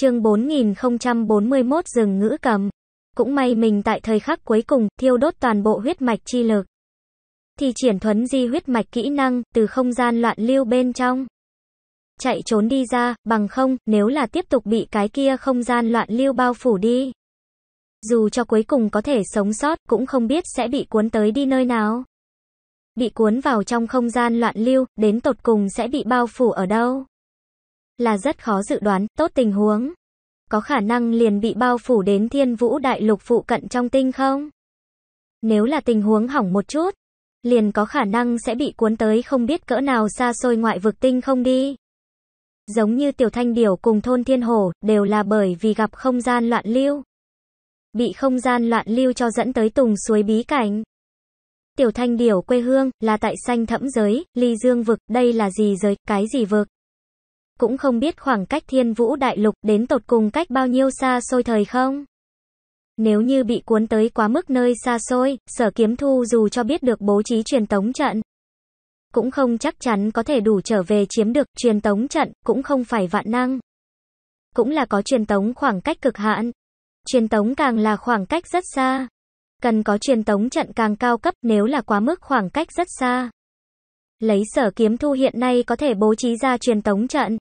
Chương 4041 rừng ngữ cầm. Cũng may mình tại thời khắc cuối cùng thiêu đốt toàn bộ huyết mạch chi lực. Thì triển thuấn di huyết mạch kỹ năng từ không gian loạn lưu bên trong. Chạy trốn đi ra, bằng không, nếu là tiếp tục bị cái kia không gian loạn lưu bao phủ đi. Dù cho cuối cùng có thể sống sót, cũng không biết sẽ bị cuốn tới đi nơi nào. Bị cuốn vào trong không gian loạn lưu, đến tột cùng sẽ bị bao phủ ở đâu là rất khó dự đoán, tốt tình huống. Có khả năng liền bị bao phủ đến thiên vũ đại lục phụ cận trong tinh không? Nếu là tình huống hỏng một chút, liền có khả năng sẽ bị cuốn tới không biết cỡ nào xa xôi ngoại vực tinh không đi. Giống như tiểu thanh điểu cùng thôn thiên hồ, đều là bởi vì gặp không gian loạn lưu. Bị không gian loạn lưu cho dẫn tới tùng suối bí cảnh. Tiểu thanh điểu quê hương, là tại xanh thẫm giới, ly dương vực, đây là gì giới, cái gì vực cũng không biết khoảng cách thiên vũ đại lục đến tột cùng cách bao nhiêu xa xôi thời không. Nếu như bị cuốn tới quá mức nơi xa xôi, sở kiếm thu dù cho biết được bố trí truyền tống trận, cũng không chắc chắn có thể đủ trở về chiếm được truyền tống trận, cũng không phải vạn năng. Cũng là có truyền tống khoảng cách cực hạn. Truyền tống càng là khoảng cách rất xa. Cần có truyền tống trận càng cao cấp nếu là quá mức khoảng cách rất xa. Lấy sở kiếm thu hiện nay có thể bố trí ra truyền tống trận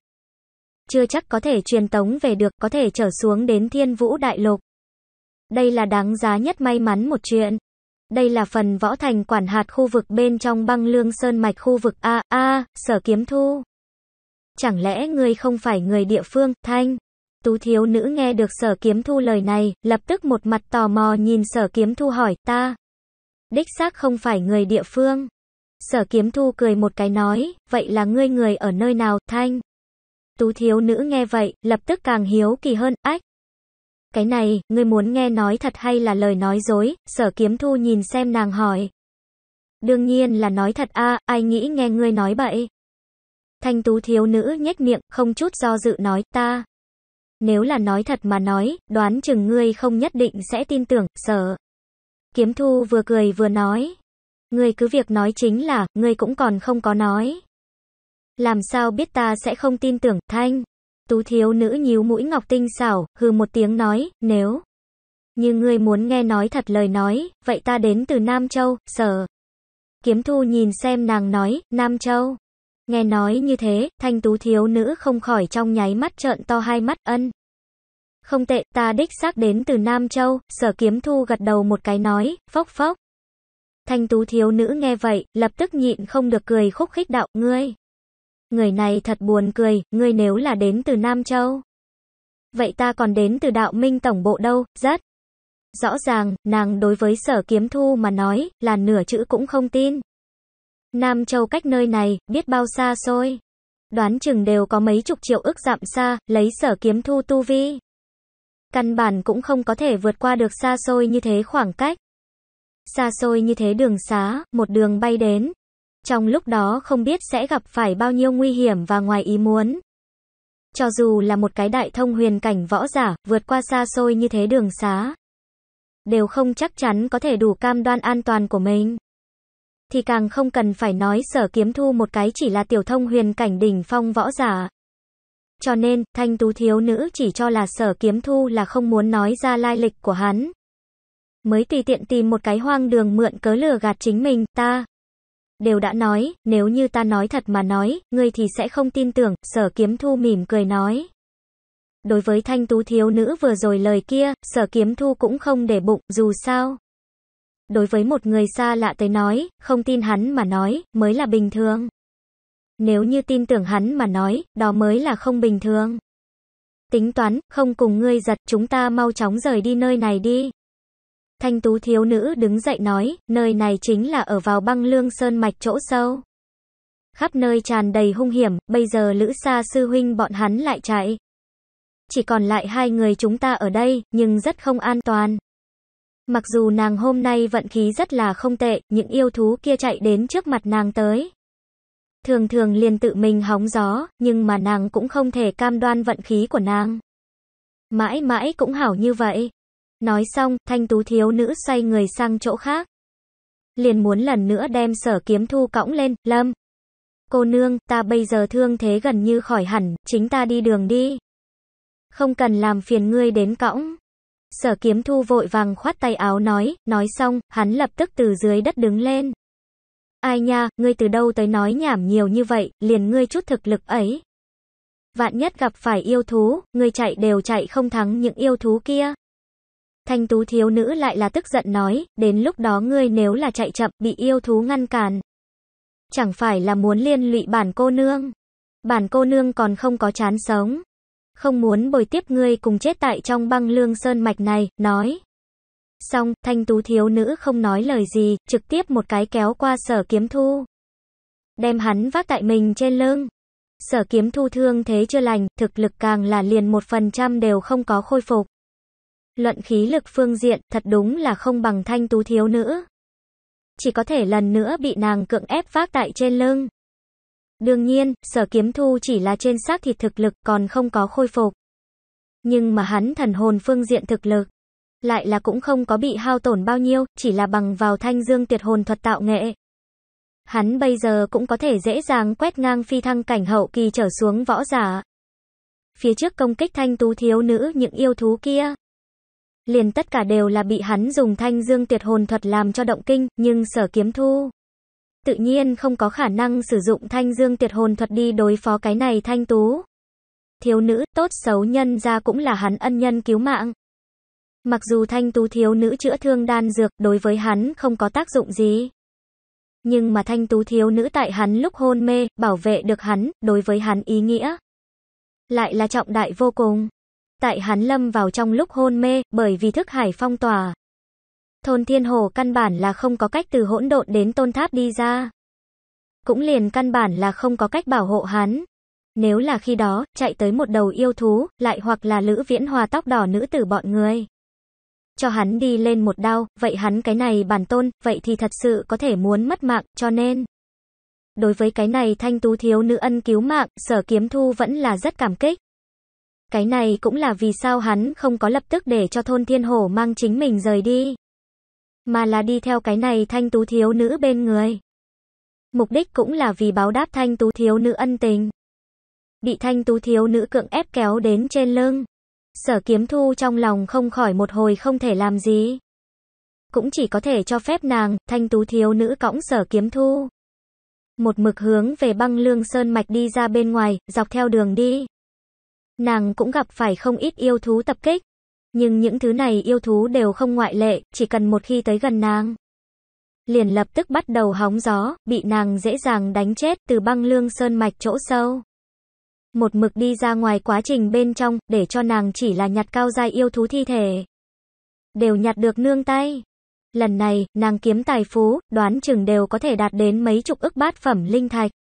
chưa chắc có thể truyền tống về được, có thể trở xuống đến thiên vũ đại lục. Đây là đáng giá nhất may mắn một chuyện. Đây là phần võ thành quản hạt khu vực bên trong băng lương sơn mạch khu vực A, A, sở kiếm thu. Chẳng lẽ ngươi không phải người địa phương, thanh? Tú thiếu nữ nghe được sở kiếm thu lời này, lập tức một mặt tò mò nhìn sở kiếm thu hỏi, ta. Đích xác không phải người địa phương. Sở kiếm thu cười một cái nói, vậy là ngươi người ở nơi nào, thanh? Tú thiếu nữ nghe vậy, lập tức càng hiếu kỳ hơn, ách. Cái này, ngươi muốn nghe nói thật hay là lời nói dối, sở kiếm thu nhìn xem nàng hỏi. Đương nhiên là nói thật a ai nghĩ nghe ngươi nói bậy. Thanh tú thiếu nữ nhếch miệng, không chút do dự nói, ta. Nếu là nói thật mà nói, đoán chừng ngươi không nhất định sẽ tin tưởng, sở. Kiếm thu vừa cười vừa nói. Ngươi cứ việc nói chính là, ngươi cũng còn không có nói. Làm sao biết ta sẽ không tin tưởng, Thanh. Tú thiếu nữ nhíu mũi ngọc tinh xảo, hừ một tiếng nói, nếu như ngươi muốn nghe nói thật lời nói, vậy ta đến từ Nam Châu, sở. Kiếm thu nhìn xem nàng nói, Nam Châu. Nghe nói như thế, thanh tú thiếu nữ không khỏi trong nháy mắt trợn to hai mắt ân. Không tệ, ta đích xác đến từ Nam Châu, sở kiếm thu gật đầu một cái nói, phốc phốc. Thanh tú thiếu nữ nghe vậy, lập tức nhịn không được cười khúc khích đạo, ngươi. Người này thật buồn cười, ngươi nếu là đến từ Nam Châu. Vậy ta còn đến từ đạo minh tổng bộ đâu, rất. Rõ ràng, nàng đối với sở kiếm thu mà nói, là nửa chữ cũng không tin. Nam Châu cách nơi này, biết bao xa xôi. Đoán chừng đều có mấy chục triệu ức dặm xa, lấy sở kiếm thu tu vi. Căn bản cũng không có thể vượt qua được xa xôi như thế khoảng cách. Xa xôi như thế đường xá, một đường bay đến, trong lúc đó không biết sẽ gặp phải bao nhiêu nguy hiểm và ngoài ý muốn. Cho dù là một cái đại thông huyền cảnh võ giả, vượt qua xa xôi như thế đường xá, đều không chắc chắn có thể đủ cam đoan an toàn của mình. Thì càng không cần phải nói sở kiếm thu một cái chỉ là tiểu thông huyền cảnh đỉnh phong võ giả. Cho nên, thanh tú thiếu nữ chỉ cho là sở kiếm thu là không muốn nói ra lai lịch của hắn. Mới tùy tiện tìm một cái hoang đường mượn cớ lừa gạt chính mình, ta đều đã nói, nếu như ta nói thật mà nói, ngươi thì sẽ không tin tưởng, sở kiếm thu mỉm cười nói. Đối với thanh tú thiếu nữ vừa rồi lời kia, sở kiếm thu cũng không để bụng, dù sao. Đối với một người xa lạ tới nói, không tin hắn mà nói, mới là bình thường. Nếu như tin tưởng hắn mà nói, đó mới là không bình thường. Tính toán, không cùng ngươi giật, chúng ta mau chóng rời đi nơi này đi. Thanh tú thiếu nữ đứng dậy nói, nơi này chính là ở vào băng lương sơn mạch chỗ sâu. Khắp nơi tràn đầy hung hiểm, bây giờ Lữ Sa sư huynh bọn hắn lại chạy. Chỉ còn lại hai người chúng ta ở đây, nhưng rất không an toàn. Mặc dù nàng hôm nay vận khí rất là không tệ, những yêu thú kia chạy đến trước mặt nàng tới. Thường thường liền tự mình hóng gió, nhưng mà nàng cũng không thể cam đoan vận khí của nàng. Mãi mãi cũng hảo như vậy. Nói xong, thanh tú thiếu nữ xoay người sang chỗ khác. Liền muốn lần nữa đem sở kiếm thu cõng lên, lâm. Cô nương, ta bây giờ thương thế gần như khỏi hẳn, chính ta đi đường đi. Không cần làm phiền ngươi đến cõng. Sở kiếm thu vội vàng khoát tay áo nói, nói xong, hắn lập tức từ dưới đất đứng lên. Ai nha, ngươi từ đâu tới nói nhảm nhiều như vậy, liền ngươi chút thực lực ấy. Vạn nhất gặp phải yêu thú, ngươi chạy đều chạy không thắng những yêu thú kia. Thanh tú thiếu nữ lại là tức giận nói, đến lúc đó ngươi nếu là chạy chậm, bị yêu thú ngăn cản. Chẳng phải là muốn liên lụy bản cô nương. Bản cô nương còn không có chán sống. Không muốn bồi tiếp ngươi cùng chết tại trong băng lương sơn mạch này, nói. Xong, thanh tú thiếu nữ không nói lời gì, trực tiếp một cái kéo qua sở kiếm thu. Đem hắn vác tại mình trên lưng. Sở kiếm thu thương thế chưa lành, thực lực càng là liền một phần trăm đều không có khôi phục luận khí lực phương diện, thật đúng là không bằng thanh tú thiếu nữ. Chỉ có thể lần nữa bị nàng cưỡng ép vác tại trên lưng. Đương nhiên, sở kiếm thu chỉ là trên xác thịt thực lực còn không có khôi phục. Nhưng mà hắn thần hồn phương diện thực lực, lại là cũng không có bị hao tổn bao nhiêu, chỉ là bằng vào thanh dương tuyệt hồn thuật tạo nghệ. Hắn bây giờ cũng có thể dễ dàng quét ngang phi thăng cảnh hậu kỳ trở xuống võ giả. Phía trước công kích thanh tú thiếu nữ những yêu thú kia, liền tất cả đều là bị hắn dùng thanh dương tuyệt hồn thuật làm cho động kinh, nhưng sở kiếm thu. Tự nhiên không có khả năng sử dụng thanh dương tuyệt hồn thuật đi đối phó cái này thanh tú. Thiếu nữ, tốt xấu nhân ra cũng là hắn ân nhân cứu mạng. Mặc dù thanh tú thiếu nữ chữa thương đan dược đối với hắn không có tác dụng gì. Nhưng mà thanh tú thiếu nữ tại hắn lúc hôn mê, bảo vệ được hắn, đối với hắn ý nghĩa. Lại là trọng đại vô cùng tại hắn lâm vào trong lúc hôn mê, bởi vì thức hải phong tỏa. Thôn thiên hồ căn bản là không có cách từ hỗn độn đến tôn tháp đi ra. Cũng liền căn bản là không có cách bảo hộ hắn. Nếu là khi đó, chạy tới một đầu yêu thú, lại hoặc là lữ viễn hòa tóc đỏ nữ tử bọn người. Cho hắn đi lên một đau vậy hắn cái này bản tôn, vậy thì thật sự có thể muốn mất mạng, cho nên. Đối với cái này thanh tú thiếu nữ ân cứu mạng, sở kiếm thu vẫn là rất cảm kích. Cái này cũng là vì sao hắn không có lập tức để cho thôn thiên hổ mang chính mình rời đi. Mà là đi theo cái này thanh tú thiếu nữ bên người. Mục đích cũng là vì báo đáp thanh tú thiếu nữ ân tình. Bị thanh tú thiếu nữ cưỡng ép kéo đến trên lưng. Sở kiếm thu trong lòng không khỏi một hồi không thể làm gì. Cũng chỉ có thể cho phép nàng, thanh tú thiếu nữ cõng sở kiếm thu. Một mực hướng về băng lương sơn mạch đi ra bên ngoài, dọc theo đường đi nàng cũng gặp phải không ít yêu thú tập kích. Nhưng những thứ này yêu thú đều không ngoại lệ, chỉ cần một khi tới gần nàng. Liền lập tức bắt đầu hóng gió, bị nàng dễ dàng đánh chết từ băng lương sơn mạch chỗ sâu. Một mực đi ra ngoài quá trình bên trong, để cho nàng chỉ là nhặt cao dài yêu thú thi thể. Đều nhặt được nương tay. Lần này, nàng kiếm tài phú, đoán chừng đều có thể đạt đến mấy chục ức bát phẩm linh thạch.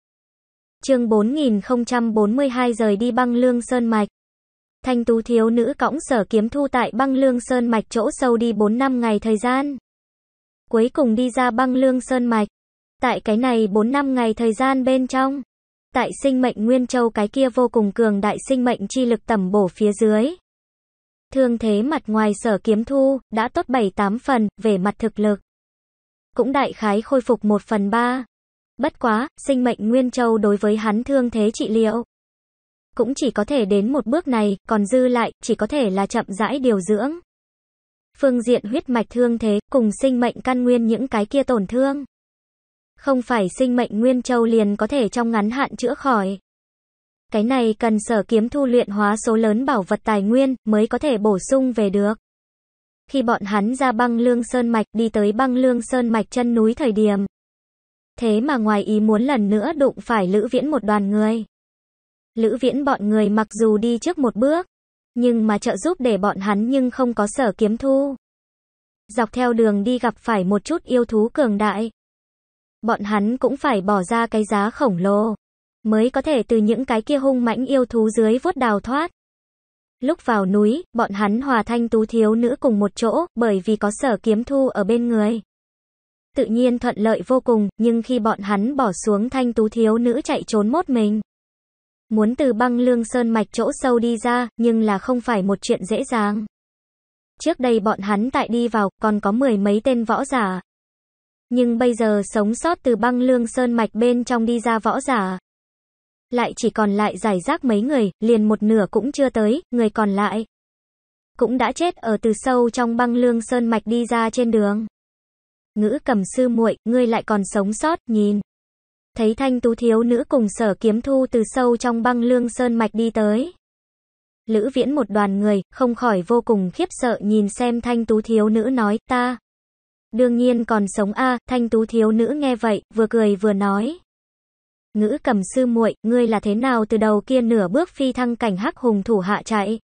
Chương 4042 rời đi băng lương sơn mạch. Thanh tú thiếu nữ cõng sở kiếm thu tại băng lương sơn mạch chỗ sâu đi 4 năm ngày thời gian. Cuối cùng đi ra băng lương sơn mạch. Tại cái này 4 năm ngày thời gian bên trong. Tại sinh mệnh Nguyên Châu cái kia vô cùng cường đại sinh mệnh chi lực tẩm bổ phía dưới. Thương thế mặt ngoài sở kiếm thu, đã tốt 7-8 phần, về mặt thực lực. Cũng đại khái khôi phục 1 phần 3, Bất quá, sinh mệnh Nguyên Châu đối với hắn thương thế trị liệu. Cũng chỉ có thể đến một bước này, còn dư lại, chỉ có thể là chậm rãi điều dưỡng. Phương diện huyết mạch thương thế, cùng sinh mệnh căn nguyên những cái kia tổn thương. Không phải sinh mệnh Nguyên Châu liền có thể trong ngắn hạn chữa khỏi. Cái này cần sở kiếm thu luyện hóa số lớn bảo vật tài nguyên mới có thể bổ sung về được. Khi bọn hắn ra băng lương sơn mạch đi tới băng lương sơn mạch chân núi thời điểm, Thế mà ngoài ý muốn lần nữa đụng phải Lữ Viễn một đoàn người. Lữ Viễn bọn người mặc dù đi trước một bước, nhưng mà trợ giúp để bọn hắn nhưng không có sở kiếm thu. Dọc theo đường đi gặp phải một chút yêu thú cường đại. Bọn hắn cũng phải bỏ ra cái giá khổng lồ, mới có thể từ những cái kia hung mãnh yêu thú dưới vuốt đào thoát. Lúc vào núi, bọn hắn hòa thanh tú thiếu nữ cùng một chỗ, bởi vì có sở kiếm thu ở bên người tự nhiên thuận lợi vô cùng, nhưng khi bọn hắn bỏ xuống thanh tú thiếu nữ chạy trốn mốt mình. Muốn từ băng lương sơn mạch chỗ sâu đi ra, nhưng là không phải một chuyện dễ dàng. Trước đây bọn hắn tại đi vào, còn có mười mấy tên võ giả. Nhưng bây giờ sống sót từ băng lương sơn mạch bên trong đi ra võ giả. Lại chỉ còn lại giải rác mấy người, liền một nửa cũng chưa tới, người còn lại. Cũng đã chết ở từ sâu trong băng lương sơn mạch đi ra trên đường ngữ cầm sư muội, ngươi lại còn sống sót, nhìn. Thấy thanh tú thiếu nữ cùng sở kiếm thu từ sâu trong băng lương sơn mạch đi tới. Lữ viễn một đoàn người, không khỏi vô cùng khiếp sợ nhìn xem thanh tú thiếu nữ nói, ta. Đương nhiên còn sống a thanh tú thiếu nữ nghe vậy, vừa cười vừa nói. Ngữ cầm sư muội, ngươi là thế nào từ đầu kia nửa bước phi thăng cảnh hắc hùng thủ hạ chạy.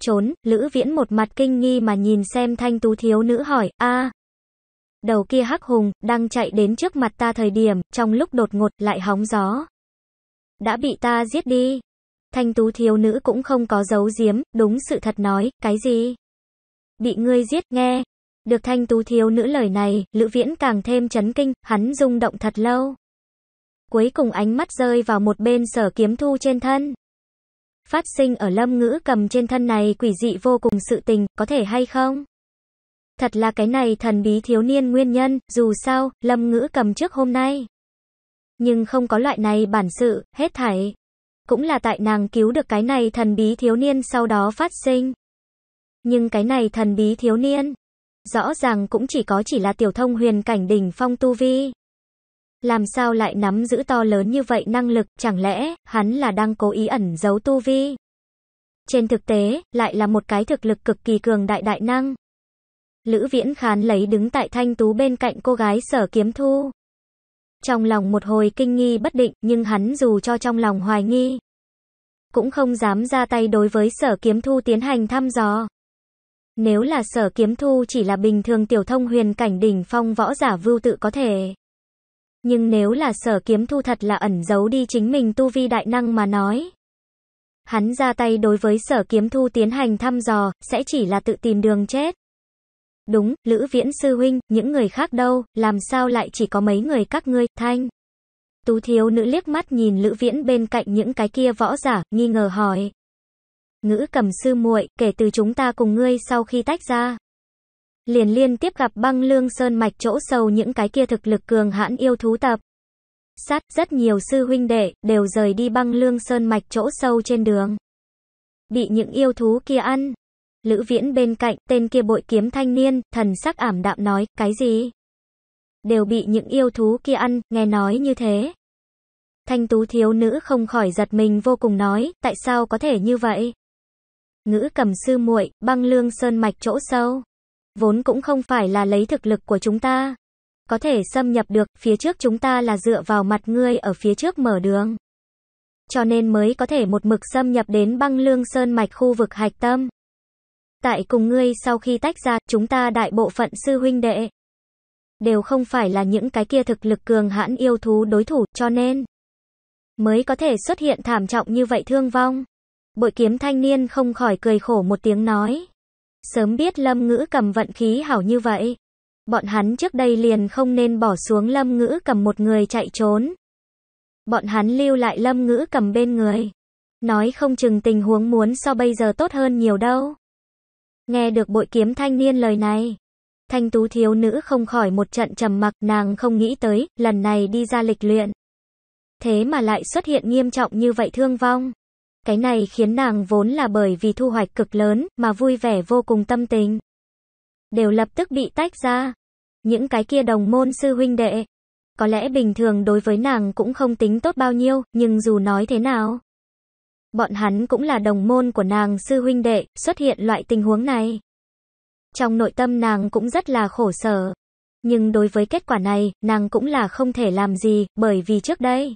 Trốn, Lữ Viễn một mặt kinh nghi mà nhìn xem thanh tú thiếu nữ hỏi, a đầu kia hắc hùng, đang chạy đến trước mặt ta thời điểm, trong lúc đột ngột, lại hóng gió. Đã bị ta giết đi. Thanh tú thiếu nữ cũng không có giấu giếm, đúng sự thật nói, cái gì? Bị ngươi giết, nghe. Được thanh tú thiếu nữ lời này, lữ viễn càng thêm chấn kinh, hắn rung động thật lâu. Cuối cùng ánh mắt rơi vào một bên sở kiếm thu trên thân. Phát sinh ở lâm ngữ cầm trên thân này quỷ dị vô cùng sự tình, có thể hay không? Thật là cái này thần bí thiếu niên nguyên nhân, dù sao, lâm ngữ cầm trước hôm nay. Nhưng không có loại này bản sự, hết thảy. Cũng là tại nàng cứu được cái này thần bí thiếu niên sau đó phát sinh. Nhưng cái này thần bí thiếu niên, rõ ràng cũng chỉ có chỉ là tiểu thông huyền cảnh đỉnh phong tu vi. Làm sao lại nắm giữ to lớn như vậy năng lực, chẳng lẽ, hắn là đang cố ý ẩn giấu tu vi? Trên thực tế, lại là một cái thực lực cực kỳ cường đại đại năng. Lữ Viễn Khán lấy đứng tại thanh tú bên cạnh cô gái sở kiếm thu. Trong lòng một hồi kinh nghi bất định, nhưng hắn dù cho trong lòng hoài nghi, cũng không dám ra tay đối với sở kiếm thu tiến hành thăm dò. Nếu là sở kiếm thu chỉ là bình thường tiểu thông huyền cảnh đỉnh phong võ giả vưu tự có thể. Nhưng nếu là sở kiếm thu thật là ẩn giấu đi chính mình tu vi đại năng mà nói. Hắn ra tay đối với sở kiếm thu tiến hành thăm dò, sẽ chỉ là tự tìm đường chết. Đúng, Lữ Viễn Sư Huynh, những người khác đâu, làm sao lại chỉ có mấy người các ngươi, thanh. Tú thiếu nữ liếc mắt nhìn Lữ Viễn bên cạnh những cái kia võ giả, nghi ngờ hỏi. Ngữ cầm sư muội kể từ chúng ta cùng ngươi sau khi tách ra. Liền liên tiếp gặp băng lương sơn mạch chỗ sâu những cái kia thực lực cường hãn yêu thú tập. Sát, rất nhiều sư huynh đệ, đều rời đi băng lương sơn mạch chỗ sâu trên đường. Bị những yêu thú kia ăn, Lữ Viễn bên cạnh, tên kia bội kiếm thanh niên, thần sắc ảm đạm nói, cái gì? Đều bị những yêu thú kia ăn, nghe nói như thế. Thanh tú thiếu nữ không khỏi giật mình vô cùng nói, tại sao có thể như vậy? Ngữ cầm sư muội, băng lương sơn mạch chỗ sâu. Vốn cũng không phải là lấy thực lực của chúng ta. Có thể xâm nhập được, phía trước chúng ta là dựa vào mặt ngươi ở phía trước mở đường. Cho nên mới có thể một mực xâm nhập đến băng lương sơn mạch khu vực hạch tâm tại cùng ngươi sau khi tách ra, chúng ta đại bộ phận sư huynh đệ đều không phải là những cái kia thực lực cường hãn yêu thú đối thủ, cho nên mới có thể xuất hiện thảm trọng như vậy thương vong. Bội kiếm thanh niên không khỏi cười khổ một tiếng nói. Sớm biết lâm ngữ cầm vận khí hảo như vậy. Bọn hắn trước đây liền không nên bỏ xuống lâm ngữ cầm một người chạy trốn. Bọn hắn lưu lại lâm ngữ cầm bên người. Nói không chừng tình huống muốn so bây giờ tốt hơn nhiều đâu. Nghe được bội kiếm thanh niên lời này, thanh tú thiếu nữ không khỏi một trận trầm mặc, nàng không nghĩ tới, lần này đi ra lịch luyện. Thế mà lại xuất hiện nghiêm trọng như vậy thương vong. Cái này khiến nàng vốn là bởi vì thu hoạch cực lớn, mà vui vẻ vô cùng tâm tình. Đều lập tức bị tách ra. Những cái kia đồng môn sư huynh đệ. Có lẽ bình thường đối với nàng cũng không tính tốt bao nhiêu, nhưng dù nói thế nào bọn hắn cũng là đồng môn của nàng sư huynh đệ, xuất hiện loại tình huống này. Trong nội tâm nàng cũng rất là khổ sở. Nhưng đối với kết quả này, nàng cũng là không thể làm gì, bởi vì trước đây.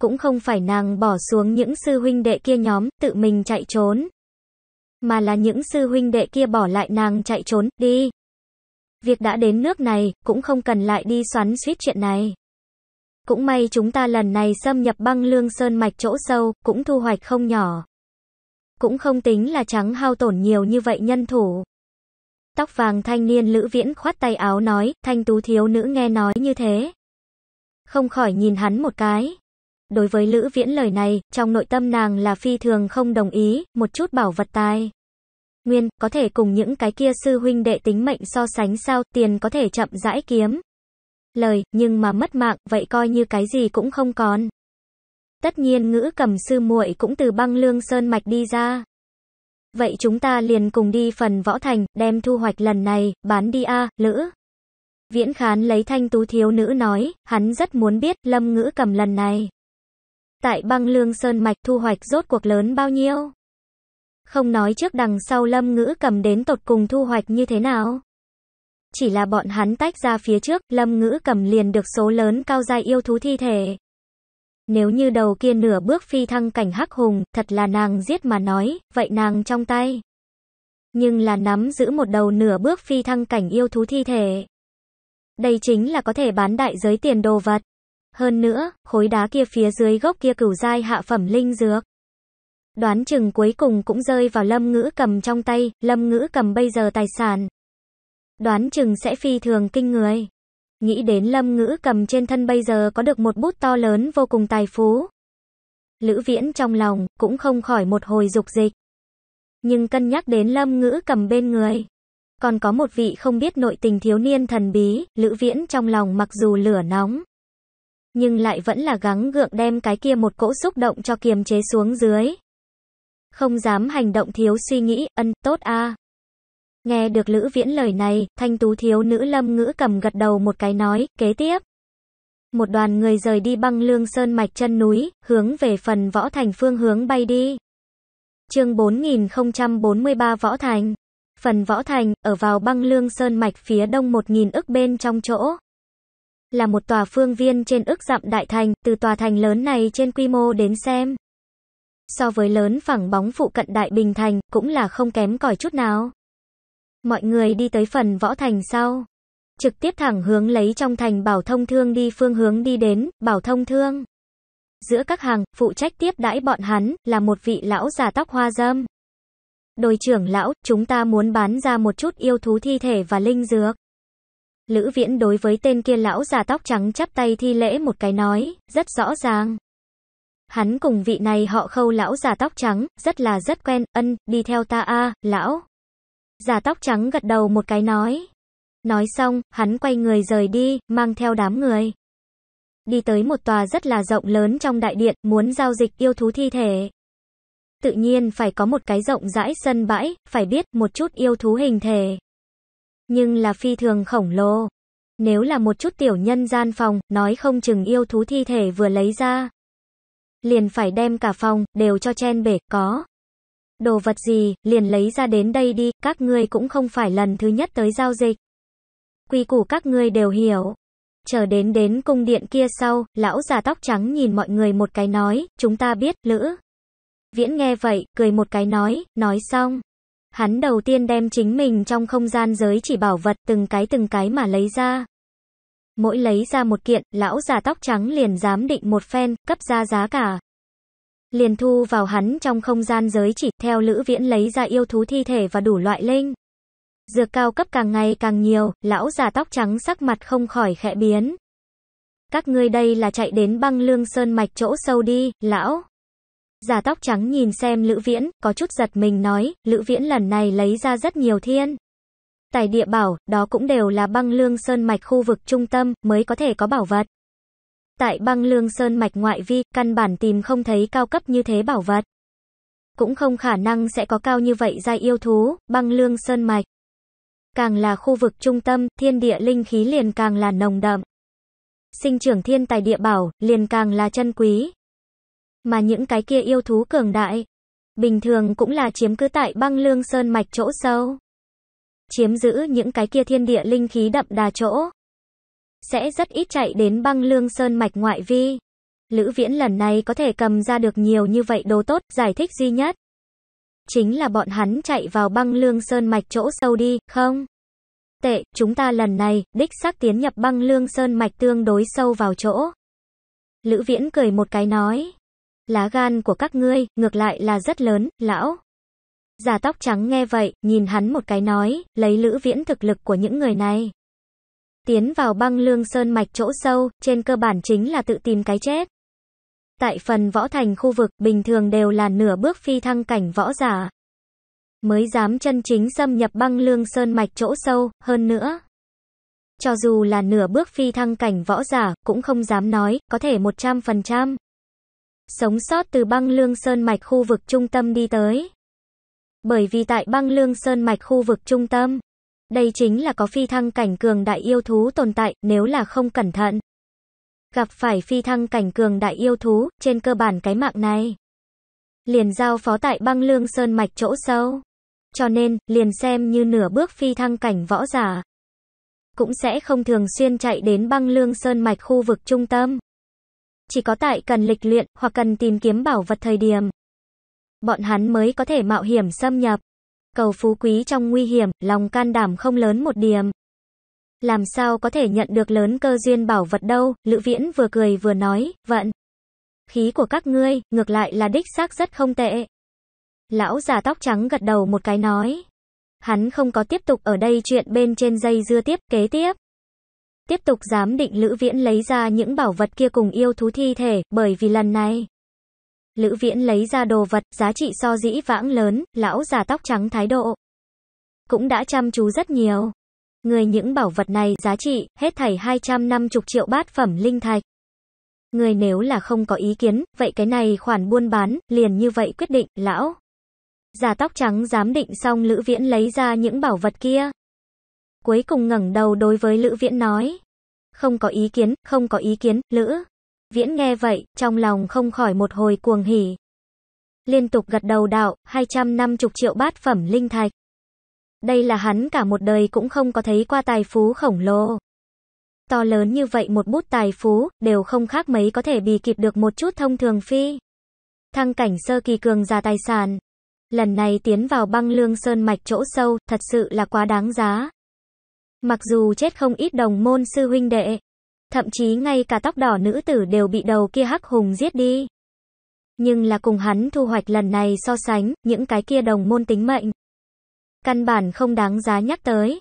Cũng không phải nàng bỏ xuống những sư huynh đệ kia nhóm, tự mình chạy trốn. Mà là những sư huynh đệ kia bỏ lại nàng chạy trốn, đi. Việc đã đến nước này, cũng không cần lại đi xoắn suýt chuyện này. Cũng may chúng ta lần này xâm nhập băng lương sơn mạch chỗ sâu, cũng thu hoạch không nhỏ. Cũng không tính là trắng hao tổn nhiều như vậy nhân thủ. Tóc vàng thanh niên lữ viễn khoát tay áo nói, thanh tú thiếu nữ nghe nói như thế. Không khỏi nhìn hắn một cái. Đối với lữ viễn lời này, trong nội tâm nàng là phi thường không đồng ý, một chút bảo vật tài. Nguyên, có thể cùng những cái kia sư huynh đệ tính mệnh so sánh sao, tiền có thể chậm rãi kiếm, lời, nhưng mà mất mạng, vậy coi như cái gì cũng không còn. Tất nhiên ngữ cầm sư muội cũng từ băng lương sơn mạch đi ra. Vậy chúng ta liền cùng đi phần võ thành, đem thu hoạch lần này, bán đi a lữ. Viễn khán lấy thanh tú thiếu nữ nói, hắn rất muốn biết lâm ngữ cầm lần này. Tại băng lương sơn mạch thu hoạch rốt cuộc lớn bao nhiêu? Không nói trước đằng sau lâm ngữ cầm đến tột cùng thu hoạch như thế nào? chỉ là bọn hắn tách ra phía trước, lâm ngữ cầm liền được số lớn cao giai yêu thú thi thể. Nếu như đầu kia nửa bước phi thăng cảnh hắc hùng, thật là nàng giết mà nói, vậy nàng trong tay. Nhưng là nắm giữ một đầu nửa bước phi thăng cảnh yêu thú thi thể. Đây chính là có thể bán đại giới tiền đồ vật. Hơn nữa, khối đá kia phía dưới gốc kia cửu giai hạ phẩm linh dược. Đoán chừng cuối cùng cũng rơi vào lâm ngữ cầm trong tay, lâm ngữ cầm bây giờ tài sản, đoán chừng sẽ phi thường kinh người. Nghĩ đến lâm ngữ cầm trên thân bây giờ có được một bút to lớn vô cùng tài phú. Lữ viễn trong lòng, cũng không khỏi một hồi dục dịch. Nhưng cân nhắc đến lâm ngữ cầm bên người. Còn có một vị không biết nội tình thiếu niên thần bí, lữ viễn trong lòng mặc dù lửa nóng. Nhưng lại vẫn là gắng gượng đem cái kia một cỗ xúc động cho kiềm chế xuống dưới. Không dám hành động thiếu suy nghĩ, ân, tốt a Nghe được Lữ Viễn lời này, thanh tú thiếu nữ lâm ngữ cầm gật đầu một cái nói, kế tiếp. Một đoàn người rời đi băng lương sơn mạch chân núi, hướng về phần võ thành phương hướng bay đi. chương 4043 Võ Thành Phần Võ Thành, ở vào băng lương sơn mạch phía đông 1.000 ức bên trong chỗ. Là một tòa phương viên trên ức dặm đại thành, từ tòa thành lớn này trên quy mô đến xem. So với lớn phẳng bóng phụ cận đại bình thành, cũng là không kém cỏi chút nào. Mọi người đi tới phần võ thành sau. Trực tiếp thẳng hướng lấy trong thành bảo thông thương đi phương hướng đi đến, bảo thông thương. Giữa các hàng, phụ trách tiếp đãi bọn hắn, là một vị lão già tóc hoa dâm. Đội trưởng lão, chúng ta muốn bán ra một chút yêu thú thi thể và linh dược. Lữ viễn đối với tên kia lão già tóc trắng chắp tay thi lễ một cái nói, rất rõ ràng. Hắn cùng vị này họ khâu lão già tóc trắng, rất là rất quen, ân, đi theo ta a lão. Giả tóc trắng gật đầu một cái nói. Nói xong, hắn quay người rời đi, mang theo đám người. Đi tới một tòa rất là rộng lớn trong đại điện, muốn giao dịch yêu thú thi thể. Tự nhiên phải có một cái rộng rãi sân bãi, phải biết một chút yêu thú hình thể. Nhưng là phi thường khổng lồ. Nếu là một chút tiểu nhân gian phòng, nói không chừng yêu thú thi thể vừa lấy ra. Liền phải đem cả phòng, đều cho chen bể, có đồ vật gì, liền lấy ra đến đây đi, các ngươi cũng không phải lần thứ nhất tới giao dịch. Quy củ các ngươi đều hiểu. Chờ đến đến cung điện kia sau, lão già tóc trắng nhìn mọi người một cái nói, chúng ta biết, lữ. Viễn nghe vậy, cười một cái nói, nói xong. Hắn đầu tiên đem chính mình trong không gian giới chỉ bảo vật từng cái từng cái mà lấy ra. Mỗi lấy ra một kiện, lão già tóc trắng liền dám định một phen, cấp ra giá cả, liền thu vào hắn trong không gian giới chỉ, theo Lữ Viễn lấy ra yêu thú thi thể và đủ loại linh. Dược cao cấp càng ngày càng nhiều, lão già tóc trắng sắc mặt không khỏi khẽ biến. Các ngươi đây là chạy đến băng lương sơn mạch chỗ sâu đi, lão. Già tóc trắng nhìn xem Lữ Viễn, có chút giật mình nói, Lữ Viễn lần này lấy ra rất nhiều thiên. Tài địa bảo, đó cũng đều là băng lương sơn mạch khu vực trung tâm, mới có thể có bảo vật. Tại băng lương sơn mạch ngoại vi, căn bản tìm không thấy cao cấp như thế bảo vật. Cũng không khả năng sẽ có cao như vậy giai yêu thú, băng lương sơn mạch. Càng là khu vực trung tâm, thiên địa linh khí liền càng là nồng đậm. Sinh trưởng thiên tài địa bảo, liền càng là chân quý. Mà những cái kia yêu thú cường đại, bình thường cũng là chiếm cứ tại băng lương sơn mạch chỗ sâu. Chiếm giữ những cái kia thiên địa linh khí đậm đà chỗ, sẽ rất ít chạy đến băng lương sơn mạch ngoại vi. Lữ Viễn lần này có thể cầm ra được nhiều như vậy đồ tốt, giải thích duy nhất. Chính là bọn hắn chạy vào băng lương sơn mạch chỗ sâu đi, không? Tệ, chúng ta lần này, đích xác tiến nhập băng lương sơn mạch tương đối sâu vào chỗ. Lữ Viễn cười một cái nói. Lá gan của các ngươi, ngược lại là rất lớn, lão. Già tóc trắng nghe vậy, nhìn hắn một cái nói, lấy Lữ Viễn thực lực của những người này. Tiến vào băng lương sơn mạch chỗ sâu, trên cơ bản chính là tự tìm cái chết. Tại phần võ thành khu vực, bình thường đều là nửa bước phi thăng cảnh võ giả. Mới dám chân chính xâm nhập băng lương sơn mạch chỗ sâu, hơn nữa. Cho dù là nửa bước phi thăng cảnh võ giả, cũng không dám nói, có thể 100%. Sống sót từ băng lương sơn mạch khu vực trung tâm đi tới. Bởi vì tại băng lương sơn mạch khu vực trung tâm, đây chính là có phi thăng cảnh cường đại yêu thú tồn tại, nếu là không cẩn thận. Gặp phải phi thăng cảnh cường đại yêu thú, trên cơ bản cái mạng này. Liền giao phó tại băng lương sơn mạch chỗ sâu. Cho nên, liền xem như nửa bước phi thăng cảnh võ giả. Cũng sẽ không thường xuyên chạy đến băng lương sơn mạch khu vực trung tâm. Chỉ có tại cần lịch luyện, hoặc cần tìm kiếm bảo vật thời điểm. Bọn hắn mới có thể mạo hiểm xâm nhập cầu phú quý trong nguy hiểm, lòng can đảm không lớn một điểm. Làm sao có thể nhận được lớn cơ duyên bảo vật đâu, Lữ Viễn vừa cười vừa nói, vận. Khí của các ngươi, ngược lại là đích xác rất không tệ. Lão già tóc trắng gật đầu một cái nói. Hắn không có tiếp tục ở đây chuyện bên trên dây dưa tiếp, kế tiếp. Tiếp tục giám định Lữ Viễn lấy ra những bảo vật kia cùng yêu thú thi thể, bởi vì lần này, Lữ Viễn lấy ra đồ vật, giá trị so dĩ vãng lớn, lão già tóc trắng thái độ. Cũng đã chăm chú rất nhiều. Người những bảo vật này giá trị, hết thảy 250 triệu bát phẩm linh thạch. Người nếu là không có ý kiến, vậy cái này khoản buôn bán, liền như vậy quyết định, lão. Già tóc trắng giám định xong Lữ Viễn lấy ra những bảo vật kia. Cuối cùng ngẩng đầu đối với Lữ Viễn nói. Không có ý kiến, không có ý kiến, Lữ. Viễn nghe vậy, trong lòng không khỏi một hồi cuồng hỉ. Liên tục gật đầu đạo, 250 triệu bát phẩm linh thạch. Đây là hắn cả một đời cũng không có thấy qua tài phú khổng lồ. To lớn như vậy một bút tài phú, đều không khác mấy có thể bì kịp được một chút thông thường phi. Thăng cảnh sơ kỳ cường ra tài sản. Lần này tiến vào băng lương sơn mạch chỗ sâu, thật sự là quá đáng giá. Mặc dù chết không ít đồng môn sư huynh đệ, thậm chí ngay cả tóc đỏ nữ tử đều bị đầu kia hắc hùng giết đi. Nhưng là cùng hắn thu hoạch lần này so sánh, những cái kia đồng môn tính mệnh. Căn bản không đáng giá nhắc tới.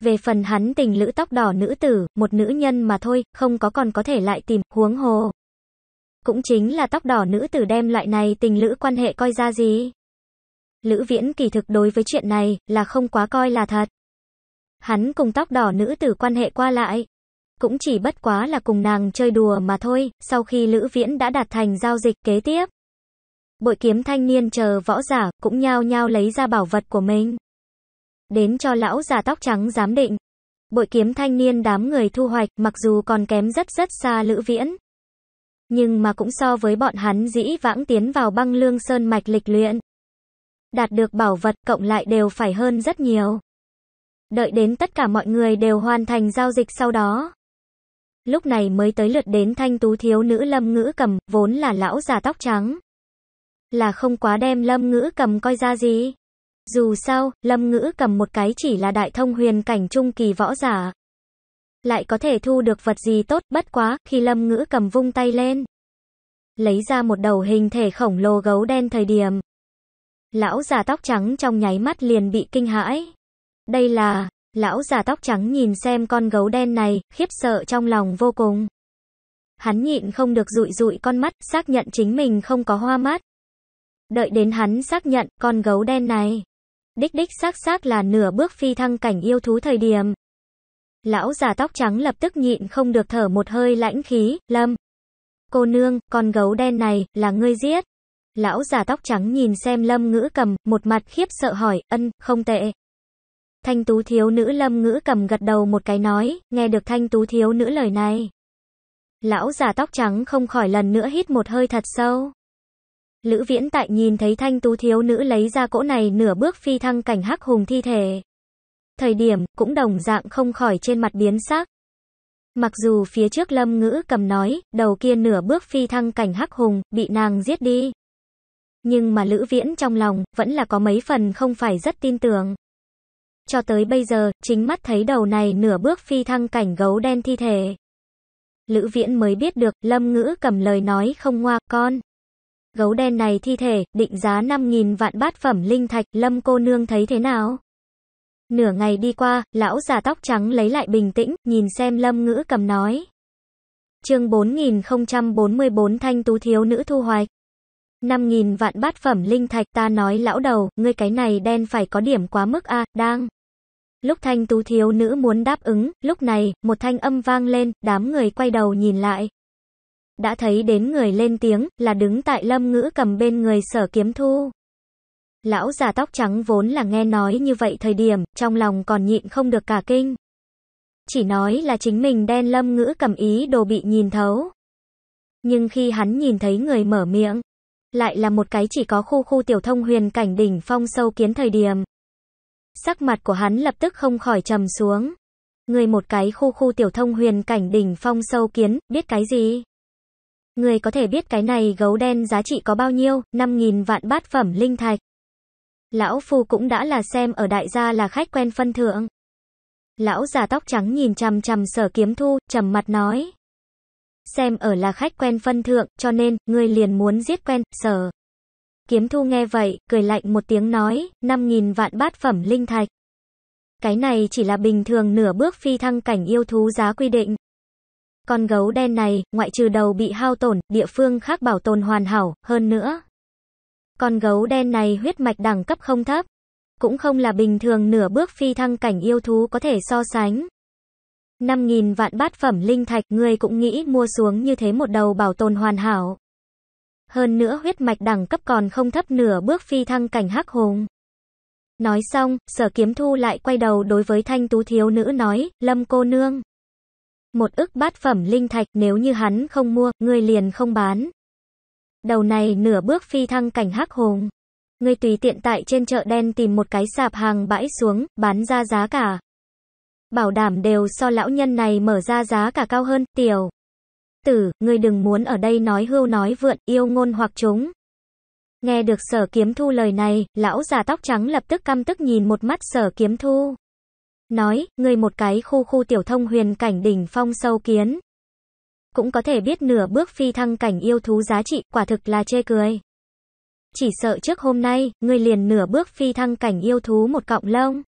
Về phần hắn tình lữ tóc đỏ nữ tử, một nữ nhân mà thôi, không có còn có thể lại tìm, huống hồ. Cũng chính là tóc đỏ nữ tử đem loại này tình lữ quan hệ coi ra gì. Lữ viễn kỳ thực đối với chuyện này, là không quá coi là thật. Hắn cùng tóc đỏ nữ tử quan hệ qua lại, cũng chỉ bất quá là cùng nàng chơi đùa mà thôi, sau khi Lữ Viễn đã đạt thành giao dịch kế tiếp. Bội kiếm thanh niên chờ võ giả, cũng nhao nhao lấy ra bảo vật của mình. Đến cho lão già tóc trắng giám định. Bội kiếm thanh niên đám người thu hoạch, mặc dù còn kém rất rất xa Lữ Viễn. Nhưng mà cũng so với bọn hắn dĩ vãng tiến vào băng lương sơn mạch lịch luyện. Đạt được bảo vật cộng lại đều phải hơn rất nhiều. Đợi đến tất cả mọi người đều hoàn thành giao dịch sau đó, Lúc này mới tới lượt đến thanh tú thiếu nữ lâm ngữ cầm, vốn là lão già tóc trắng. Là không quá đem lâm ngữ cầm coi ra gì. Dù sao, lâm ngữ cầm một cái chỉ là đại thông huyền cảnh trung kỳ võ giả. Lại có thể thu được vật gì tốt, bất quá, khi lâm ngữ cầm vung tay lên. Lấy ra một đầu hình thể khổng lồ gấu đen thời điểm. Lão già tóc trắng trong nháy mắt liền bị kinh hãi. Đây là, Lão già tóc trắng nhìn xem con gấu đen này, khiếp sợ trong lòng vô cùng. Hắn nhịn không được rụi rụi con mắt, xác nhận chính mình không có hoa mắt. Đợi đến hắn xác nhận con gấu đen này. Đích đích xác xác là nửa bước phi thăng cảnh yêu thú thời điểm. Lão già tóc trắng lập tức nhịn không được thở một hơi lãnh khí, lâm. Cô nương, con gấu đen này, là ngươi giết. Lão già tóc trắng nhìn xem lâm ngữ cầm, một mặt khiếp sợ hỏi, ân, không tệ. Thanh tú thiếu nữ lâm ngữ cầm gật đầu một cái nói, nghe được thanh tú thiếu nữ lời này. Lão già tóc trắng không khỏi lần nữa hít một hơi thật sâu. Lữ viễn tại nhìn thấy thanh tú thiếu nữ lấy ra cỗ này nửa bước phi thăng cảnh hắc hùng thi thể. Thời điểm, cũng đồng dạng không khỏi trên mặt biến sắc. Mặc dù phía trước lâm ngữ cầm nói, đầu kia nửa bước phi thăng cảnh hắc hùng, bị nàng giết đi. Nhưng mà Lữ Viễn trong lòng, vẫn là có mấy phần không phải rất tin tưởng cho tới bây giờ, chính mắt thấy đầu này nửa bước phi thăng cảnh gấu đen thi thể. Lữ Viễn mới biết được, Lâm Ngữ cầm lời nói không ngoa, con. Gấu đen này thi thể, định giá 5.000 vạn bát phẩm linh thạch, Lâm cô nương thấy thế nào? Nửa ngày đi qua, lão già tóc trắng lấy lại bình tĩnh, nhìn xem Lâm Ngữ cầm nói. Chương 4044 Thanh tú thiếu nữ thu hoạch. 5.000 vạn bát phẩm linh thạch ta nói lão đầu, ngươi cái này đen phải có điểm quá mức a đang. Lúc thanh tú thiếu nữ muốn đáp ứng, lúc này, một thanh âm vang lên, đám người quay đầu nhìn lại. Đã thấy đến người lên tiếng, là đứng tại lâm ngữ cầm bên người sở kiếm thu. Lão già tóc trắng vốn là nghe nói như vậy thời điểm, trong lòng còn nhịn không được cả kinh. Chỉ nói là chính mình đen lâm ngữ cầm ý đồ bị nhìn thấu. Nhưng khi hắn nhìn thấy người mở miệng, lại là một cái chỉ có khu khu tiểu thông huyền cảnh đỉnh phong sâu kiến thời điểm, sắc mặt của hắn lập tức không khỏi trầm xuống. Người một cái khu khu tiểu thông huyền cảnh đỉnh phong sâu kiến, biết cái gì? Người có thể biết cái này gấu đen giá trị có bao nhiêu, 5.000 vạn bát phẩm linh thạch. Lão Phu cũng đã là xem ở đại gia là khách quen phân thượng. Lão già tóc trắng nhìn chằm chằm sở kiếm thu, trầm mặt nói. Xem ở là khách quen phân thượng, cho nên, người liền muốn giết quen, sở. Kiếm thu nghe vậy, cười lạnh một tiếng nói, 5.000 vạn bát phẩm linh thạch. Cái này chỉ là bình thường nửa bước phi thăng cảnh yêu thú giá quy định. Con gấu đen này, ngoại trừ đầu bị hao tổn, địa phương khác bảo tồn hoàn hảo, hơn nữa. Con gấu đen này huyết mạch đẳng cấp không thấp. Cũng không là bình thường nửa bước phi thăng cảnh yêu thú có thể so sánh. 5.000 vạn bát phẩm linh thạch người cũng nghĩ mua xuống như thế một đầu bảo tồn hoàn hảo hơn nữa huyết mạch đẳng cấp còn không thấp nửa bước phi thăng cảnh hắc hùng. Nói xong, sở kiếm thu lại quay đầu đối với thanh tú thiếu nữ nói, lâm cô nương. Một ức bát phẩm linh thạch nếu như hắn không mua, người liền không bán. Đầu này nửa bước phi thăng cảnh hắc hùng. Ngươi tùy tiện tại trên chợ đen tìm một cái sạp hàng bãi xuống, bán ra giá cả. Bảo đảm đều so lão nhân này mở ra giá cả cao hơn, tiểu tử, ngươi đừng muốn ở đây nói hưu nói vượn, yêu ngôn hoặc chúng. Nghe được sở kiếm thu lời này, lão già tóc trắng lập tức căm tức nhìn một mắt sở kiếm thu. Nói, ngươi một cái khu khu tiểu thông huyền cảnh đỉnh phong sâu kiến. Cũng có thể biết nửa bước phi thăng cảnh yêu thú giá trị, quả thực là chê cười. Chỉ sợ trước hôm nay, ngươi liền nửa bước phi thăng cảnh yêu thú một cọng lông.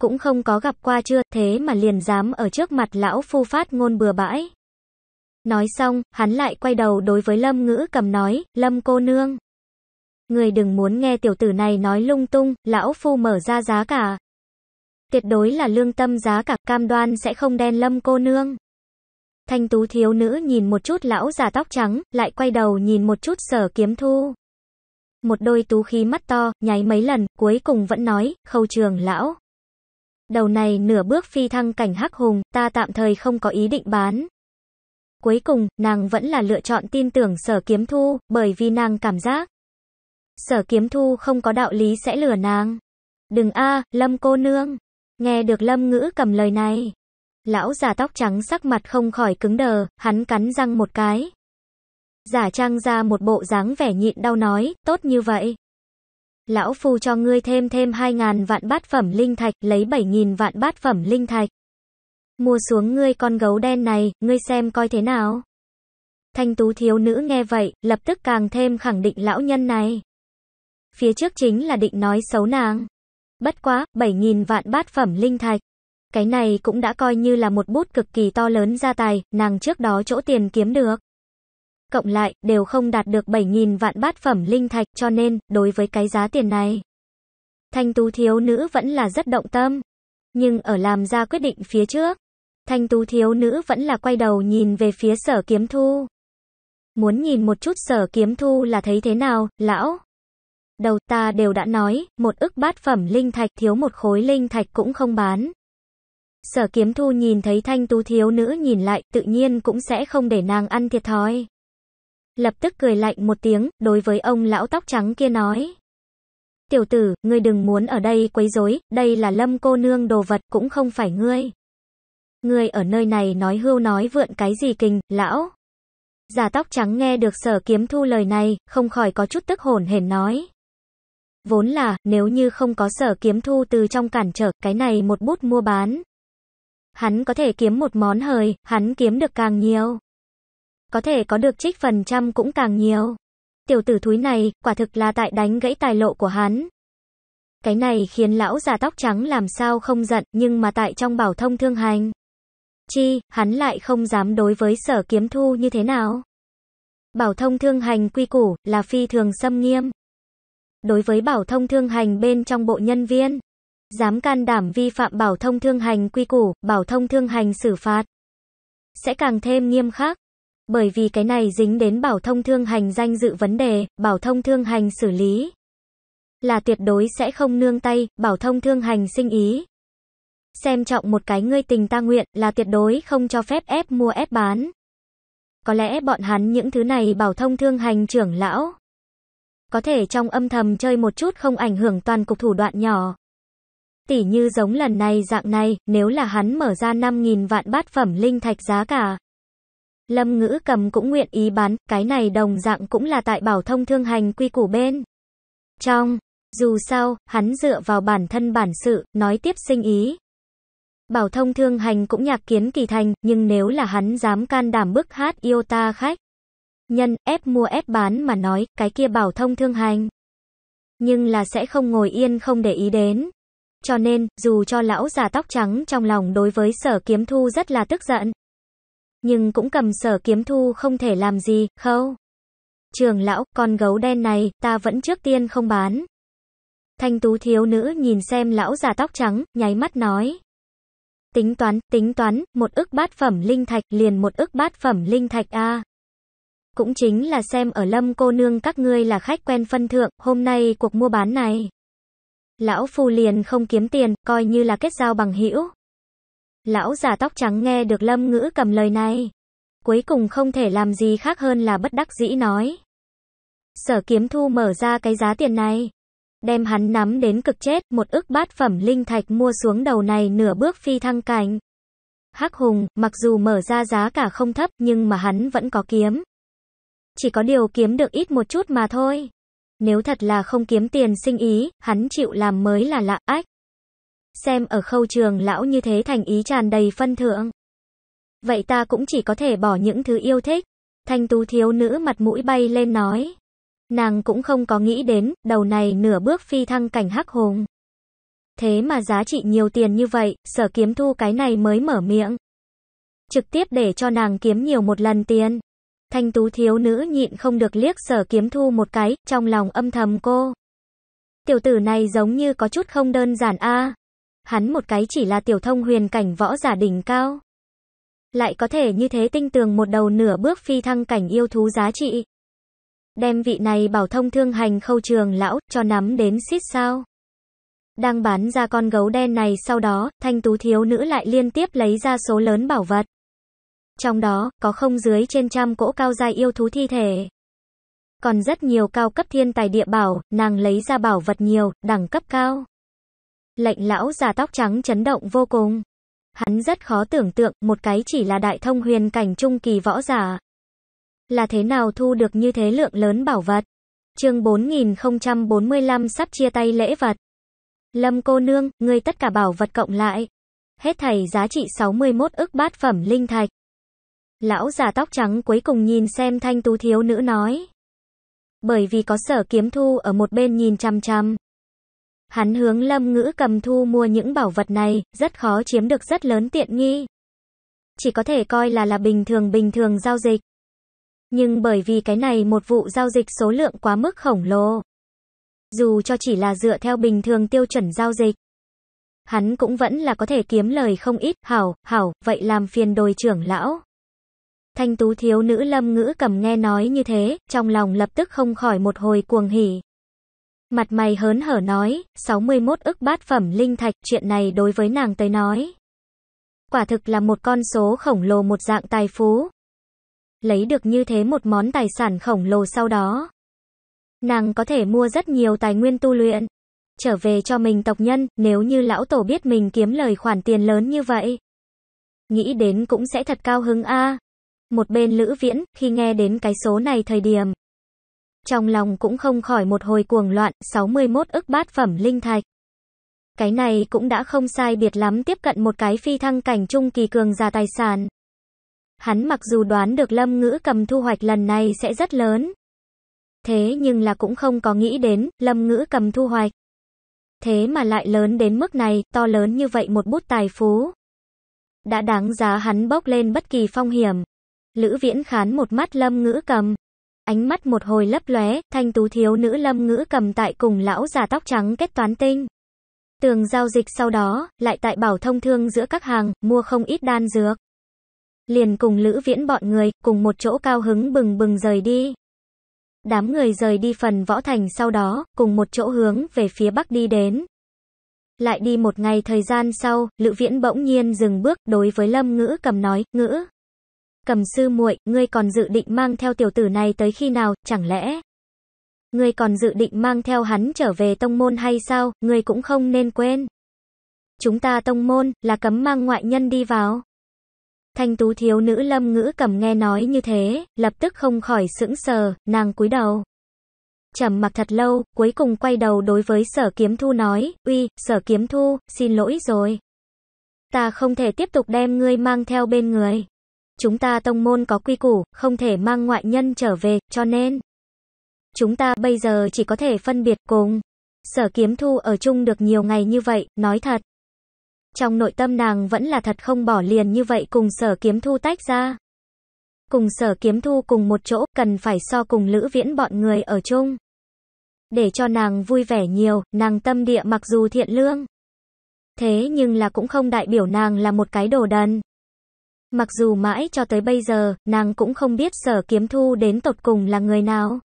Cũng không có gặp qua chưa, thế mà liền dám ở trước mặt lão phu phát ngôn bừa bãi. Nói xong, hắn lại quay đầu đối với Lâm Ngữ cầm nói, Lâm cô nương. Người đừng muốn nghe tiểu tử này nói lung tung, lão phu mở ra giá cả. Tuyệt đối là lương tâm giá cả, cam đoan sẽ không đen Lâm cô nương. Thanh tú thiếu nữ nhìn một chút lão già tóc trắng, lại quay đầu nhìn một chút sở kiếm thu. Một đôi tú khí mắt to, nháy mấy lần, cuối cùng vẫn nói, khâu trường lão. Đầu này nửa bước phi thăng cảnh hắc hùng, ta tạm thời không có ý định bán. Cuối cùng, nàng vẫn là lựa chọn tin tưởng sở kiếm thu, bởi vì nàng cảm giác. Sở kiếm thu không có đạo lý sẽ lừa nàng. Đừng a lâm cô nương. Nghe được lâm ngữ cầm lời này. Lão già tóc trắng sắc mặt không khỏi cứng đờ, hắn cắn răng một cái. Giả trang ra một bộ dáng vẻ nhịn đau nói, tốt như vậy. Lão phu cho ngươi thêm thêm 2.000 vạn bát phẩm linh thạch, lấy 7.000 vạn bát phẩm linh thạch. Mua xuống ngươi con gấu đen này, ngươi xem coi thế nào. Thanh tú thiếu nữ nghe vậy, lập tức càng thêm khẳng định lão nhân này. Phía trước chính là định nói xấu nàng. Bất quá, 7.000 vạn bát phẩm linh thạch. Cái này cũng đã coi như là một bút cực kỳ to lớn gia tài, nàng trước đó chỗ tiền kiếm được. Cộng lại, đều không đạt được 7.000 vạn bát phẩm linh thạch cho nên, đối với cái giá tiền này. Thanh tú thiếu nữ vẫn là rất động tâm. Nhưng ở làm ra quyết định phía trước, Thanh tú thiếu nữ vẫn là quay đầu nhìn về phía sở kiếm thu. Muốn nhìn một chút sở kiếm thu là thấy thế nào, lão? Đầu ta đều đã nói, một ức bát phẩm linh thạch thiếu một khối linh thạch cũng không bán. Sở kiếm thu nhìn thấy thanh tú thiếu nữ nhìn lại, tự nhiên cũng sẽ không để nàng ăn thiệt thòi. Lập tức cười lạnh một tiếng, đối với ông lão tóc trắng kia nói. Tiểu tử, ngươi đừng muốn ở đây quấy rối, đây là lâm cô nương đồ vật cũng không phải ngươi. Người ở nơi này nói hưu nói vượn cái gì kinh lão. Già tóc trắng nghe được sở kiếm thu lời này, không khỏi có chút tức hồn hển nói. Vốn là, nếu như không có sở kiếm thu từ trong cản trở, cái này một bút mua bán. Hắn có thể kiếm một món hời, hắn kiếm được càng nhiều. Có thể có được trích phần trăm cũng càng nhiều. Tiểu tử thúi này, quả thực là tại đánh gãy tài lộ của hắn. Cái này khiến lão già tóc trắng làm sao không giận, nhưng mà tại trong bảo thông thương hành chi, hắn lại không dám đối với sở kiếm thu như thế nào. Bảo thông thương hành quy củ, là phi thường xâm nghiêm. Đối với bảo thông thương hành bên trong bộ nhân viên, dám can đảm vi phạm bảo thông thương hành quy củ, bảo thông thương hành xử phạt, sẽ càng thêm nghiêm khắc. Bởi vì cái này dính đến bảo thông thương hành danh dự vấn đề, bảo thông thương hành xử lý là tuyệt đối sẽ không nương tay, bảo thông thương hành sinh ý xem trọng một cái ngươi tình ta nguyện là tuyệt đối không cho phép ép mua ép bán. Có lẽ bọn hắn những thứ này bảo thông thương hành trưởng lão. Có thể trong âm thầm chơi một chút không ảnh hưởng toàn cục thủ đoạn nhỏ. Tỉ như giống lần này dạng này, nếu là hắn mở ra 5.000 vạn bát phẩm linh thạch giá cả. Lâm ngữ cầm cũng nguyện ý bán, cái này đồng dạng cũng là tại bảo thông thương hành quy củ bên. Trong, dù sao, hắn dựa vào bản thân bản sự, nói tiếp sinh ý. Bảo thông thương hành cũng nhạc kiến kỳ thành, nhưng nếu là hắn dám can đảm bức hát yêu ta khách. Nhân, ép mua ép bán mà nói, cái kia bảo thông thương hành. Nhưng là sẽ không ngồi yên không để ý đến. Cho nên, dù cho lão già tóc trắng trong lòng đối với sở kiếm thu rất là tức giận. Nhưng cũng cầm sở kiếm thu không thể làm gì, khâu. Trường lão, con gấu đen này, ta vẫn trước tiên không bán. Thanh tú thiếu nữ nhìn xem lão già tóc trắng, nháy mắt nói. Tính toán, tính toán, một ức bát phẩm linh thạch liền một ức bát phẩm linh thạch a. Cũng chính là xem ở lâm cô nương các ngươi là khách quen phân thượng, hôm nay cuộc mua bán này. Lão phu liền không kiếm tiền, coi như là kết giao bằng hữu. Lão già tóc trắng nghe được lâm ngữ cầm lời này. Cuối cùng không thể làm gì khác hơn là bất đắc dĩ nói. Sở kiếm thu mở ra cái giá tiền này đem hắn nắm đến cực chết, một ức bát phẩm linh thạch mua xuống đầu này nửa bước phi thăng cảnh. Hắc Hùng, mặc dù mở ra giá cả không thấp nhưng mà hắn vẫn có kiếm. Chỉ có điều kiếm được ít một chút mà thôi. Nếu thật là không kiếm tiền sinh ý, hắn chịu làm mới là lạ ách. Xem ở khâu trường lão như thế thành ý tràn đầy phân thượng. Vậy ta cũng chỉ có thể bỏ những thứ yêu thích. Thanh tú thiếu nữ mặt mũi bay lên nói nàng cũng không có nghĩ đến, đầu này nửa bước phi thăng cảnh hắc hùng. Thế mà giá trị nhiều tiền như vậy, sở kiếm thu cái này mới mở miệng. Trực tiếp để cho nàng kiếm nhiều một lần tiền. Thanh tú thiếu nữ nhịn không được liếc sở kiếm thu một cái, trong lòng âm thầm cô. Tiểu tử này giống như có chút không đơn giản a Hắn một cái chỉ là tiểu thông huyền cảnh võ giả đỉnh cao. Lại có thể như thế tinh tường một đầu nửa bước phi thăng cảnh yêu thú giá trị. Đem vị này bảo thông thương hành khâu trường lão, cho nắm đến xít sao. Đang bán ra con gấu đen này sau đó, thanh tú thiếu nữ lại liên tiếp lấy ra số lớn bảo vật. Trong đó, có không dưới trên trăm cỗ cao dài yêu thú thi thể. Còn rất nhiều cao cấp thiên tài địa bảo, nàng lấy ra bảo vật nhiều, đẳng cấp cao. Lệnh lão già tóc trắng chấn động vô cùng. Hắn rất khó tưởng tượng, một cái chỉ là đại thông huyền cảnh trung kỳ võ giả, là thế nào thu được như thế lượng lớn bảo vật. Chương 4045 sắp chia tay lễ vật. Lâm cô nương, ngươi tất cả bảo vật cộng lại. Hết thầy giá trị 61 ức bát phẩm linh thạch. Lão già tóc trắng cuối cùng nhìn xem thanh tú thiếu nữ nói. Bởi vì có sở kiếm thu ở một bên nhìn chăm chăm. Hắn hướng lâm ngữ cầm thu mua những bảo vật này, rất khó chiếm được rất lớn tiện nghi. Chỉ có thể coi là là bình thường bình thường giao dịch. Nhưng bởi vì cái này một vụ giao dịch số lượng quá mức khổng lồ. Dù cho chỉ là dựa theo bình thường tiêu chuẩn giao dịch, hắn cũng vẫn là có thể kiếm lời không ít, hảo, hảo, vậy làm phiền đồi trưởng lão. Thanh tú thiếu nữ lâm ngữ cầm nghe nói như thế, trong lòng lập tức không khỏi một hồi cuồng hỉ. Mặt mày hớn hở nói, 61 ức bát phẩm linh thạch, chuyện này đối với nàng tới nói. Quả thực là một con số khổng lồ một dạng tài phú, lấy được như thế một món tài sản khổng lồ sau đó. Nàng có thể mua rất nhiều tài nguyên tu luyện, trở về cho mình tộc nhân, nếu như lão tổ biết mình kiếm lời khoản tiền lớn như vậy. Nghĩ đến cũng sẽ thật cao hứng a. Một bên Lữ Viễn, khi nghe đến cái số này thời điểm, trong lòng cũng không khỏi một hồi cuồng loạn, 61 ức bát phẩm linh thạch. Cái này cũng đã không sai biệt lắm tiếp cận một cái phi thăng cảnh trung kỳ cường giả tài sản. Hắn mặc dù đoán được lâm ngữ cầm thu hoạch lần này sẽ rất lớn. Thế nhưng là cũng không có nghĩ đến, lâm ngữ cầm thu hoạch. Thế mà lại lớn đến mức này, to lớn như vậy một bút tài phú. Đã đáng giá hắn bốc lên bất kỳ phong hiểm. Lữ viễn khán một mắt lâm ngữ cầm. Ánh mắt một hồi lấp lóe, thanh tú thiếu nữ lâm ngữ cầm tại cùng lão già tóc trắng kết toán tinh. Tường giao dịch sau đó, lại tại bảo thông thương giữa các hàng, mua không ít đan dược liền cùng Lữ Viễn bọn người, cùng một chỗ cao hứng bừng bừng rời đi. Đám người rời đi phần võ thành sau đó, cùng một chỗ hướng về phía bắc đi đến. Lại đi một ngày thời gian sau, Lữ Viễn bỗng nhiên dừng bước, đối với Lâm Ngữ cầm nói, Ngữ. Cầm sư muội, ngươi còn dự định mang theo tiểu tử này tới khi nào, chẳng lẽ? Ngươi còn dự định mang theo hắn trở về tông môn hay sao, ngươi cũng không nên quên. Chúng ta tông môn, là cấm mang ngoại nhân đi vào. Thanh tú thiếu nữ lâm ngữ cầm nghe nói như thế, lập tức không khỏi sững sờ, nàng cúi đầu. Trầm mặc thật lâu, cuối cùng quay đầu đối với sở kiếm thu nói, uy, sở kiếm thu, xin lỗi rồi. Ta không thể tiếp tục đem ngươi mang theo bên người. Chúng ta tông môn có quy củ, không thể mang ngoại nhân trở về, cho nên. Chúng ta bây giờ chỉ có thể phân biệt cùng. Sở kiếm thu ở chung được nhiều ngày như vậy, nói thật. Trong nội tâm nàng vẫn là thật không bỏ liền như vậy cùng sở kiếm thu tách ra. Cùng sở kiếm thu cùng một chỗ, cần phải so cùng lữ viễn bọn người ở chung. Để cho nàng vui vẻ nhiều, nàng tâm địa mặc dù thiện lương. Thế nhưng là cũng không đại biểu nàng là một cái đồ đần. Mặc dù mãi cho tới bây giờ, nàng cũng không biết sở kiếm thu đến tột cùng là người nào.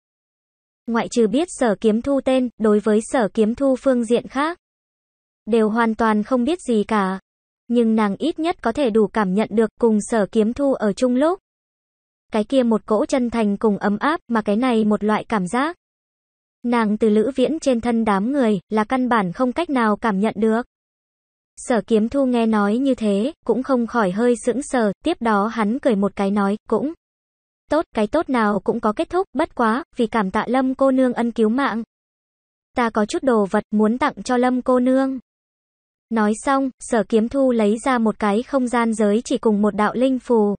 Ngoại trừ biết sở kiếm thu tên, đối với sở kiếm thu phương diện khác đều hoàn toàn không biết gì cả. Nhưng nàng ít nhất có thể đủ cảm nhận được cùng sở kiếm thu ở chung lúc. Cái kia một cỗ chân thành cùng ấm áp mà cái này một loại cảm giác. Nàng từ lữ viễn trên thân đám người là căn bản không cách nào cảm nhận được. Sở kiếm thu nghe nói như thế, cũng không khỏi hơi sững sờ, tiếp đó hắn cười một cái nói, cũng tốt, cái tốt nào cũng có kết thúc, bất quá, vì cảm tạ lâm cô nương ân cứu mạng. Ta có chút đồ vật muốn tặng cho lâm cô nương. Nói xong, sở kiếm thu lấy ra một cái không gian giới chỉ cùng một đạo linh phù.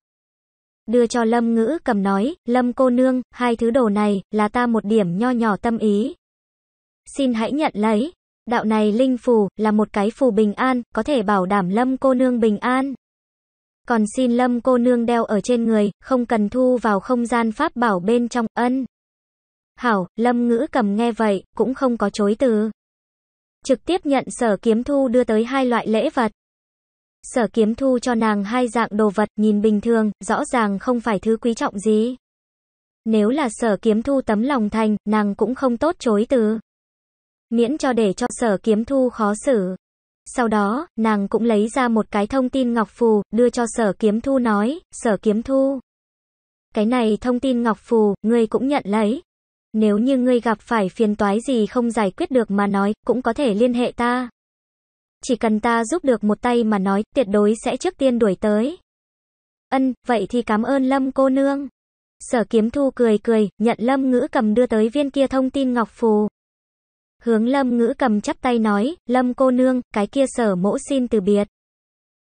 Đưa cho Lâm ngữ cầm nói, Lâm cô nương, hai thứ đồ này, là ta một điểm nho nhỏ tâm ý. Xin hãy nhận lấy. Đạo này linh phù, là một cái phù bình an, có thể bảo đảm Lâm cô nương bình an. Còn xin Lâm cô nương đeo ở trên người, không cần thu vào không gian pháp bảo bên trong, ân. Hảo, Lâm ngữ cầm nghe vậy, cũng không có chối từ trực tiếp nhận Sở Kiếm Thu đưa tới hai loại lễ vật. Sở Kiếm Thu cho nàng hai dạng đồ vật, nhìn bình thường, rõ ràng không phải thứ quý trọng gì. Nếu là Sở Kiếm Thu tấm lòng thành, nàng cũng không tốt chối từ. Miễn cho để cho Sở Kiếm Thu khó xử. Sau đó, nàng cũng lấy ra một cái thông tin ngọc phù, đưa cho Sở Kiếm Thu nói, Sở Kiếm Thu. Cái này thông tin ngọc phù, ngươi cũng nhận lấy nếu như ngươi gặp phải phiền toái gì không giải quyết được mà nói, cũng có thể liên hệ ta. Chỉ cần ta giúp được một tay mà nói, tuyệt đối sẽ trước tiên đuổi tới. Ân, vậy thì cảm ơn Lâm cô nương. Sở kiếm thu cười cười, nhận Lâm ngữ cầm đưa tới viên kia thông tin ngọc phù. Hướng Lâm ngữ cầm chắp tay nói, Lâm cô nương, cái kia sở mỗ xin từ biệt.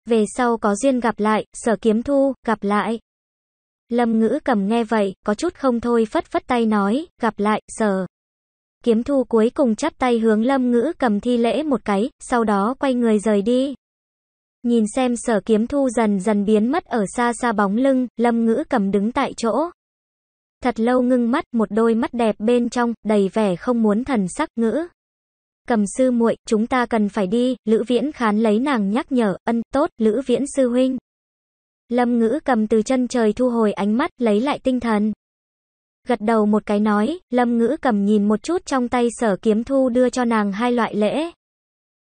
Về sau có duyên gặp lại, sở kiếm thu, gặp lại. Lâm ngữ cầm nghe vậy, có chút không thôi phất phất tay nói, gặp lại, sở. Kiếm thu cuối cùng chắp tay hướng lâm ngữ cầm thi lễ một cái, sau đó quay người rời đi. Nhìn xem sở kiếm thu dần dần biến mất ở xa xa bóng lưng, lâm ngữ cầm đứng tại chỗ. Thật lâu ngưng mắt, một đôi mắt đẹp bên trong, đầy vẻ không muốn thần sắc ngữ. Cầm sư muội, chúng ta cần phải đi, Lữ Viễn khán lấy nàng nhắc nhở, ân tốt, Lữ Viễn sư huynh. Lâm ngữ cầm từ chân trời thu hồi ánh mắt, lấy lại tinh thần. Gật đầu một cái nói, lâm ngữ cầm nhìn một chút trong tay sở kiếm thu đưa cho nàng hai loại lễ.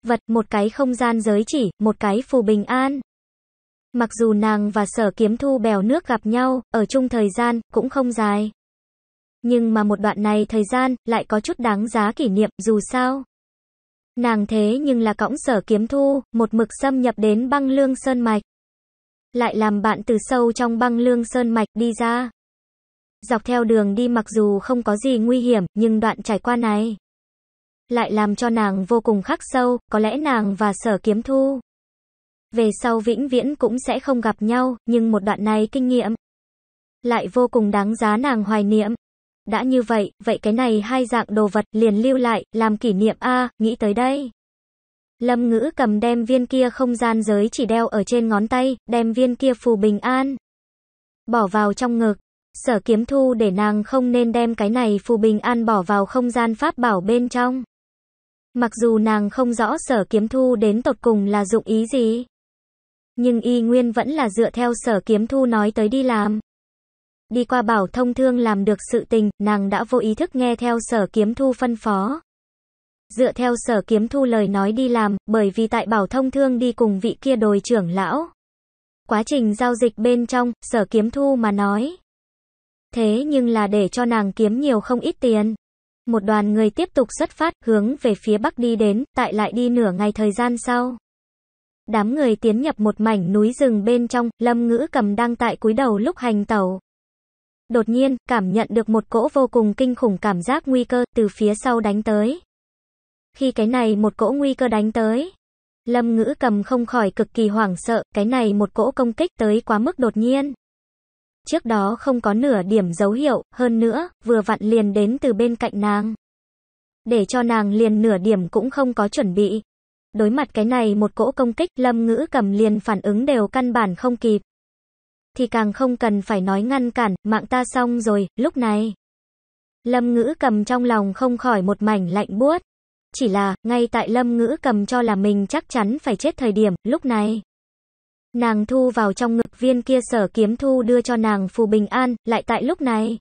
Vật, một cái không gian giới chỉ, một cái phù bình an. Mặc dù nàng và sở kiếm thu bèo nước gặp nhau, ở chung thời gian, cũng không dài. Nhưng mà một đoạn này thời gian, lại có chút đáng giá kỷ niệm, dù sao. Nàng thế nhưng là cõng sở kiếm thu, một mực xâm nhập đến băng lương sơn mạch lại làm bạn từ sâu trong băng lương sơn mạch đi ra. Dọc theo đường đi mặc dù không có gì nguy hiểm, nhưng đoạn trải qua này lại làm cho nàng vô cùng khắc sâu, có lẽ nàng và sở kiếm thu. Về sau vĩnh viễn cũng sẽ không gặp nhau, nhưng một đoạn này kinh nghiệm lại vô cùng đáng giá nàng hoài niệm. Đã như vậy, vậy cái này hai dạng đồ vật liền lưu lại, làm kỷ niệm A, nghĩ tới đây. Lâm ngữ cầm đem viên kia không gian giới chỉ đeo ở trên ngón tay, đem viên kia phù bình an. Bỏ vào trong ngực. Sở kiếm thu để nàng không nên đem cái này phù bình an bỏ vào không gian pháp bảo bên trong. Mặc dù nàng không rõ sở kiếm thu đến tột cùng là dụng ý gì. Nhưng y nguyên vẫn là dựa theo sở kiếm thu nói tới đi làm. Đi qua bảo thông thương làm được sự tình, nàng đã vô ý thức nghe theo sở kiếm thu phân phó. Dựa theo sở kiếm thu lời nói đi làm, bởi vì tại bảo thông thương đi cùng vị kia đồi trưởng lão. Quá trình giao dịch bên trong, sở kiếm thu mà nói. Thế nhưng là để cho nàng kiếm nhiều không ít tiền. Một đoàn người tiếp tục xuất phát, hướng về phía bắc đi đến, tại lại đi nửa ngày thời gian sau. Đám người tiến nhập một mảnh núi rừng bên trong, lâm ngữ cầm đang tại cúi đầu lúc hành tàu. Đột nhiên, cảm nhận được một cỗ vô cùng kinh khủng cảm giác nguy cơ từ phía sau đánh tới khi cái này một cỗ nguy cơ đánh tới. Lâm ngữ cầm không khỏi cực kỳ hoảng sợ, cái này một cỗ công kích tới quá mức đột nhiên. Trước đó không có nửa điểm dấu hiệu, hơn nữa, vừa vặn liền đến từ bên cạnh nàng. Để cho nàng liền nửa điểm cũng không có chuẩn bị. Đối mặt cái này một cỗ công kích, lâm ngữ cầm liền phản ứng đều căn bản không kịp. Thì càng không cần phải nói ngăn cản, mạng ta xong rồi, lúc này. Lâm ngữ cầm trong lòng không khỏi một mảnh lạnh buốt. Chỉ là, ngay tại lâm ngữ cầm cho là mình chắc chắn phải chết thời điểm, lúc này. Nàng thu vào trong ngực viên kia sở kiếm thu đưa cho nàng phù bình an, lại tại lúc này.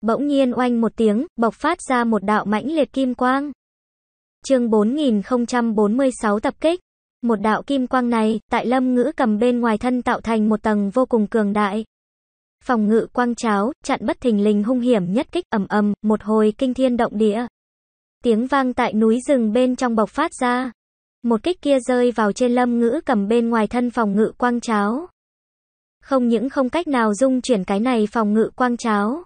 Bỗng nhiên oanh một tiếng, bộc phát ra một đạo mãnh liệt kim quang. chương 4046 tập kích. Một đạo kim quang này, tại lâm ngữ cầm bên ngoài thân tạo thành một tầng vô cùng cường đại. Phòng ngự quang cháo, chặn bất thình lình hung hiểm nhất kích ầm ầm, một hồi kinh thiên động địa. Tiếng vang tại núi rừng bên trong bộc phát ra. Một kích kia rơi vào trên lâm ngữ cầm bên ngoài thân phòng ngự quang cháo. Không những không cách nào dung chuyển cái này phòng ngự quang cháo.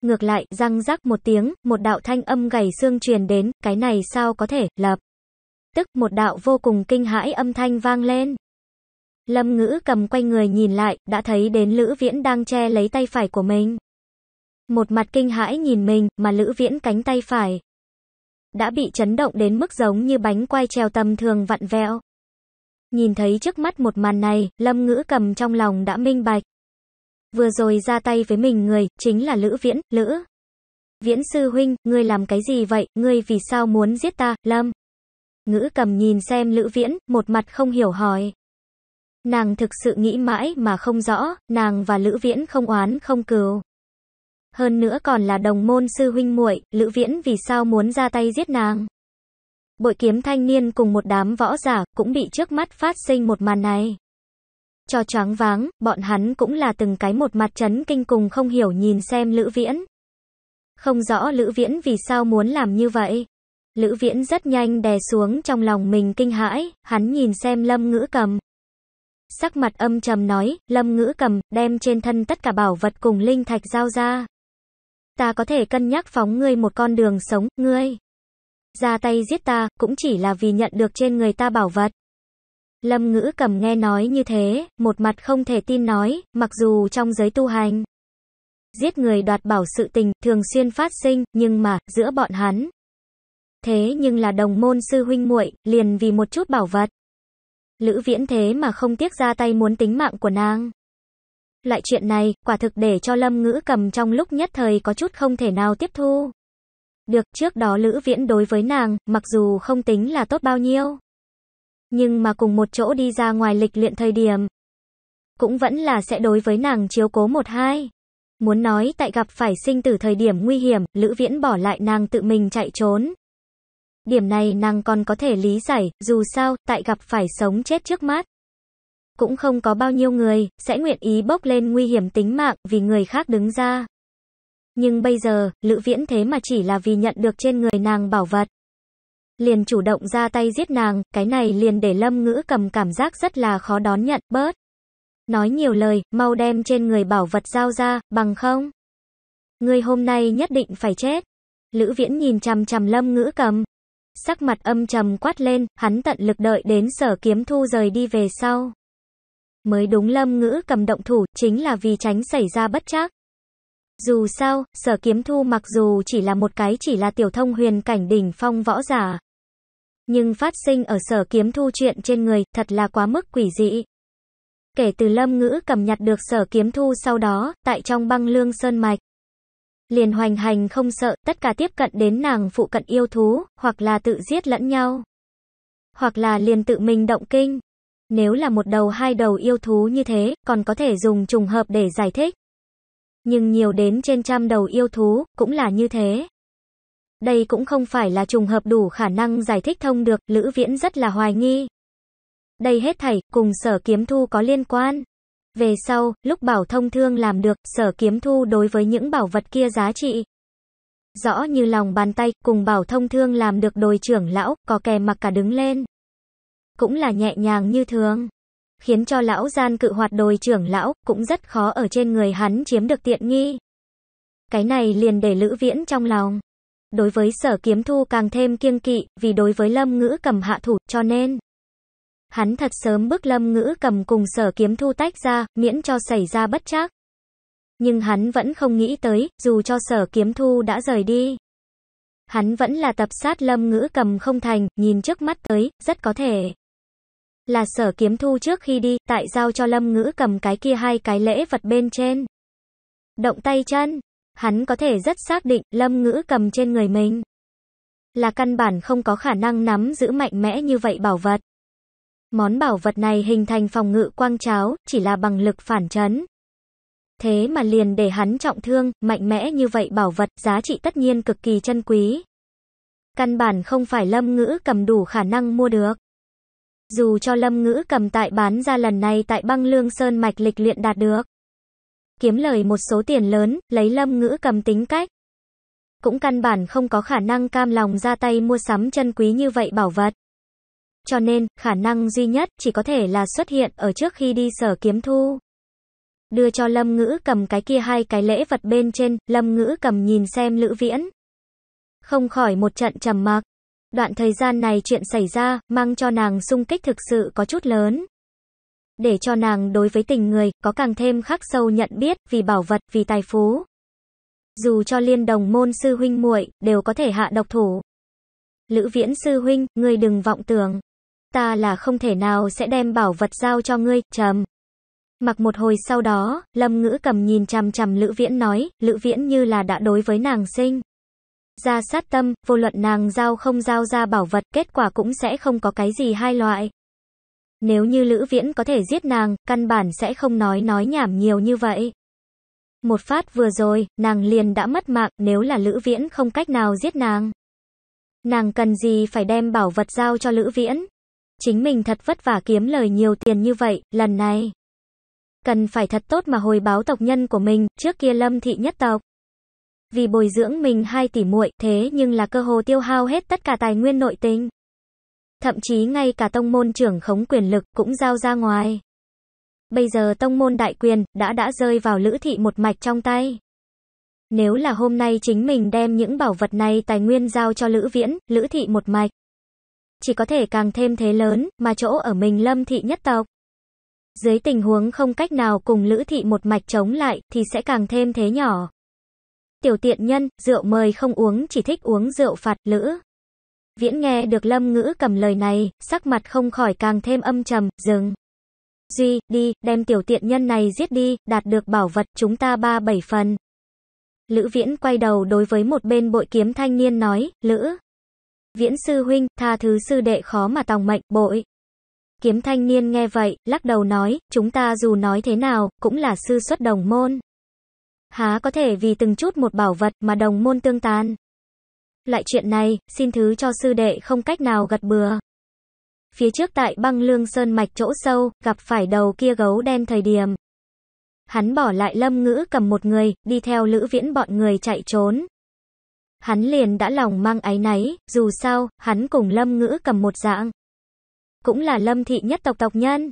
Ngược lại, răng rắc một tiếng, một đạo thanh âm gầy xương truyền đến, cái này sao có thể, lập. Tức, một đạo vô cùng kinh hãi âm thanh vang lên. Lâm ngữ cầm quay người nhìn lại, đã thấy đến Lữ Viễn đang che lấy tay phải của mình. Một mặt kinh hãi nhìn mình, mà Lữ Viễn cánh tay phải đã bị chấn động đến mức giống như bánh quay treo tầm thường vặn vẹo. Nhìn thấy trước mắt một màn này, Lâm Ngữ cầm trong lòng đã minh bạch. Vừa rồi ra tay với mình người, chính là Lữ Viễn, Lữ. Viễn sư huynh, ngươi làm cái gì vậy, ngươi vì sao muốn giết ta, Lâm? Ngữ cầm nhìn xem Lữ Viễn, một mặt không hiểu hỏi. Nàng thực sự nghĩ mãi mà không rõ, nàng và Lữ Viễn không oán không cừu hơn nữa còn là đồng môn sư huynh muội, Lữ Viễn vì sao muốn ra tay giết nàng? Bội kiếm thanh niên cùng một đám võ giả cũng bị trước mắt phát sinh một màn này. Cho choáng váng, bọn hắn cũng là từng cái một mặt chấn kinh cùng không hiểu nhìn xem Lữ Viễn. Không rõ Lữ Viễn vì sao muốn làm như vậy. Lữ Viễn rất nhanh đè xuống trong lòng mình kinh hãi, hắn nhìn xem Lâm Ngữ Cầm. Sắc mặt âm trầm nói, Lâm Ngữ Cầm, đem trên thân tất cả bảo vật cùng linh thạch giao ra, ta có thể cân nhắc phóng ngươi một con đường sống, ngươi ra tay giết ta, cũng chỉ là vì nhận được trên người ta bảo vật. Lâm ngữ cầm nghe nói như thế, một mặt không thể tin nói, mặc dù trong giới tu hành, giết người đoạt bảo sự tình, thường xuyên phát sinh, nhưng mà, giữa bọn hắn. Thế nhưng là đồng môn sư huynh muội liền vì một chút bảo vật. Lữ viễn thế mà không tiếc ra tay muốn tính mạng của nàng loại chuyện này, quả thực để cho Lâm Ngữ cầm trong lúc nhất thời có chút không thể nào tiếp thu. Được, trước đó Lữ Viễn đối với nàng, mặc dù không tính là tốt bao nhiêu. Nhưng mà cùng một chỗ đi ra ngoài lịch luyện thời điểm. Cũng vẫn là sẽ đối với nàng chiếu cố một hai. Muốn nói tại gặp phải sinh tử thời điểm nguy hiểm, Lữ Viễn bỏ lại nàng tự mình chạy trốn. Điểm này nàng còn có thể lý giải, dù sao, tại gặp phải sống chết trước mắt cũng không có bao nhiêu người sẽ nguyện ý bốc lên nguy hiểm tính mạng vì người khác đứng ra. Nhưng bây giờ, Lữ Viễn thế mà chỉ là vì nhận được trên người nàng bảo vật. Liền chủ động ra tay giết nàng, cái này liền để lâm ngữ cầm cảm giác rất là khó đón nhận, bớt. Nói nhiều lời, mau đem trên người bảo vật giao ra, bằng không. Người hôm nay nhất định phải chết. Lữ Viễn nhìn chằm chằm lâm ngữ cầm. Sắc mặt âm trầm quát lên, hắn tận lực đợi đến sở kiếm thu rời đi về sau mới đúng lâm ngữ cầm động thủ, chính là vì tránh xảy ra bất chắc. Dù sao, sở kiếm thu mặc dù chỉ là một cái chỉ là tiểu thông huyền cảnh đỉnh phong võ giả. Nhưng phát sinh ở sở kiếm thu chuyện trên người, thật là quá mức quỷ dị. Kể từ lâm ngữ cầm nhặt được sở kiếm thu sau đó, tại trong băng lương sơn mạch. Liền hoành hành không sợ, tất cả tiếp cận đến nàng phụ cận yêu thú, hoặc là tự giết lẫn nhau. Hoặc là liền tự mình động kinh. Nếu là một đầu hai đầu yêu thú như thế, còn có thể dùng trùng hợp để giải thích. Nhưng nhiều đến trên trăm đầu yêu thú, cũng là như thế. Đây cũng không phải là trùng hợp đủ khả năng giải thích thông được, Lữ Viễn rất là hoài nghi. Đây hết thảy, cùng sở kiếm thu có liên quan. Về sau, lúc bảo thông thương làm được, sở kiếm thu đối với những bảo vật kia giá trị. Rõ như lòng bàn tay, cùng bảo thông thương làm được đồi trưởng lão, có kè mặc cả đứng lên cũng là nhẹ nhàng như thường. Khiến cho lão gian cự hoạt đồi trưởng lão, cũng rất khó ở trên người hắn chiếm được tiện nghi. Cái này liền để Lữ Viễn trong lòng. Đối với sở kiếm thu càng thêm kiêng kỵ, vì đối với lâm ngữ cầm hạ thủ, cho nên. Hắn thật sớm bước lâm ngữ cầm cùng sở kiếm thu tách ra, miễn cho xảy ra bất chắc. Nhưng hắn vẫn không nghĩ tới, dù cho sở kiếm thu đã rời đi. Hắn vẫn là tập sát lâm ngữ cầm không thành, nhìn trước mắt tới, rất có thể là sở kiếm thu trước khi đi, tại giao cho lâm ngữ cầm cái kia hai cái lễ vật bên trên. Động tay chân, hắn có thể rất xác định lâm ngữ cầm trên người mình. Là căn bản không có khả năng nắm giữ mạnh mẽ như vậy bảo vật. Món bảo vật này hình thành phòng ngự quang cháo, chỉ là bằng lực phản chấn. Thế mà liền để hắn trọng thương, mạnh mẽ như vậy bảo vật, giá trị tất nhiên cực kỳ chân quý. Căn bản không phải lâm ngữ cầm đủ khả năng mua được. Dù cho lâm ngữ cầm tại bán ra lần này tại băng lương sơn mạch lịch luyện đạt được. Kiếm lời một số tiền lớn, lấy lâm ngữ cầm tính cách. Cũng căn bản không có khả năng cam lòng ra tay mua sắm chân quý như vậy bảo vật. Cho nên, khả năng duy nhất chỉ có thể là xuất hiện ở trước khi đi sở kiếm thu. Đưa cho Lâm Ngữ cầm cái kia hai cái lễ vật bên trên, Lâm Ngữ cầm nhìn xem Lữ Viễn. Không khỏi một trận trầm mặc. Đoạn thời gian này chuyện xảy ra, mang cho nàng sung kích thực sự có chút lớn. Để cho nàng đối với tình người, có càng thêm khắc sâu nhận biết, vì bảo vật, vì tài phú. Dù cho liên đồng môn sư huynh muội đều có thể hạ độc thủ. Lữ viễn sư huynh, ngươi đừng vọng tưởng. Ta là không thể nào sẽ đem bảo vật giao cho ngươi, trầm. Mặc một hồi sau đó, Lâm Ngữ cầm nhìn chằm chằm Lữ Viễn nói, Lữ Viễn như là đã đối với nàng sinh ra sát tâm, vô luận nàng giao không giao ra bảo vật, kết quả cũng sẽ không có cái gì hai loại. Nếu như Lữ Viễn có thể giết nàng, căn bản sẽ không nói nói nhảm nhiều như vậy. Một phát vừa rồi, nàng liền đã mất mạng, nếu là Lữ Viễn không cách nào giết nàng. Nàng cần gì phải đem bảo vật giao cho Lữ Viễn? Chính mình thật vất vả kiếm lời nhiều tiền như vậy, lần này. Cần phải thật tốt mà hồi báo tộc nhân của mình, trước kia lâm thị nhất tộc vì bồi dưỡng mình hai tỷ muội, thế nhưng là cơ hồ tiêu hao hết tất cả tài nguyên nội tình. Thậm chí ngay cả tông môn trưởng khống quyền lực cũng giao ra ngoài. Bây giờ tông môn đại quyền đã đã rơi vào lữ thị một mạch trong tay. Nếu là hôm nay chính mình đem những bảo vật này tài nguyên giao cho lữ viễn, lữ thị một mạch. Chỉ có thể càng thêm thế lớn, mà chỗ ở mình lâm thị nhất tộc. Dưới tình huống không cách nào cùng lữ thị một mạch chống lại, thì sẽ càng thêm thế nhỏ. Tiểu tiện nhân, rượu mời không uống chỉ thích uống rượu phạt lữ. Viễn nghe được lâm ngữ cầm lời này, sắc mặt không khỏi càng thêm âm trầm, dừng. Duy, đi, đem tiểu tiện nhân này giết đi, đạt được bảo vật chúng ta ba bảy phần. Lữ viễn quay đầu đối với một bên bội kiếm thanh niên nói, Lữ. Viễn sư huynh, tha thứ sư đệ khó mà tòng mệnh, bội. Kiếm thanh niên nghe vậy, lắc đầu nói, chúng ta dù nói thế nào, cũng là sư xuất đồng môn. Há có thể vì từng chút một bảo vật mà đồng môn tương tàn. Loại chuyện này, xin thứ cho sư đệ không cách nào gật bừa. Phía trước tại băng lương sơn mạch chỗ sâu, gặp phải đầu kia gấu đen thời điểm. Hắn bỏ lại lâm ngữ cầm một người, đi theo lữ viễn bọn người chạy trốn. Hắn liền đã lòng mang áy náy, dù sao, hắn cùng lâm ngữ cầm một dạng. Cũng là lâm thị nhất tộc tộc nhân.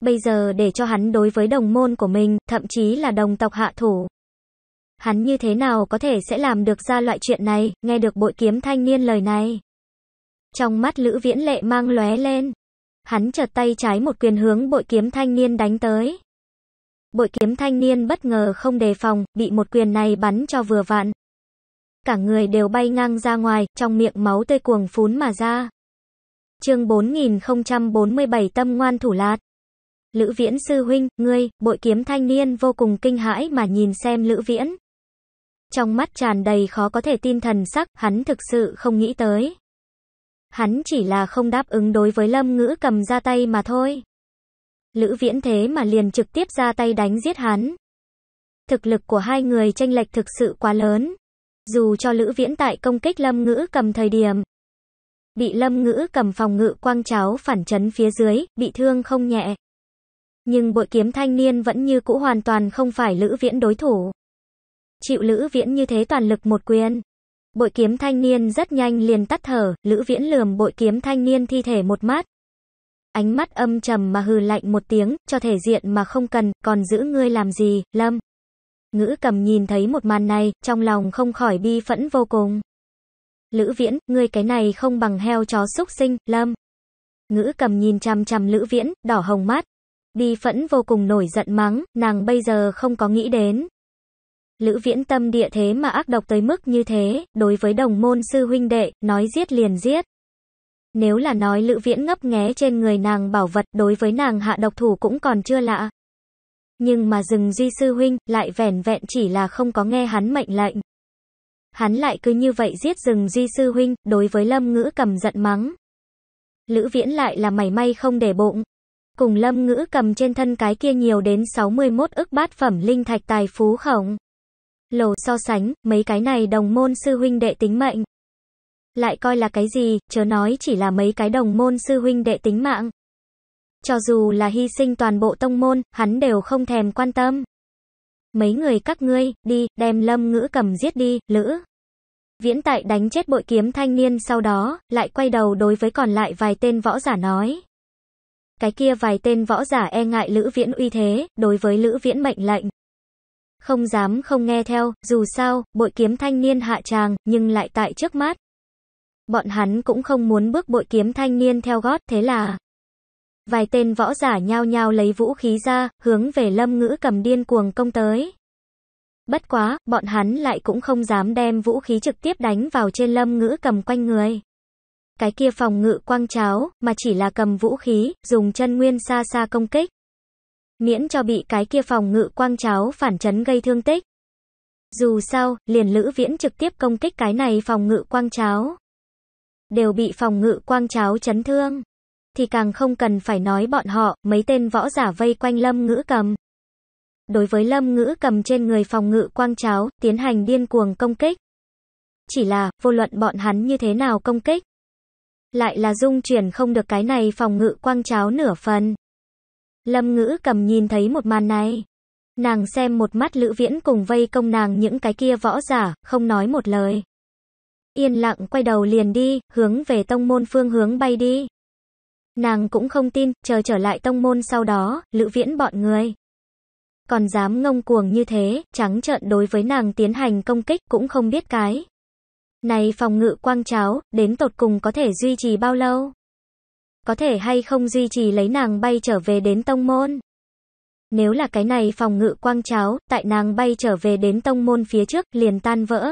Bây giờ để cho hắn đối với đồng môn của mình, thậm chí là đồng tộc hạ thủ hắn như thế nào có thể sẽ làm được ra loại chuyện này, nghe được bội kiếm thanh niên lời này. Trong mắt Lữ Viễn Lệ mang lóe lên. Hắn chợt tay trái một quyền hướng bội kiếm thanh niên đánh tới. Bội kiếm thanh niên bất ngờ không đề phòng, bị một quyền này bắn cho vừa vặn. Cả người đều bay ngang ra ngoài, trong miệng máu tươi cuồng phún mà ra. Chương 4047 Tâm ngoan thủ lạt. Lữ Viễn sư huynh, ngươi, bội kiếm thanh niên vô cùng kinh hãi mà nhìn xem Lữ Viễn. Trong mắt tràn đầy khó có thể tin thần sắc, hắn thực sự không nghĩ tới. Hắn chỉ là không đáp ứng đối với lâm ngữ cầm ra tay mà thôi. Lữ viễn thế mà liền trực tiếp ra tay đánh giết hắn. Thực lực của hai người tranh lệch thực sự quá lớn. Dù cho lữ viễn tại công kích lâm ngữ cầm thời điểm. Bị lâm ngữ cầm phòng ngự quang cháo phản chấn phía dưới, bị thương không nhẹ. Nhưng bội kiếm thanh niên vẫn như cũ hoàn toàn không phải lữ viễn đối thủ. Chịu Lữ Viễn như thế toàn lực một quyền. Bội kiếm thanh niên rất nhanh liền tắt thở, Lữ Viễn lườm bội kiếm thanh niên thi thể một mắt Ánh mắt âm trầm mà hừ lạnh một tiếng, cho thể diện mà không cần, còn giữ ngươi làm gì, Lâm. Ngữ cầm nhìn thấy một màn này, trong lòng không khỏi bi phẫn vô cùng. Lữ Viễn, ngươi cái này không bằng heo chó xúc sinh, Lâm. Ngữ cầm nhìn chằm chằm Lữ Viễn, đỏ hồng mắt. Bi phẫn vô cùng nổi giận mắng, nàng bây giờ không có nghĩ đến. Lữ viễn tâm địa thế mà ác độc tới mức như thế, đối với đồng môn sư huynh đệ, nói giết liền giết. Nếu là nói lữ viễn ngấp nghé trên người nàng bảo vật đối với nàng hạ độc thủ cũng còn chưa lạ. Nhưng mà rừng duy sư huynh lại vẻn vẹn chỉ là không có nghe hắn mệnh lệnh. Hắn lại cứ như vậy giết rừng duy sư huynh, đối với lâm ngữ cầm giận mắng. Lữ viễn lại là mảy may không để bụng. Cùng lâm ngữ cầm trên thân cái kia nhiều đến 61 ức bát phẩm linh thạch tài phú khổng lầu so sánh, mấy cái này đồng môn sư huynh đệ tính mệnh. Lại coi là cái gì, chớ nói chỉ là mấy cái đồng môn sư huynh đệ tính mạng. Cho dù là hy sinh toàn bộ tông môn, hắn đều không thèm quan tâm. Mấy người các ngươi, đi, đem lâm ngữ cầm giết đi, lữ. Viễn tại đánh chết bội kiếm thanh niên sau đó, lại quay đầu đối với còn lại vài tên võ giả nói. Cái kia vài tên võ giả e ngại Lữ Viễn uy thế, đối với Lữ Viễn mệnh lệnh không dám không nghe theo, dù sao, bội kiếm thanh niên hạ tràng, nhưng lại tại trước mắt. Bọn hắn cũng không muốn bước bội kiếm thanh niên theo gót, thế là... Vài tên võ giả nhao nhao lấy vũ khí ra, hướng về lâm ngữ cầm điên cuồng công tới. Bất quá, bọn hắn lại cũng không dám đem vũ khí trực tiếp đánh vào trên lâm ngữ cầm quanh người. Cái kia phòng ngự quang cháo, mà chỉ là cầm vũ khí, dùng chân nguyên xa xa công kích miễn cho bị cái kia phòng ngự quang cháo phản chấn gây thương tích. Dù sao, liền Lữ Viễn trực tiếp công kích cái này phòng ngự quang cháo. Đều bị phòng ngự quang cháo chấn thương. Thì càng không cần phải nói bọn họ, mấy tên võ giả vây quanh lâm ngữ cầm. Đối với lâm ngữ cầm trên người phòng ngự quang cháo, tiến hành điên cuồng công kích. Chỉ là, vô luận bọn hắn như thế nào công kích. Lại là dung chuyển không được cái này phòng ngự quang cháo nửa phần. Lâm ngữ cầm nhìn thấy một màn này. Nàng xem một mắt Lữ Viễn cùng vây công nàng những cái kia võ giả, không nói một lời. Yên lặng quay đầu liền đi, hướng về tông môn phương hướng bay đi. Nàng cũng không tin, chờ trở lại tông môn sau đó, Lữ Viễn bọn người. Còn dám ngông cuồng như thế, trắng trợn đối với nàng tiến hành công kích cũng không biết cái. Này phòng ngự quang cháo, đến tột cùng có thể duy trì bao lâu? có thể hay không duy trì lấy nàng bay trở về đến tông môn. Nếu là cái này phòng ngự quang cháo, tại nàng bay trở về đến tông môn phía trước, liền tan vỡ.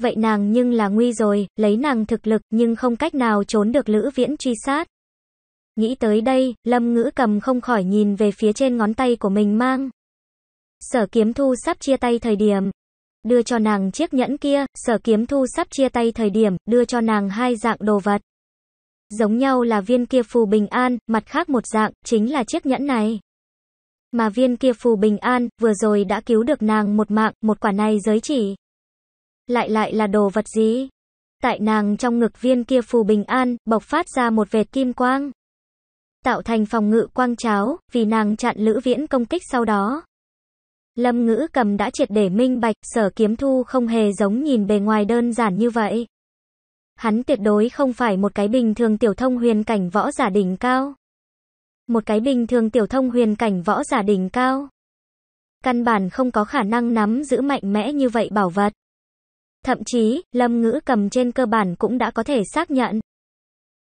Vậy nàng nhưng là nguy rồi, lấy nàng thực lực nhưng không cách nào trốn được lữ viễn truy sát. Nghĩ tới đây, lâm ngữ cầm không khỏi nhìn về phía trên ngón tay của mình mang. Sở kiếm thu sắp chia tay thời điểm. Đưa cho nàng chiếc nhẫn kia, sở kiếm thu sắp chia tay thời điểm, đưa cho nàng hai dạng đồ vật giống nhau là viên kia phù bình an, mặt khác một dạng, chính là chiếc nhẫn này. Mà viên kia phù bình an, vừa rồi đã cứu được nàng một mạng, một quả này giới chỉ. Lại lại là đồ vật gì? Tại nàng trong ngực viên kia phù bình an, bộc phát ra một vệt kim quang. Tạo thành phòng ngự quang cháo, vì nàng chặn lữ viễn công kích sau đó. Lâm ngữ cầm đã triệt để minh bạch, sở kiếm thu không hề giống nhìn bề ngoài đơn giản như vậy. Hắn tuyệt đối không phải một cái bình thường tiểu thông huyền cảnh võ giả đỉnh cao. Một cái bình thường tiểu thông huyền cảnh võ giả đỉnh cao. Căn bản không có khả năng nắm giữ mạnh mẽ như vậy bảo vật. Thậm chí, lâm ngữ cầm trên cơ bản cũng đã có thể xác nhận.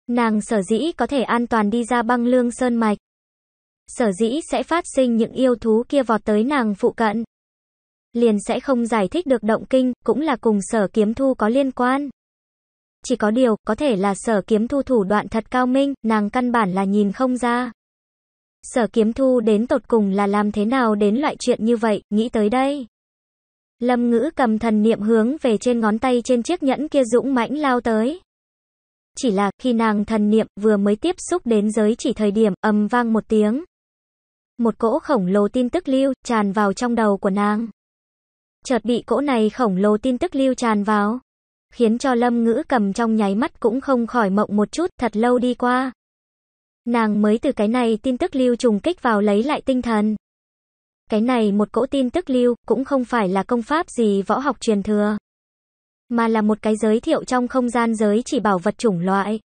Nàng sở dĩ có thể an toàn đi ra băng lương sơn mạch. Sở dĩ sẽ phát sinh những yêu thú kia vọt tới nàng phụ cận. Liền sẽ không giải thích được động kinh, cũng là cùng sở kiếm thu có liên quan. Chỉ có điều, có thể là sở kiếm thu thủ đoạn thật cao minh, nàng căn bản là nhìn không ra. Sở kiếm thu đến tột cùng là làm thế nào đến loại chuyện như vậy, nghĩ tới đây. Lâm ngữ cầm thần niệm hướng về trên ngón tay trên chiếc nhẫn kia dũng mãnh lao tới. Chỉ là, khi nàng thần niệm vừa mới tiếp xúc đến giới chỉ thời điểm, ầm vang một tiếng. Một cỗ khổng lồ tin tức lưu, tràn vào trong đầu của nàng. Chợt bị cỗ này khổng lồ tin tức lưu tràn vào khiến cho lâm ngữ cầm trong nháy mắt cũng không khỏi mộng một chút, thật lâu đi qua. Nàng mới từ cái này tin tức lưu trùng kích vào lấy lại tinh thần. Cái này một cỗ tin tức lưu, cũng không phải là công pháp gì võ học truyền thừa. Mà là một cái giới thiệu trong không gian giới chỉ bảo vật chủng loại.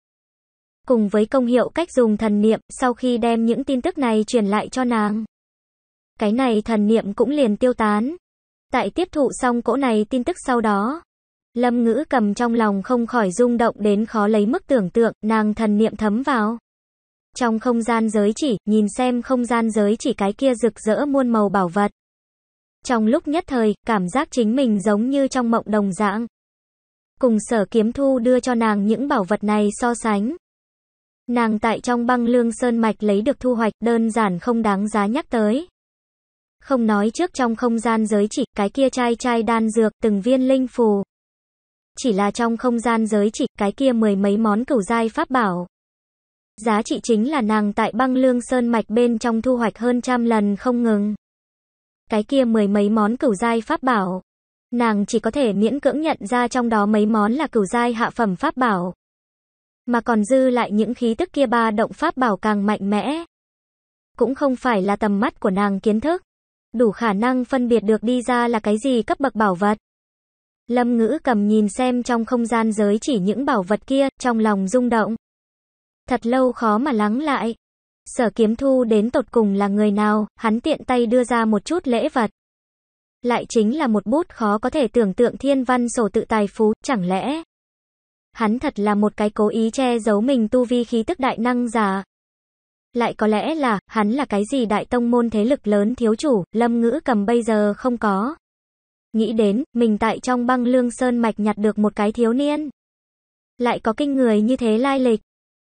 Cùng với công hiệu cách dùng thần niệm, sau khi đem những tin tức này truyền lại cho nàng. Cái này thần niệm cũng liền tiêu tán. Tại tiếp thụ xong cỗ này tin tức sau đó, Lâm ngữ cầm trong lòng không khỏi rung động đến khó lấy mức tưởng tượng, nàng thần niệm thấm vào. Trong không gian giới chỉ, nhìn xem không gian giới chỉ cái kia rực rỡ muôn màu bảo vật. Trong lúc nhất thời, cảm giác chính mình giống như trong mộng đồng dạng. Cùng sở kiếm thu đưa cho nàng những bảo vật này so sánh. Nàng tại trong băng lương sơn mạch lấy được thu hoạch đơn giản không đáng giá nhắc tới. Không nói trước trong không gian giới chỉ, cái kia chai chai đan dược, từng viên linh phù, chỉ là trong không gian giới chỉ cái kia mười mấy món cửu giai pháp bảo. Giá trị chính là nàng tại băng lương sơn mạch bên trong thu hoạch hơn trăm lần không ngừng. Cái kia mười mấy món cửu giai pháp bảo. Nàng chỉ có thể miễn cưỡng nhận ra trong đó mấy món là cửu giai hạ phẩm pháp bảo. Mà còn dư lại những khí tức kia ba động pháp bảo càng mạnh mẽ. Cũng không phải là tầm mắt của nàng kiến thức. Đủ khả năng phân biệt được đi ra là cái gì cấp bậc bảo vật. Lâm ngữ cầm nhìn xem trong không gian giới chỉ những bảo vật kia, trong lòng rung động. Thật lâu khó mà lắng lại. Sở kiếm thu đến tột cùng là người nào, hắn tiện tay đưa ra một chút lễ vật. Lại chính là một bút khó có thể tưởng tượng thiên văn sổ tự tài phú, chẳng lẽ. Hắn thật là một cái cố ý che giấu mình tu vi khí tức đại năng giả. Lại có lẽ là, hắn là cái gì đại tông môn thế lực lớn thiếu chủ, lâm ngữ cầm bây giờ không có. Nghĩ đến, mình tại trong băng lương sơn mạch nhặt được một cái thiếu niên. Lại có kinh người như thế lai lịch.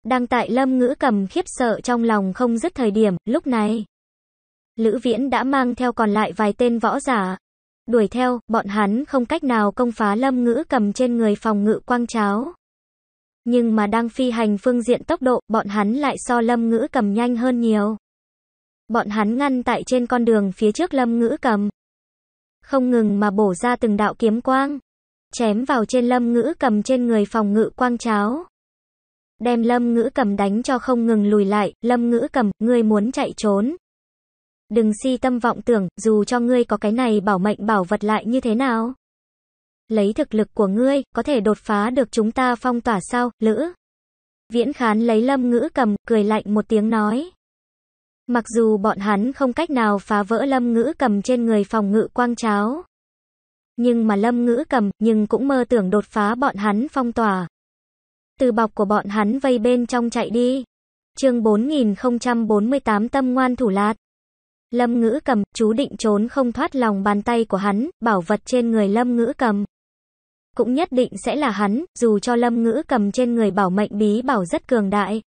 Đang tại lâm ngữ cầm khiếp sợ trong lòng không dứt thời điểm, lúc này. Lữ viễn đã mang theo còn lại vài tên võ giả. Đuổi theo, bọn hắn không cách nào công phá lâm ngữ cầm trên người phòng ngự quang cháo. Nhưng mà đang phi hành phương diện tốc độ, bọn hắn lại so lâm ngữ cầm nhanh hơn nhiều. Bọn hắn ngăn tại trên con đường phía trước lâm ngữ cầm không ngừng mà bổ ra từng đạo kiếm quang, chém vào trên lâm ngữ cầm trên người phòng ngự quang cháo. Đem lâm ngữ cầm đánh cho không ngừng lùi lại, lâm ngữ cầm, ngươi muốn chạy trốn. Đừng si tâm vọng tưởng, dù cho ngươi có cái này bảo mệnh bảo vật lại như thế nào. Lấy thực lực của ngươi, có thể đột phá được chúng ta phong tỏa sao, lữ. Viễn khán lấy lâm ngữ cầm, cười lạnh một tiếng nói. Mặc dù bọn hắn không cách nào phá vỡ lâm ngữ cầm trên người phòng ngự quang cháo. Nhưng mà lâm ngữ cầm, nhưng cũng mơ tưởng đột phá bọn hắn phong tỏa. Từ bọc của bọn hắn vây bên trong chạy đi. chương 4048 tâm ngoan thủ lạt. Lâm ngữ cầm, chú định trốn không thoát lòng bàn tay của hắn, bảo vật trên người lâm ngữ cầm. Cũng nhất định sẽ là hắn, dù cho lâm ngữ cầm trên người bảo mệnh bí bảo rất cường đại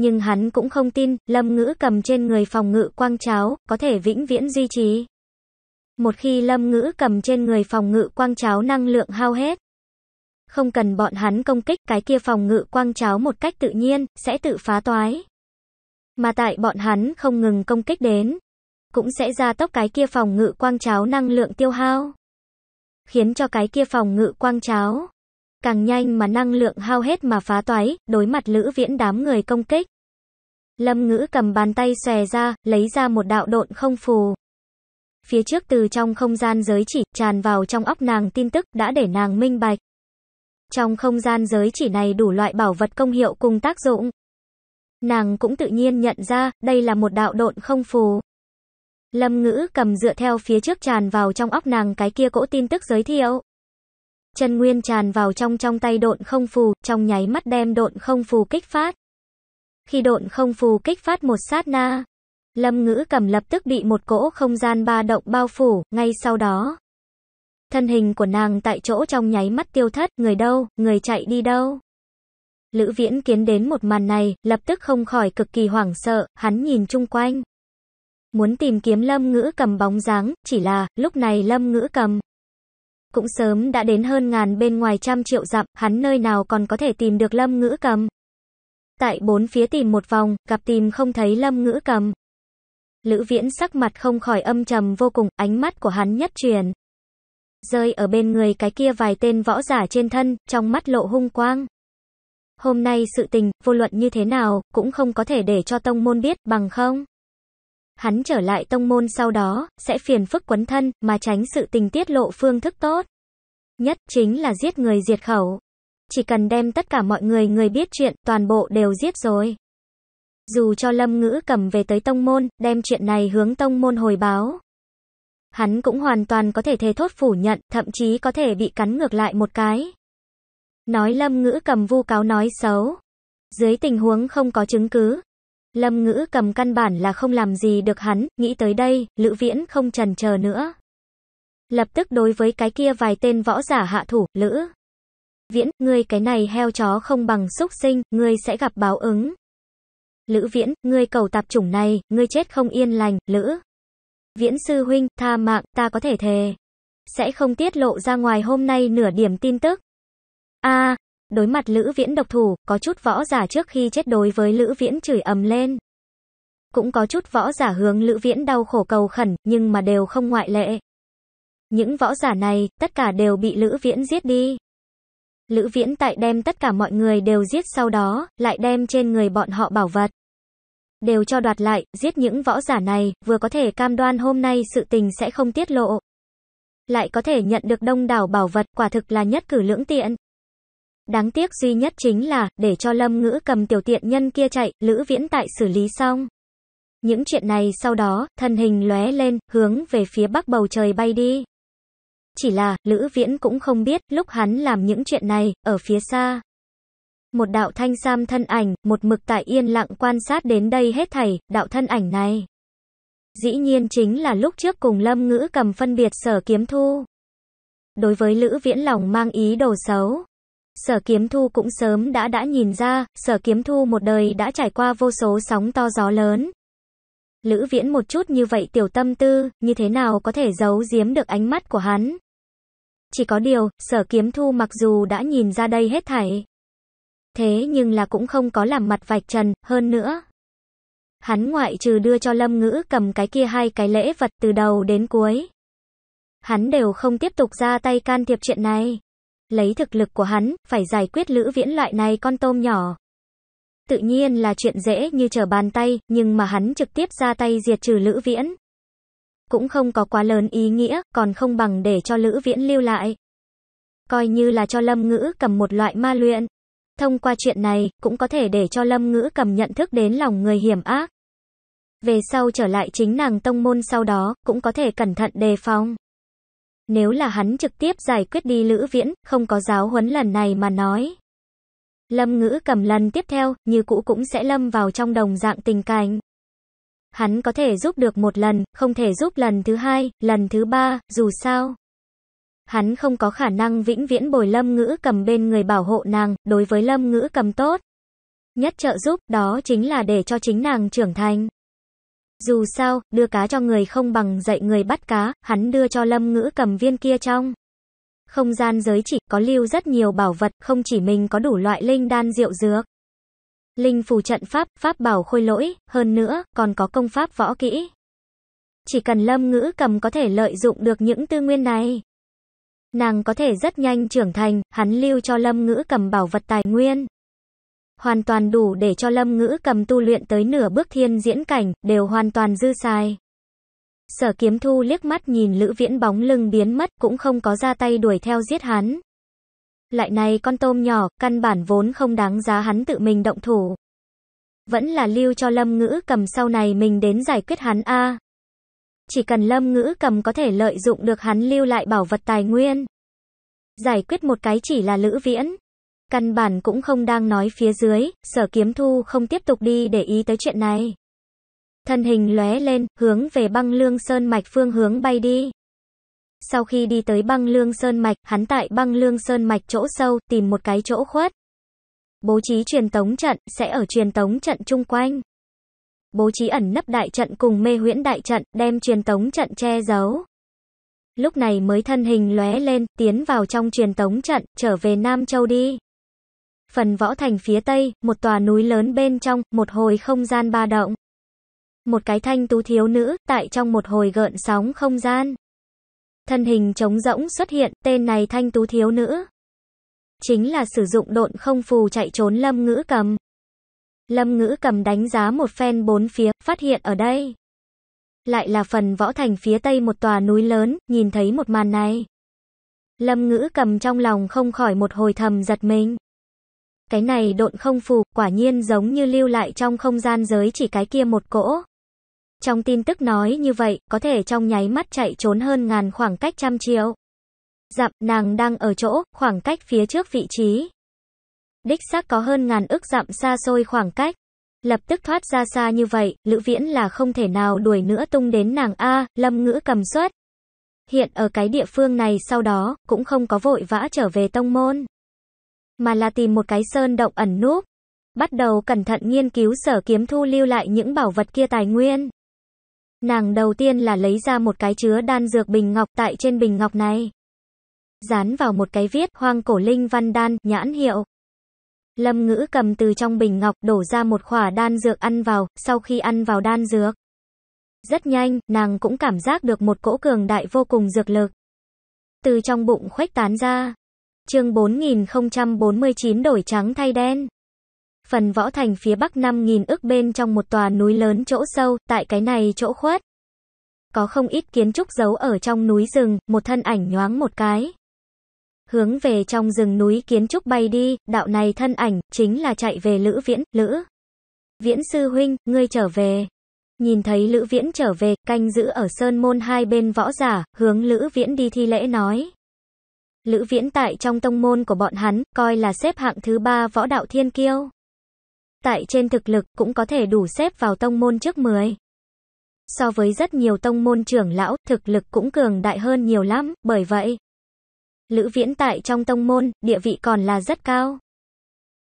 nhưng hắn cũng không tin, Lâm Ngữ cầm trên người phòng ngự quang cháo, có thể vĩnh viễn duy trì. Một khi Lâm Ngữ cầm trên người phòng ngự quang cháo năng lượng hao hết, không cần bọn hắn công kích cái kia phòng ngự quang cháo một cách tự nhiên, sẽ tự phá toái. Mà tại bọn hắn không ngừng công kích đến, cũng sẽ ra tốc cái kia phòng ngự quang cháo năng lượng tiêu hao. Khiến cho cái kia phòng ngự quang cháo càng nhanh mà năng lượng hao hết mà phá toái, đối mặt lữ viễn đám người công kích. Lâm ngữ cầm bàn tay xòe ra, lấy ra một đạo độn không phù. Phía trước từ trong không gian giới chỉ, tràn vào trong óc nàng tin tức, đã để nàng minh bạch. Trong không gian giới chỉ này đủ loại bảo vật công hiệu cùng tác dụng. Nàng cũng tự nhiên nhận ra, đây là một đạo độn không phù. Lâm ngữ cầm dựa theo phía trước tràn vào trong óc nàng cái kia cỗ tin tức giới thiệu. Chân nguyên tràn vào trong trong tay độn không phù, trong nháy mắt đem độn không phù kích phát. Khi độn không phù kích phát một sát na, Lâm Ngữ cầm lập tức bị một cỗ không gian ba động bao phủ, ngay sau đó. Thân hình của nàng tại chỗ trong nháy mắt tiêu thất, người đâu, người chạy đi đâu. Lữ Viễn kiến đến một màn này, lập tức không khỏi cực kỳ hoảng sợ, hắn nhìn chung quanh. Muốn tìm kiếm Lâm Ngữ cầm bóng dáng, chỉ là, lúc này Lâm Ngữ cầm. Cũng sớm đã đến hơn ngàn bên ngoài trăm triệu dặm, hắn nơi nào còn có thể tìm được Lâm Ngữ cầm tại bốn phía tìm một vòng, gặp tìm không thấy lâm ngữ cầm. Lữ viễn sắc mặt không khỏi âm trầm vô cùng, ánh mắt của hắn nhất truyền. Rơi ở bên người cái kia vài tên võ giả trên thân, trong mắt lộ hung quang. Hôm nay sự tình, vô luận như thế nào, cũng không có thể để cho tông môn biết, bằng không. Hắn trở lại tông môn sau đó, sẽ phiền phức quấn thân, mà tránh sự tình tiết lộ phương thức tốt. Nhất chính là giết người diệt khẩu chỉ cần đem tất cả mọi người người biết chuyện, toàn bộ đều giết rồi. Dù cho Lâm Ngữ cầm về tới tông môn, đem chuyện này hướng tông môn hồi báo. Hắn cũng hoàn toàn có thể thề thốt phủ nhận, thậm chí có thể bị cắn ngược lại một cái. Nói Lâm Ngữ cầm vu cáo nói xấu. Dưới tình huống không có chứng cứ, Lâm Ngữ cầm căn bản là không làm gì được hắn, nghĩ tới đây, Lữ Viễn không chần chờ nữa. Lập tức đối với cái kia vài tên võ giả hạ thủ, Lữ. Viễn, ngươi cái này heo chó không bằng xúc sinh, ngươi sẽ gặp báo ứng. Lữ Viễn, ngươi cầu tạp chủng này, ngươi chết không yên lành, Lữ. Viễn sư huynh, tha mạng, ta có thể thề. Sẽ không tiết lộ ra ngoài hôm nay nửa điểm tin tức. a đối mặt Lữ Viễn độc thủ, có chút võ giả trước khi chết đối với Lữ Viễn chửi ầm lên. Cũng có chút võ giả hướng Lữ Viễn đau khổ cầu khẩn, nhưng mà đều không ngoại lệ. Những võ giả này, tất cả đều bị Lữ Viễn giết đi. Lữ Viễn tại đem tất cả mọi người đều giết sau đó, lại đem trên người bọn họ bảo vật. Đều cho đoạt lại, giết những võ giả này, vừa có thể cam đoan hôm nay sự tình sẽ không tiết lộ. Lại có thể nhận được đông đảo bảo vật, quả thực là nhất cử lưỡng tiện. Đáng tiếc duy nhất chính là, để cho lâm ngữ cầm tiểu tiện nhân kia chạy, Lữ Viễn tại xử lý xong. Những chuyện này sau đó, thân hình lóe lên, hướng về phía bắc bầu trời bay đi. Chỉ là, Lữ Viễn cũng không biết, lúc hắn làm những chuyện này, ở phía xa. Một đạo thanh sam thân ảnh, một mực tại yên lặng quan sát đến đây hết thảy, đạo thân ảnh này. Dĩ nhiên chính là lúc trước cùng Lâm Ngữ cầm phân biệt sở kiếm thu. Đối với Lữ Viễn lòng mang ý đồ xấu. Sở kiếm thu cũng sớm đã đã nhìn ra, sở kiếm thu một đời đã trải qua vô số sóng to gió lớn, Lữ Viễn một chút như vậy tiểu tâm tư, như thế nào có thể giấu giếm được ánh mắt của hắn. Chỉ có điều, sở kiếm thu mặc dù đã nhìn ra đây hết thảy. Thế nhưng là cũng không có làm mặt vạch trần, hơn nữa. Hắn ngoại trừ đưa cho lâm ngữ cầm cái kia hai cái lễ vật từ đầu đến cuối. Hắn đều không tiếp tục ra tay can thiệp chuyện này. Lấy thực lực của hắn, phải giải quyết lữ viễn loại này con tôm nhỏ tự nhiên là chuyện dễ như trở bàn tay, nhưng mà hắn trực tiếp ra tay diệt trừ Lữ Viễn. Cũng không có quá lớn ý nghĩa, còn không bằng để cho Lữ Viễn lưu lại. Coi như là cho Lâm Ngữ cầm một loại ma luyện. Thông qua chuyện này, cũng có thể để cho Lâm Ngữ cầm nhận thức đến lòng người hiểm ác. Về sau trở lại chính nàng tông môn sau đó, cũng có thể cẩn thận đề phòng. Nếu là hắn trực tiếp giải quyết đi Lữ Viễn, không có giáo huấn lần này mà nói, Lâm ngữ cầm lần tiếp theo, như cũ cũng sẽ lâm vào trong đồng dạng tình cảnh. Hắn có thể giúp được một lần, không thể giúp lần thứ hai, lần thứ ba, dù sao. Hắn không có khả năng vĩnh viễn bồi lâm ngữ cầm bên người bảo hộ nàng, đối với lâm ngữ cầm tốt. Nhất trợ giúp, đó chính là để cho chính nàng trưởng thành. Dù sao, đưa cá cho người không bằng dạy người bắt cá, hắn đưa cho lâm ngữ cầm viên kia trong. Không gian giới chỉ có lưu rất nhiều bảo vật, không chỉ mình có đủ loại linh đan diệu dược. Linh phù trận pháp, pháp bảo khôi lỗi, hơn nữa, còn có công pháp võ kỹ. Chỉ cần lâm ngữ cầm có thể lợi dụng được những tư nguyên này. Nàng có thể rất nhanh trưởng thành, hắn lưu cho lâm ngữ cầm bảo vật tài nguyên. Hoàn toàn đủ để cho lâm ngữ cầm tu luyện tới nửa bước thiên diễn cảnh, đều hoàn toàn dư xài. Sở kiếm thu liếc mắt nhìn Lữ Viễn bóng lưng biến mất cũng không có ra tay đuổi theo giết hắn. Lại này con tôm nhỏ, căn bản vốn không đáng giá hắn tự mình động thủ. Vẫn là lưu cho lâm ngữ cầm sau này mình đến giải quyết hắn a Chỉ cần lâm ngữ cầm có thể lợi dụng được hắn lưu lại bảo vật tài nguyên. Giải quyết một cái chỉ là Lữ Viễn. Căn bản cũng không đang nói phía dưới, sở kiếm thu không tiếp tục đi để ý tới chuyện này thân hình lóe lên, hướng về băng lương sơn mạch phương hướng bay đi. Sau khi đi tới băng lương sơn mạch, hắn tại băng lương sơn mạch chỗ sâu, tìm một cái chỗ khuất. Bố trí truyền tống trận, sẽ ở truyền tống trận chung quanh. Bố trí ẩn nấp đại trận cùng mê huyễn đại trận, đem truyền tống trận che giấu. Lúc này mới thân hình lóe lên, tiến vào trong truyền tống trận, trở về Nam Châu đi. Phần võ thành phía tây, một tòa núi lớn bên trong, một hồi không gian ba động một cái thanh tú thiếu nữ, tại trong một hồi gợn sóng không gian. Thân hình trống rỗng xuất hiện, tên này thanh tú thiếu nữ. Chính là sử dụng độn không phù chạy trốn lâm ngữ cầm. Lâm ngữ cầm đánh giá một phen bốn phía, phát hiện ở đây. Lại là phần võ thành phía tây một tòa núi lớn, nhìn thấy một màn này. Lâm ngữ cầm trong lòng không khỏi một hồi thầm giật mình. Cái này độn không phù, quả nhiên giống như lưu lại trong không gian giới chỉ cái kia một cỗ. Trong tin tức nói như vậy, có thể trong nháy mắt chạy trốn hơn ngàn khoảng cách trăm triệu. Dặm, nàng đang ở chỗ, khoảng cách phía trước vị trí. Đích xác có hơn ngàn ức dặm xa xôi khoảng cách. Lập tức thoát ra xa như vậy, Lữ Viễn là không thể nào đuổi nữa tung đến nàng A, lâm ngữ cầm suất. Hiện ở cái địa phương này sau đó, cũng không có vội vã trở về tông môn. Mà là tìm một cái sơn động ẩn núp. Bắt đầu cẩn thận nghiên cứu sở kiếm thu lưu lại những bảo vật kia tài nguyên. Nàng đầu tiên là lấy ra một cái chứa đan dược bình ngọc tại trên bình ngọc này. Dán vào một cái viết hoang cổ linh văn đan nhãn hiệu. Lâm ngữ cầm từ trong bình ngọc đổ ra một khỏa đan dược ăn vào, sau khi ăn vào đan dược. Rất nhanh, nàng cũng cảm giác được một cỗ cường đại vô cùng dược lực. Từ trong bụng khuếch tán ra. Chương 4049 đổi trắng thay đen phần võ thành phía bắc 5.000 ước bên trong một tòa núi lớn chỗ sâu, tại cái này chỗ khuất. Có không ít kiến trúc giấu ở trong núi rừng, một thân ảnh nhoáng một cái. Hướng về trong rừng núi kiến trúc bay đi, đạo này thân ảnh, chính là chạy về Lữ Viễn, Lữ. Viễn sư huynh, ngươi trở về. Nhìn thấy Lữ Viễn trở về, canh giữ ở sơn môn hai bên võ giả, hướng Lữ Viễn đi thi lễ nói. Lữ Viễn tại trong tông môn của bọn hắn, coi là xếp hạng thứ ba võ đạo thiên kiêu tại trên thực lực cũng có thể đủ xếp vào tông môn trước 10. So với rất nhiều tông môn trưởng lão, thực lực cũng cường đại hơn nhiều lắm, bởi vậy. Lữ viễn tại trong tông môn, địa vị còn là rất cao.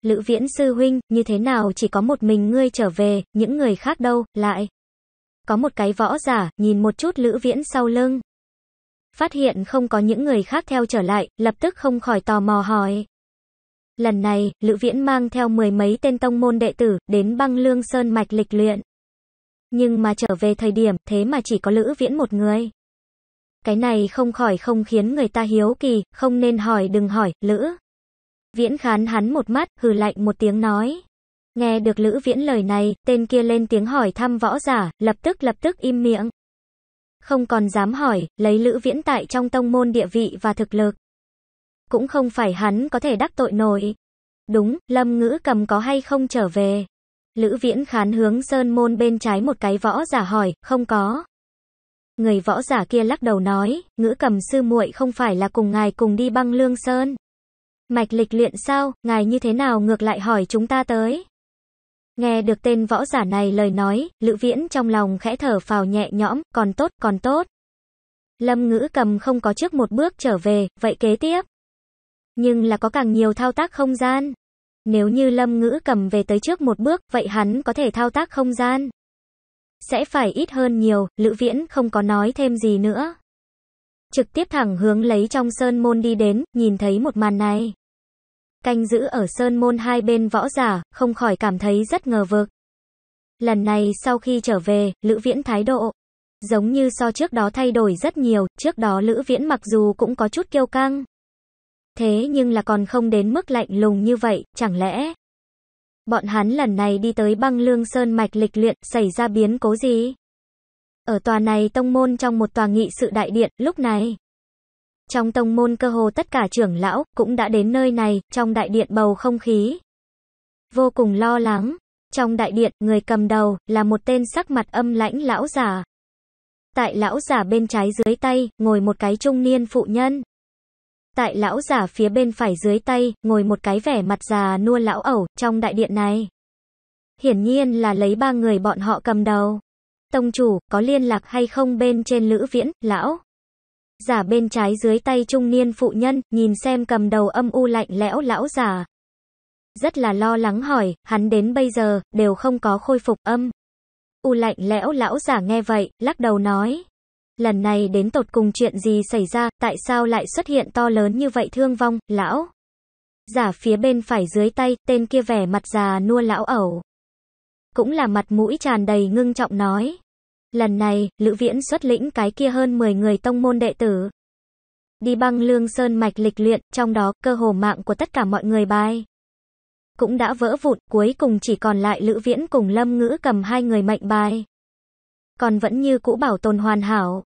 Lữ viễn sư huynh, như thế nào chỉ có một mình ngươi trở về, những người khác đâu, lại. Có một cái võ giả, nhìn một chút lữ viễn sau lưng. Phát hiện không có những người khác theo trở lại, lập tức không khỏi tò mò hỏi. Lần này, Lữ Viễn mang theo mười mấy tên tông môn đệ tử, đến băng lương sơn mạch lịch luyện. Nhưng mà trở về thời điểm, thế mà chỉ có Lữ Viễn một người. Cái này không khỏi không khiến người ta hiếu kỳ, không nên hỏi đừng hỏi, Lữ. Viễn khán hắn một mắt, hừ lạnh một tiếng nói. Nghe được Lữ Viễn lời này, tên kia lên tiếng hỏi thăm võ giả, lập tức lập tức im miệng. Không còn dám hỏi, lấy Lữ Viễn tại trong tông môn địa vị và thực lực cũng không phải hắn có thể đắc tội nổi. Đúng, Lâm Ngữ cầm có hay không trở về? Lữ Viễn khán hướng sơn môn bên trái một cái võ giả hỏi, không có. Người võ giả kia lắc đầu nói, ngữ cầm sư muội không phải là cùng ngài cùng đi băng lương sơn. Mạch lịch luyện sao, ngài như thế nào ngược lại hỏi chúng ta tới. Nghe được tên võ giả này lời nói, Lữ Viễn trong lòng khẽ thở phào nhẹ nhõm, còn tốt, còn tốt. Lâm ngữ cầm không có trước một bước trở về, vậy kế tiếp nhưng là có càng nhiều thao tác không gian. Nếu như Lâm Ngữ cầm về tới trước một bước, vậy hắn có thể thao tác không gian. Sẽ phải ít hơn nhiều, Lữ Viễn không có nói thêm gì nữa. Trực tiếp thẳng hướng lấy trong sơn môn đi đến, nhìn thấy một màn này. Canh giữ ở sơn môn hai bên võ giả, không khỏi cảm thấy rất ngờ vực. Lần này sau khi trở về, Lữ Viễn thái độ, giống như so trước đó thay đổi rất nhiều, trước đó Lữ Viễn mặc dù cũng có chút kiêu căng thế nhưng là còn không đến mức lạnh lùng như vậy, chẳng lẽ bọn hắn lần này đi tới băng lương sơn mạch lịch luyện, xảy ra biến cố gì? Ở tòa này tông môn trong một tòa nghị sự đại điện, lúc này. Trong tông môn cơ hồ tất cả trưởng lão, cũng đã đến nơi này, trong đại điện bầu không khí. Vô cùng lo lắng. Trong đại điện, người cầm đầu, là một tên sắc mặt âm lãnh lão giả. Tại lão giả bên trái dưới tay, ngồi một cái trung niên phụ nhân. Tại lão giả phía bên phải dưới tay, ngồi một cái vẻ mặt già nua lão ẩu, trong đại điện này. Hiển nhiên là lấy ba người bọn họ cầm đầu. Tông chủ, có liên lạc hay không bên trên lữ viễn, lão? Giả bên trái dưới tay trung niên phụ nhân, nhìn xem cầm đầu âm u lạnh lẽo lão giả. Rất là lo lắng hỏi, hắn đến bây giờ, đều không có khôi phục âm. U lạnh lẽo lão giả nghe vậy, lắc đầu nói lần này đến tột cùng chuyện gì xảy ra, tại sao lại xuất hiện to lớn như vậy thương vong, lão? Giả phía bên phải dưới tay, tên kia vẻ mặt già nua lão ẩu. Cũng là mặt mũi tràn đầy ngưng trọng nói. Lần này, Lữ Viễn xuất lĩnh cái kia hơn 10 người tông môn đệ tử. Đi băng lương sơn mạch lịch luyện, trong đó, cơ hồ mạng của tất cả mọi người bài. Cũng đã vỡ vụn, cuối cùng chỉ còn lại Lữ Viễn cùng Lâm Ngữ cầm hai người mệnh bài còn vẫn như cũ bảo tồn hoàn hảo.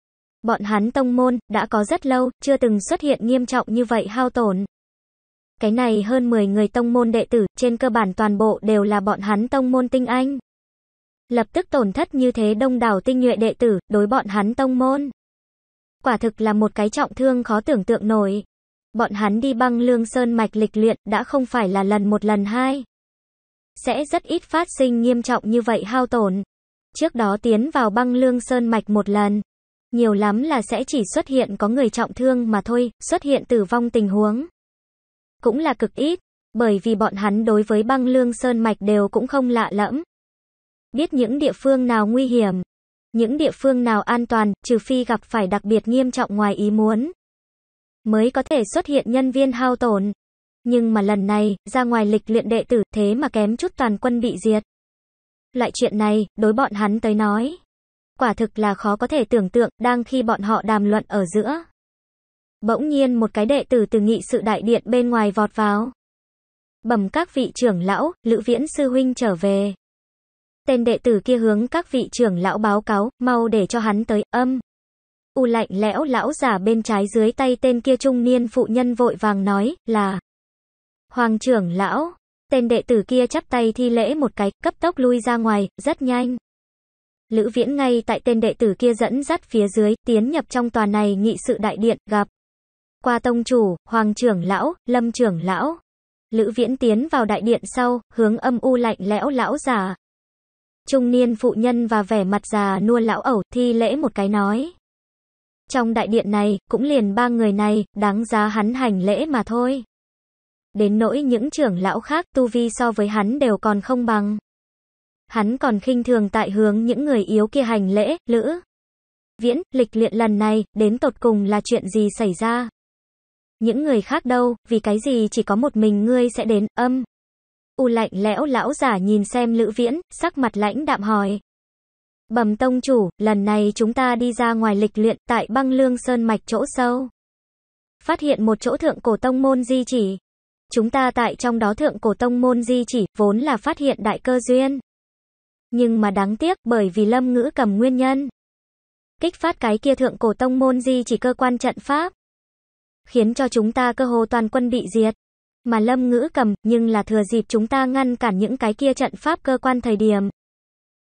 Bọn hắn tông môn, đã có rất lâu, chưa từng xuất hiện nghiêm trọng như vậy hao tổn. Cái này hơn 10 người tông môn đệ tử, trên cơ bản toàn bộ đều là bọn hắn tông môn tinh anh. Lập tức tổn thất như thế đông đảo tinh nhuệ đệ tử, đối bọn hắn tông môn. Quả thực là một cái trọng thương khó tưởng tượng nổi. Bọn hắn đi băng lương sơn mạch lịch luyện, đã không phải là lần một lần hai. Sẽ rất ít phát sinh nghiêm trọng như vậy hao tổn. Trước đó tiến vào băng lương sơn mạch một lần. Nhiều lắm là sẽ chỉ xuất hiện có người trọng thương mà thôi, xuất hiện tử vong tình huống. Cũng là cực ít, bởi vì bọn hắn đối với băng lương sơn mạch đều cũng không lạ lẫm. Biết những địa phương nào nguy hiểm, những địa phương nào an toàn, trừ phi gặp phải đặc biệt nghiêm trọng ngoài ý muốn. Mới có thể xuất hiện nhân viên hao tổn. Nhưng mà lần này, ra ngoài lịch luyện đệ tử thế mà kém chút toàn quân bị diệt. Loại chuyện này, đối bọn hắn tới nói, quả thực là khó có thể tưởng tượng, đang khi bọn họ đàm luận ở giữa. Bỗng nhiên một cái đệ tử từ nghị sự đại điện bên ngoài vọt vào. Bẩm các vị trưởng lão, Lữ Viễn sư huynh trở về. Tên đệ tử kia hướng các vị trưởng lão báo cáo, mau để cho hắn tới, âm. U lạnh lẽo lão giả bên trái dưới tay tên kia trung niên phụ nhân vội vàng nói, là. Hoàng trưởng lão, tên đệ tử kia chắp tay thi lễ một cái, cấp tốc lui ra ngoài, rất nhanh. Lữ Viễn ngay tại tên đệ tử kia dẫn dắt phía dưới, tiến nhập trong tòa này nghị sự đại điện, gặp. Qua tông chủ, hoàng trưởng lão, lâm trưởng lão. Lữ Viễn tiến vào đại điện sau, hướng âm u lạnh lẽo lão già. Trung niên phụ nhân và vẻ mặt già nua lão ẩu thi lễ một cái nói. Trong đại điện này, cũng liền ba người này, đáng giá hắn hành lễ mà thôi. Đến nỗi những trưởng lão khác tu vi so với hắn đều còn không bằng. Hắn còn khinh thường tại hướng những người yếu kia hành lễ, lữ. Viễn, lịch luyện lần này, đến tột cùng là chuyện gì xảy ra? Những người khác đâu, vì cái gì chỉ có một mình ngươi sẽ đến, âm. U lạnh lẽo lão giả nhìn xem lữ viễn, sắc mặt lãnh đạm hỏi. Bẩm tông chủ, lần này chúng ta đi ra ngoài lịch luyện tại băng lương sơn mạch chỗ sâu. Phát hiện một chỗ thượng cổ tông môn di chỉ. Chúng ta tại trong đó thượng cổ tông môn di chỉ, vốn là phát hiện đại cơ duyên. Nhưng mà đáng tiếc bởi vì lâm ngữ cầm nguyên nhân. Kích phát cái kia thượng cổ tông môn di chỉ cơ quan trận pháp. Khiến cho chúng ta cơ hồ toàn quân bị diệt. Mà lâm ngữ cầm nhưng là thừa dịp chúng ta ngăn cản những cái kia trận pháp cơ quan thời điểm.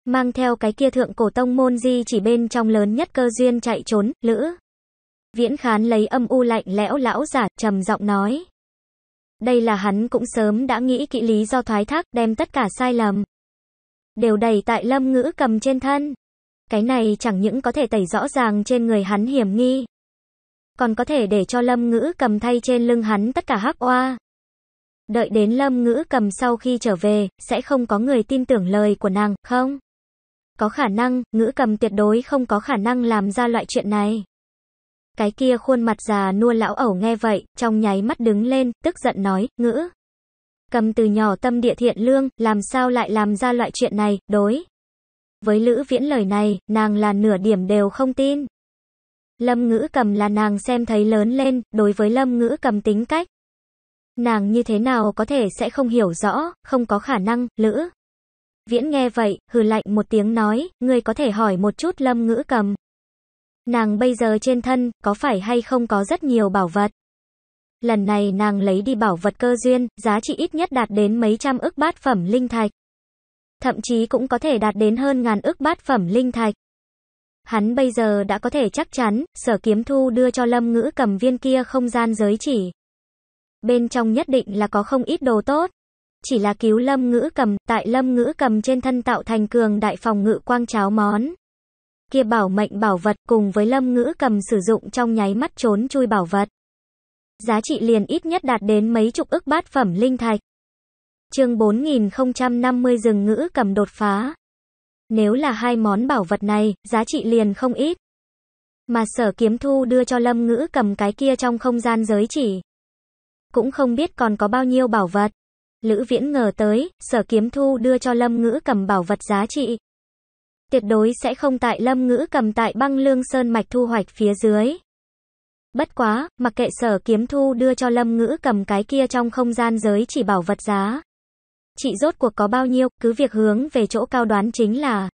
Mang theo cái kia thượng cổ tông môn di chỉ bên trong lớn nhất cơ duyên chạy trốn, lữ. Viễn khán lấy âm u lạnh lẽo lão giả, trầm giọng nói. Đây là hắn cũng sớm đã nghĩ kỹ lý do thoái thác, đem tất cả sai lầm đều đầy tại lâm ngữ cầm trên thân. Cái này chẳng những có thể tẩy rõ ràng trên người hắn hiểm nghi, còn có thể để cho lâm ngữ cầm thay trên lưng hắn tất cả hắc oa. Đợi đến lâm ngữ cầm sau khi trở về, sẽ không có người tin tưởng lời của nàng, không? Có khả năng, ngữ cầm tuyệt đối không có khả năng làm ra loại chuyện này. Cái kia khuôn mặt già nua lão ẩu nghe vậy, trong nháy mắt đứng lên, tức giận nói, ngữ cầm từ nhỏ tâm địa thiện lương, làm sao lại làm ra loại chuyện này, đối. Với Lữ Viễn lời này, nàng là nửa điểm đều không tin. Lâm ngữ cầm là nàng xem thấy lớn lên, đối với lâm ngữ cầm tính cách. Nàng như thế nào có thể sẽ không hiểu rõ, không có khả năng, Lữ. Viễn nghe vậy, hừ lạnh một tiếng nói, ngươi có thể hỏi một chút lâm ngữ cầm. Nàng bây giờ trên thân, có phải hay không có rất nhiều bảo vật? Lần này nàng lấy đi bảo vật cơ duyên, giá trị ít nhất đạt đến mấy trăm ức bát phẩm linh thạch. Thậm chí cũng có thể đạt đến hơn ngàn ức bát phẩm linh thạch. Hắn bây giờ đã có thể chắc chắn, sở kiếm thu đưa cho lâm ngữ cầm viên kia không gian giới chỉ. Bên trong nhất định là có không ít đồ tốt. Chỉ là cứu lâm ngữ cầm, tại lâm ngữ cầm trên thân tạo thành cường đại phòng ngự quang cháo món. Kia bảo mệnh bảo vật cùng với lâm ngữ cầm sử dụng trong nháy mắt trốn chui bảo vật giá trị liền ít nhất đạt đến mấy chục ức bát phẩm linh thạch. Chương 4050 rừng ngữ cầm đột phá. Nếu là hai món bảo vật này, giá trị liền không ít. Mà sở kiếm thu đưa cho lâm ngữ cầm cái kia trong không gian giới chỉ. Cũng không biết còn có bao nhiêu bảo vật. Lữ viễn ngờ tới, sở kiếm thu đưa cho lâm ngữ cầm bảo vật giá trị. Tuyệt đối sẽ không tại lâm ngữ cầm tại băng lương sơn mạch thu hoạch phía dưới. Bất quá, mặc kệ sở kiếm thu đưa cho lâm ngữ cầm cái kia trong không gian giới chỉ bảo vật giá. Chị rốt cuộc có bao nhiêu, cứ việc hướng về chỗ cao đoán chính là.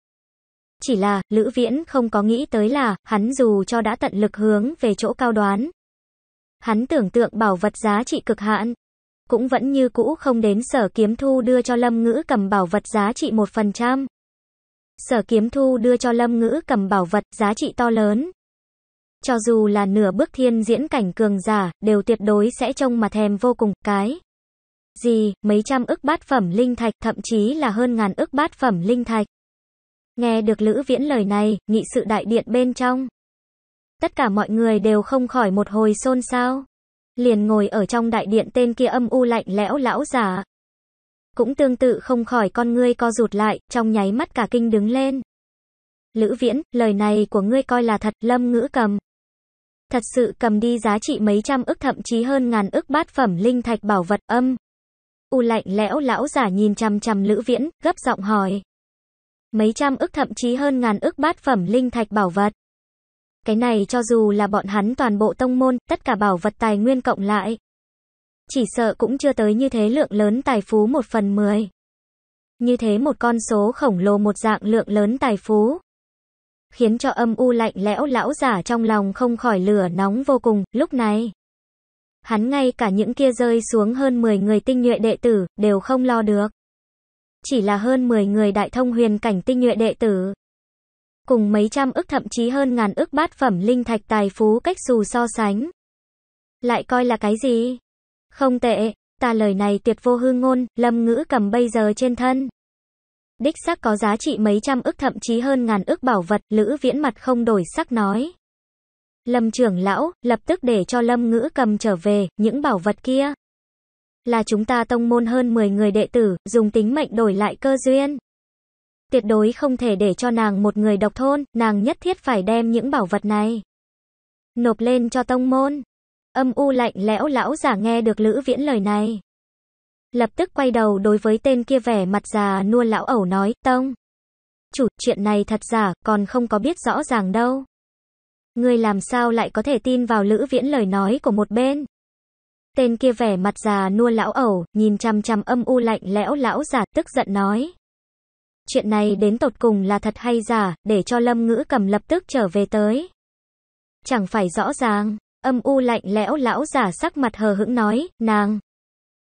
Chỉ là, Lữ Viễn không có nghĩ tới là, hắn dù cho đã tận lực hướng về chỗ cao đoán. Hắn tưởng tượng bảo vật giá trị cực hạn. Cũng vẫn như cũ không đến sở kiếm thu đưa cho lâm ngữ cầm bảo vật giá trị một phần trăm Sở kiếm thu đưa cho lâm ngữ cầm bảo vật giá trị to lớn, cho dù là nửa bước thiên diễn cảnh cường giả, đều tuyệt đối sẽ trông mà thèm vô cùng, cái gì, mấy trăm ức bát phẩm linh thạch, thậm chí là hơn ngàn ức bát phẩm linh thạch. Nghe được Lữ Viễn lời này, nghị sự đại điện bên trong. Tất cả mọi người đều không khỏi một hồi xôn xao. Liền ngồi ở trong đại điện tên kia âm u lạnh lẽo lão giả. Cũng tương tự không khỏi con ngươi co rụt lại, trong nháy mắt cả kinh đứng lên. Lữ Viễn, lời này của ngươi coi là thật, lâm ngữ cầm thật sự cầm đi giá trị mấy trăm ức thậm chí hơn ngàn ức bát phẩm linh thạch bảo vật âm. U lạnh lẽo lão giả nhìn chằm chằm Lữ Viễn, gấp giọng hỏi. Mấy trăm ức thậm chí hơn ngàn ức bát phẩm linh thạch bảo vật. Cái này cho dù là bọn hắn toàn bộ tông môn, tất cả bảo vật tài nguyên cộng lại. Chỉ sợ cũng chưa tới như thế lượng lớn tài phú một phần mười. Như thế một con số khổng lồ một dạng lượng lớn tài phú khiến cho âm u lạnh lẽo lão giả trong lòng không khỏi lửa nóng vô cùng, lúc này. Hắn ngay cả những kia rơi xuống hơn 10 người tinh nhuệ đệ tử, đều không lo được. Chỉ là hơn 10 người đại thông huyền cảnh tinh nhuệ đệ tử. Cùng mấy trăm ức thậm chí hơn ngàn ức bát phẩm linh thạch tài phú cách xù so sánh. Lại coi là cái gì? Không tệ, ta lời này tuyệt vô hư ngôn, lâm ngữ cầm bây giờ trên thân. Đích xác có giá trị mấy trăm ức thậm chí hơn ngàn ức bảo vật, Lữ Viễn mặt không đổi sắc nói. Lâm trưởng lão, lập tức để cho Lâm ngữ cầm trở về, những bảo vật kia. Là chúng ta tông môn hơn 10 người đệ tử, dùng tính mệnh đổi lại cơ duyên. Tuyệt đối không thể để cho nàng một người độc thôn, nàng nhất thiết phải đem những bảo vật này. Nộp lên cho tông môn. Âm u lạnh lẽo lão giả nghe được Lữ Viễn lời này lập tức quay đầu đối với tên kia vẻ mặt già nua lão ẩu nói, Tông. Chủ, chuyện này thật giả, còn không có biết rõ ràng đâu. người làm sao lại có thể tin vào lữ viễn lời nói của một bên? Tên kia vẻ mặt già nua lão ẩu, nhìn chằm chằm âm u lạnh lẽo lão giả, tức giận nói. Chuyện này đến tột cùng là thật hay giả, để cho lâm ngữ cầm lập tức trở về tới. Chẳng phải rõ ràng, âm u lạnh lẽo lão giả sắc mặt hờ hững nói, nàng,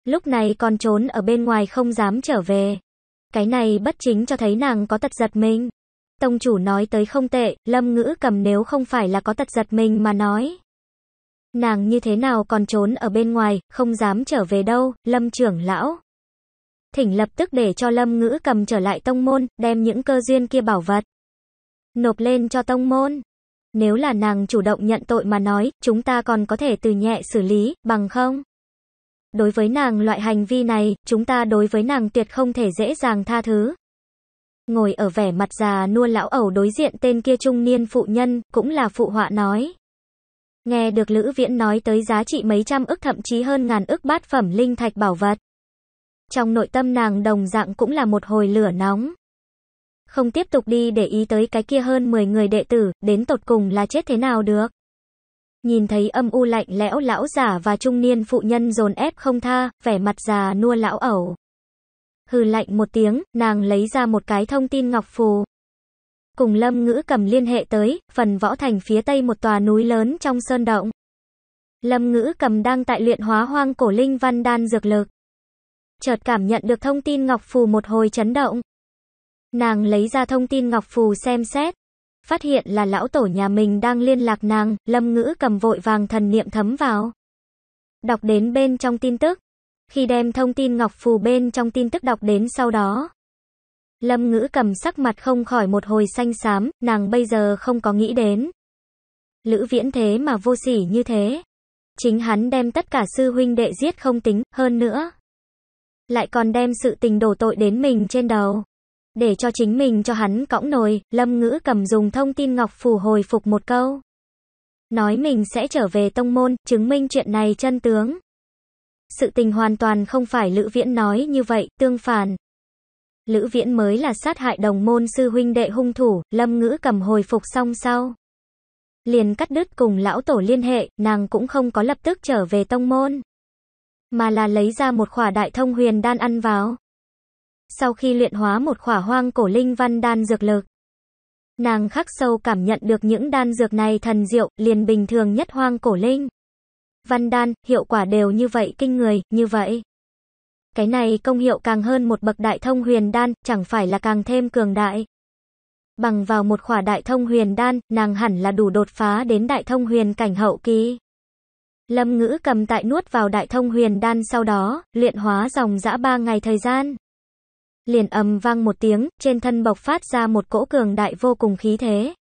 Lúc này còn trốn ở bên ngoài không dám trở về. Cái này bất chính cho thấy nàng có tật giật mình. Tông chủ nói tới không tệ, lâm ngữ cầm nếu không phải là có tật giật mình mà nói. Nàng như thế nào còn trốn ở bên ngoài, không dám trở về đâu, lâm trưởng lão. Thỉnh lập tức để cho lâm ngữ cầm trở lại tông môn, đem những cơ duyên kia bảo vật. Nộp lên cho tông môn. Nếu là nàng chủ động nhận tội mà nói, chúng ta còn có thể từ nhẹ xử lý, bằng không đối với nàng loại hành vi này, chúng ta đối với nàng tuyệt không thể dễ dàng tha thứ. Ngồi ở vẻ mặt già nua lão ẩu đối diện tên kia trung niên phụ nhân, cũng là phụ họa nói. Nghe được Lữ Viễn nói tới giá trị mấy trăm ức thậm chí hơn ngàn ức bát phẩm linh thạch bảo vật. Trong nội tâm nàng đồng dạng cũng là một hồi lửa nóng. Không tiếp tục đi để ý tới cái kia hơn 10 người đệ tử, đến tột cùng là chết thế nào được. Nhìn thấy âm u lạnh lẽo lão giả và trung niên phụ nhân dồn ép không tha, vẻ mặt già nua lão ẩu. Hừ lạnh một tiếng, nàng lấy ra một cái thông tin ngọc phù. Cùng lâm ngữ cầm liên hệ tới, phần võ thành phía tây một tòa núi lớn trong sơn động. Lâm ngữ cầm đang tại luyện hóa hoang cổ linh văn đan dược lực. Chợt cảm nhận được thông tin ngọc phù một hồi chấn động. Nàng lấy ra thông tin ngọc phù xem xét phát hiện là lão tổ nhà mình đang liên lạc nàng, lâm ngữ cầm vội vàng thần niệm thấm vào. Đọc đến bên trong tin tức. Khi đem thông tin ngọc phù bên trong tin tức đọc đến sau đó. Lâm ngữ cầm sắc mặt không khỏi một hồi xanh xám, nàng bây giờ không có nghĩ đến. Lữ viễn thế mà vô sỉ như thế. Chính hắn đem tất cả sư huynh đệ giết không tính, hơn nữa. Lại còn đem sự tình đổ tội đến mình trên đầu. Để cho chính mình cho hắn cõng nồi, Lâm Ngữ cầm dùng thông tin Ngọc phù hồi phục một câu. Nói mình sẽ trở về tông môn, chứng minh chuyện này chân tướng. Sự tình hoàn toàn không phải Lữ Viễn nói như vậy, tương phản. Lữ Viễn mới là sát hại đồng môn sư huynh đệ hung thủ, Lâm Ngữ cầm hồi phục xong sau. Liền cắt đứt cùng lão tổ liên hệ, nàng cũng không có lập tức trở về tông môn. Mà là lấy ra một khỏa đại thông huyền đan ăn vào sau khi luyện hóa một khỏa hoang cổ linh văn đan dược lực. Nàng khắc sâu cảm nhận được những đan dược này thần diệu, liền bình thường nhất hoang cổ linh. Văn đan, hiệu quả đều như vậy kinh người, như vậy. Cái này công hiệu càng hơn một bậc đại thông huyền đan, chẳng phải là càng thêm cường đại. Bằng vào một khỏa đại thông huyền đan, nàng hẳn là đủ đột phá đến đại thông huyền cảnh hậu kỳ. Lâm ngữ cầm tại nuốt vào đại thông huyền đan sau đó, luyện hóa dòng dã ba ngày thời gian liền ầm vang một tiếng, trên thân bộc phát ra một cỗ cường đại vô cùng khí thế.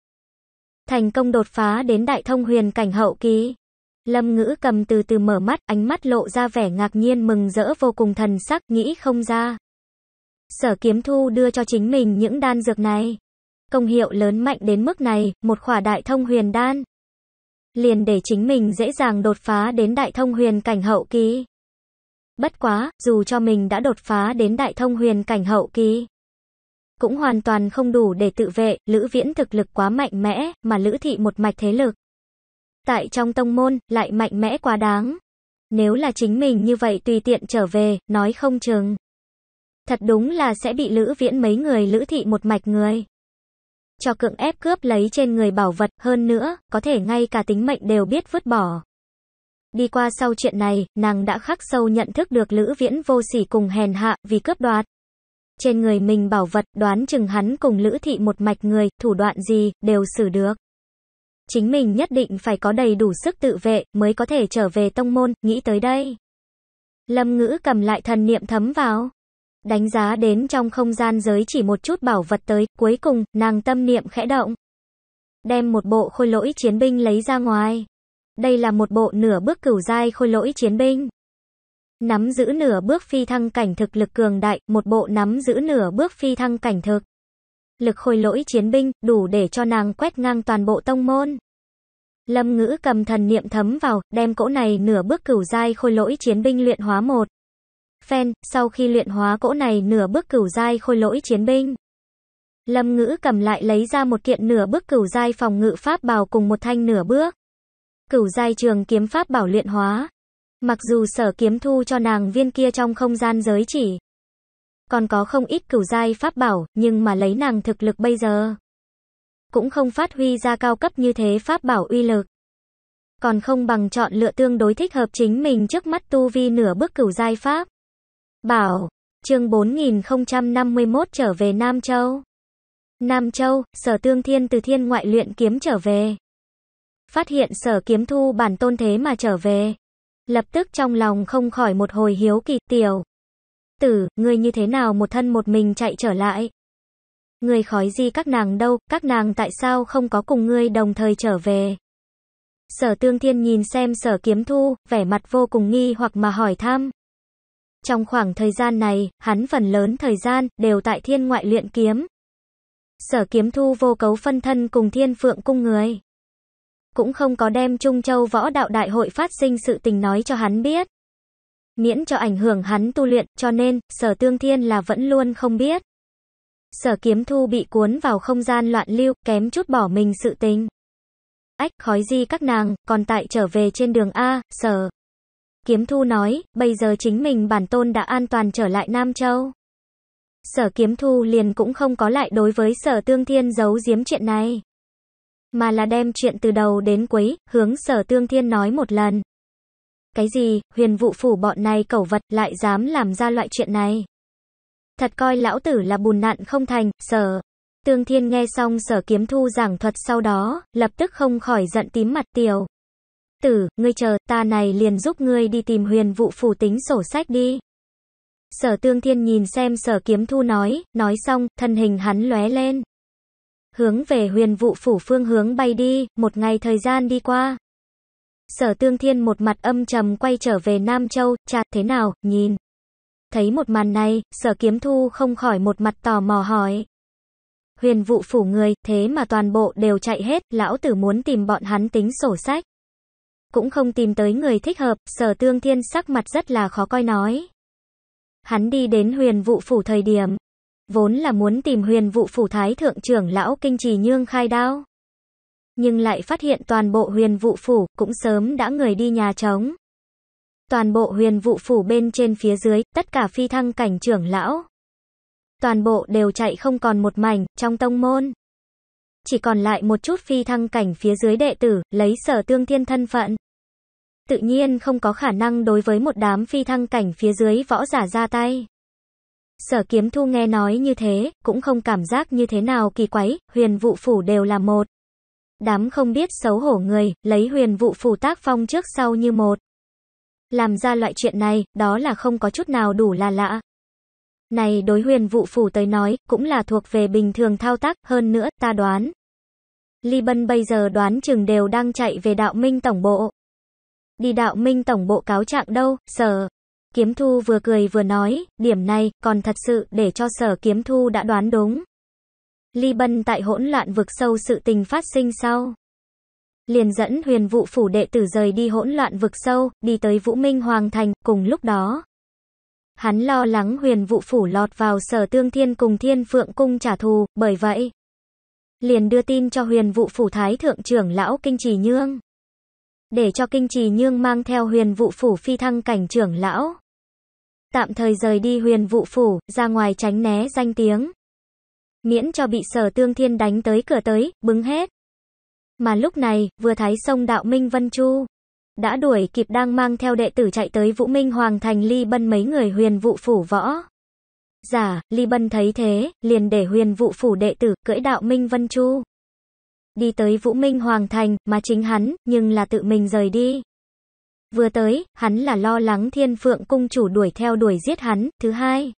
Thành công đột phá đến đại thông huyền cảnh hậu kỳ. Lâm ngữ cầm từ từ mở mắt, ánh mắt lộ ra vẻ ngạc nhiên mừng rỡ vô cùng thần sắc, nghĩ không ra. Sở kiếm thu đưa cho chính mình những đan dược này. Công hiệu lớn mạnh đến mức này, một khỏa đại thông huyền đan. Liền để chính mình dễ dàng đột phá đến đại thông huyền cảnh hậu kỳ. Bất quá, dù cho mình đã đột phá đến đại thông huyền cảnh hậu kỳ, cũng hoàn toàn không đủ để tự vệ, Lữ Viễn thực lực quá mạnh mẽ, mà Lữ Thị một mạch thế lực. Tại trong tông môn, lại mạnh mẽ quá đáng. Nếu là chính mình như vậy tùy tiện trở về, nói không chừng. Thật đúng là sẽ bị Lữ Viễn mấy người Lữ Thị một mạch người. Cho cưỡng ép cướp lấy trên người bảo vật, hơn nữa, có thể ngay cả tính mệnh đều biết vứt bỏ. Đi qua sau chuyện này, nàng đã khắc sâu nhận thức được Lữ Viễn vô sỉ cùng hèn hạ vì cướp đoạt. Trên người mình bảo vật đoán chừng hắn cùng Lữ Thị một mạch người, thủ đoạn gì, đều xử được. Chính mình nhất định phải có đầy đủ sức tự vệ mới có thể trở về tông môn, nghĩ tới đây. Lâm ngữ cầm lại thần niệm thấm vào. Đánh giá đến trong không gian giới chỉ một chút bảo vật tới, cuối cùng, nàng tâm niệm khẽ động. Đem một bộ khôi lỗi chiến binh lấy ra ngoài. Đây là một bộ nửa bước cửu giai khôi lỗi chiến binh. Nắm giữ nửa bước phi thăng cảnh thực lực cường đại, một bộ nắm giữ nửa bước phi thăng cảnh thực. Lực khôi lỗi chiến binh, đủ để cho nàng quét ngang toàn bộ tông môn. Lâm ngữ cầm thần niệm thấm vào, đem cỗ này nửa bước cửu giai khôi lỗi chiến binh luyện hóa một. Phen, sau khi luyện hóa cỗ này nửa bước cửu giai khôi lỗi chiến binh. Lâm ngữ cầm lại lấy ra một kiện nửa bước cửu giai phòng ngự pháp bào cùng một thanh nửa bước cửu giai trường kiếm pháp bảo luyện hóa. Mặc dù sở kiếm thu cho nàng viên kia trong không gian giới chỉ. Còn có không ít cửu giai pháp bảo, nhưng mà lấy nàng thực lực bây giờ. Cũng không phát huy ra cao cấp như thế pháp bảo uy lực. Còn không bằng chọn lựa tương đối thích hợp chính mình trước mắt tu vi nửa bước cửu giai pháp. Bảo, chương 4051 trở về Nam Châu. Nam Châu, sở tương thiên từ thiên ngoại luyện kiếm trở về phát hiện sở kiếm thu bản tôn thế mà trở về. Lập tức trong lòng không khỏi một hồi hiếu kỳ tiểu. Tử, người như thế nào một thân một mình chạy trở lại? người khói gì các nàng đâu, các nàng tại sao không có cùng ngươi đồng thời trở về? Sở tương thiên nhìn xem sở kiếm thu, vẻ mặt vô cùng nghi hoặc mà hỏi thăm. Trong khoảng thời gian này, hắn phần lớn thời gian, đều tại thiên ngoại luyện kiếm. Sở kiếm thu vô cấu phân thân cùng thiên phượng cung người cũng không có đem Trung Châu Võ Đạo Đại hội phát sinh sự tình nói cho hắn biết. Miễn cho ảnh hưởng hắn tu luyện, cho nên, sở tương thiên là vẫn luôn không biết. Sở kiếm thu bị cuốn vào không gian loạn lưu, kém chút bỏ mình sự tình. Ách, khói di các nàng, còn tại trở về trên đường A, sở. Kiếm thu nói, bây giờ chính mình bản tôn đã an toàn trở lại Nam Châu. Sở kiếm thu liền cũng không có lại đối với sở tương thiên giấu giếm chuyện này mà là đem chuyện từ đầu đến cuối, hướng sở tương thiên nói một lần. Cái gì, huyền vụ phủ bọn này cẩu vật lại dám làm ra loại chuyện này. Thật coi lão tử là bùn nạn không thành, sở. Tương thiên nghe xong sở kiếm thu giảng thuật sau đó, lập tức không khỏi giận tím mặt tiểu. Tử, ngươi chờ, ta này liền giúp ngươi đi tìm huyền vụ phủ tính sổ sách đi. Sở tương thiên nhìn xem sở kiếm thu nói, nói xong, thân hình hắn lóe lên hướng về huyền vụ phủ phương hướng bay đi, một ngày thời gian đi qua. Sở tương thiên một mặt âm trầm quay trở về Nam Châu, chà, thế nào, nhìn. Thấy một màn này, sở kiếm thu không khỏi một mặt tò mò hỏi. Huyền vụ phủ người, thế mà toàn bộ đều chạy hết, lão tử muốn tìm bọn hắn tính sổ sách. Cũng không tìm tới người thích hợp, sở tương thiên sắc mặt rất là khó coi nói. Hắn đi đến huyền vụ phủ thời điểm, Vốn là muốn tìm huyền vụ phủ thái thượng trưởng lão kinh trì nhương khai đao. Nhưng lại phát hiện toàn bộ huyền vụ phủ cũng sớm đã người đi nhà trống. Toàn bộ huyền vụ phủ bên trên phía dưới, tất cả phi thăng cảnh trưởng lão. Toàn bộ đều chạy không còn một mảnh, trong tông môn. Chỉ còn lại một chút phi thăng cảnh phía dưới đệ tử, lấy sở tương thiên thân phận. Tự nhiên không có khả năng đối với một đám phi thăng cảnh phía dưới võ giả ra tay. Sở kiếm thu nghe nói như thế, cũng không cảm giác như thế nào kỳ quái, huyền vụ phủ đều là một. Đám không biết xấu hổ người, lấy huyền vụ phủ tác phong trước sau như một. Làm ra loại chuyện này, đó là không có chút nào đủ là lạ. Này đối huyền vụ phủ tới nói, cũng là thuộc về bình thường thao tác, hơn nữa, ta đoán. Ly Bân bây giờ đoán chừng đều đang chạy về đạo minh tổng bộ. Đi đạo minh tổng bộ cáo trạng đâu, sở. Kiếm Thu vừa cười vừa nói, điểm này còn thật sự để cho sở Kiếm Thu đã đoán đúng. Ly Bân tại hỗn loạn vực sâu sự tình phát sinh sau. Liền dẫn huyền vụ phủ đệ tử rời đi hỗn loạn vực sâu, đi tới Vũ Minh Hoàng Thành, cùng lúc đó. Hắn lo lắng huyền vụ phủ lọt vào sở tương thiên cùng thiên phượng cung trả thù, bởi vậy. Liền đưa tin cho huyền vụ phủ thái thượng trưởng lão Kinh Trì Nhương. Để cho Kinh Trì Nhương mang theo huyền vụ phủ phi thăng cảnh trưởng lão tạm thời rời đi huyền vụ phủ, ra ngoài tránh né danh tiếng. Miễn cho bị sở tương thiên đánh tới cửa tới, bứng hết. Mà lúc này, vừa thấy sông đạo Minh Vân Chu. Đã đuổi kịp đang mang theo đệ tử chạy tới Vũ Minh Hoàng Thành Ly Bân mấy người huyền vụ phủ võ. Giả, Ly Bân thấy thế, liền để huyền vụ phủ đệ tử, cưỡi đạo Minh Vân Chu. Đi tới Vũ Minh Hoàng Thành, mà chính hắn, nhưng là tự mình rời đi. Vừa tới, hắn là lo lắng thiên phượng cung chủ đuổi theo đuổi giết hắn. Thứ hai,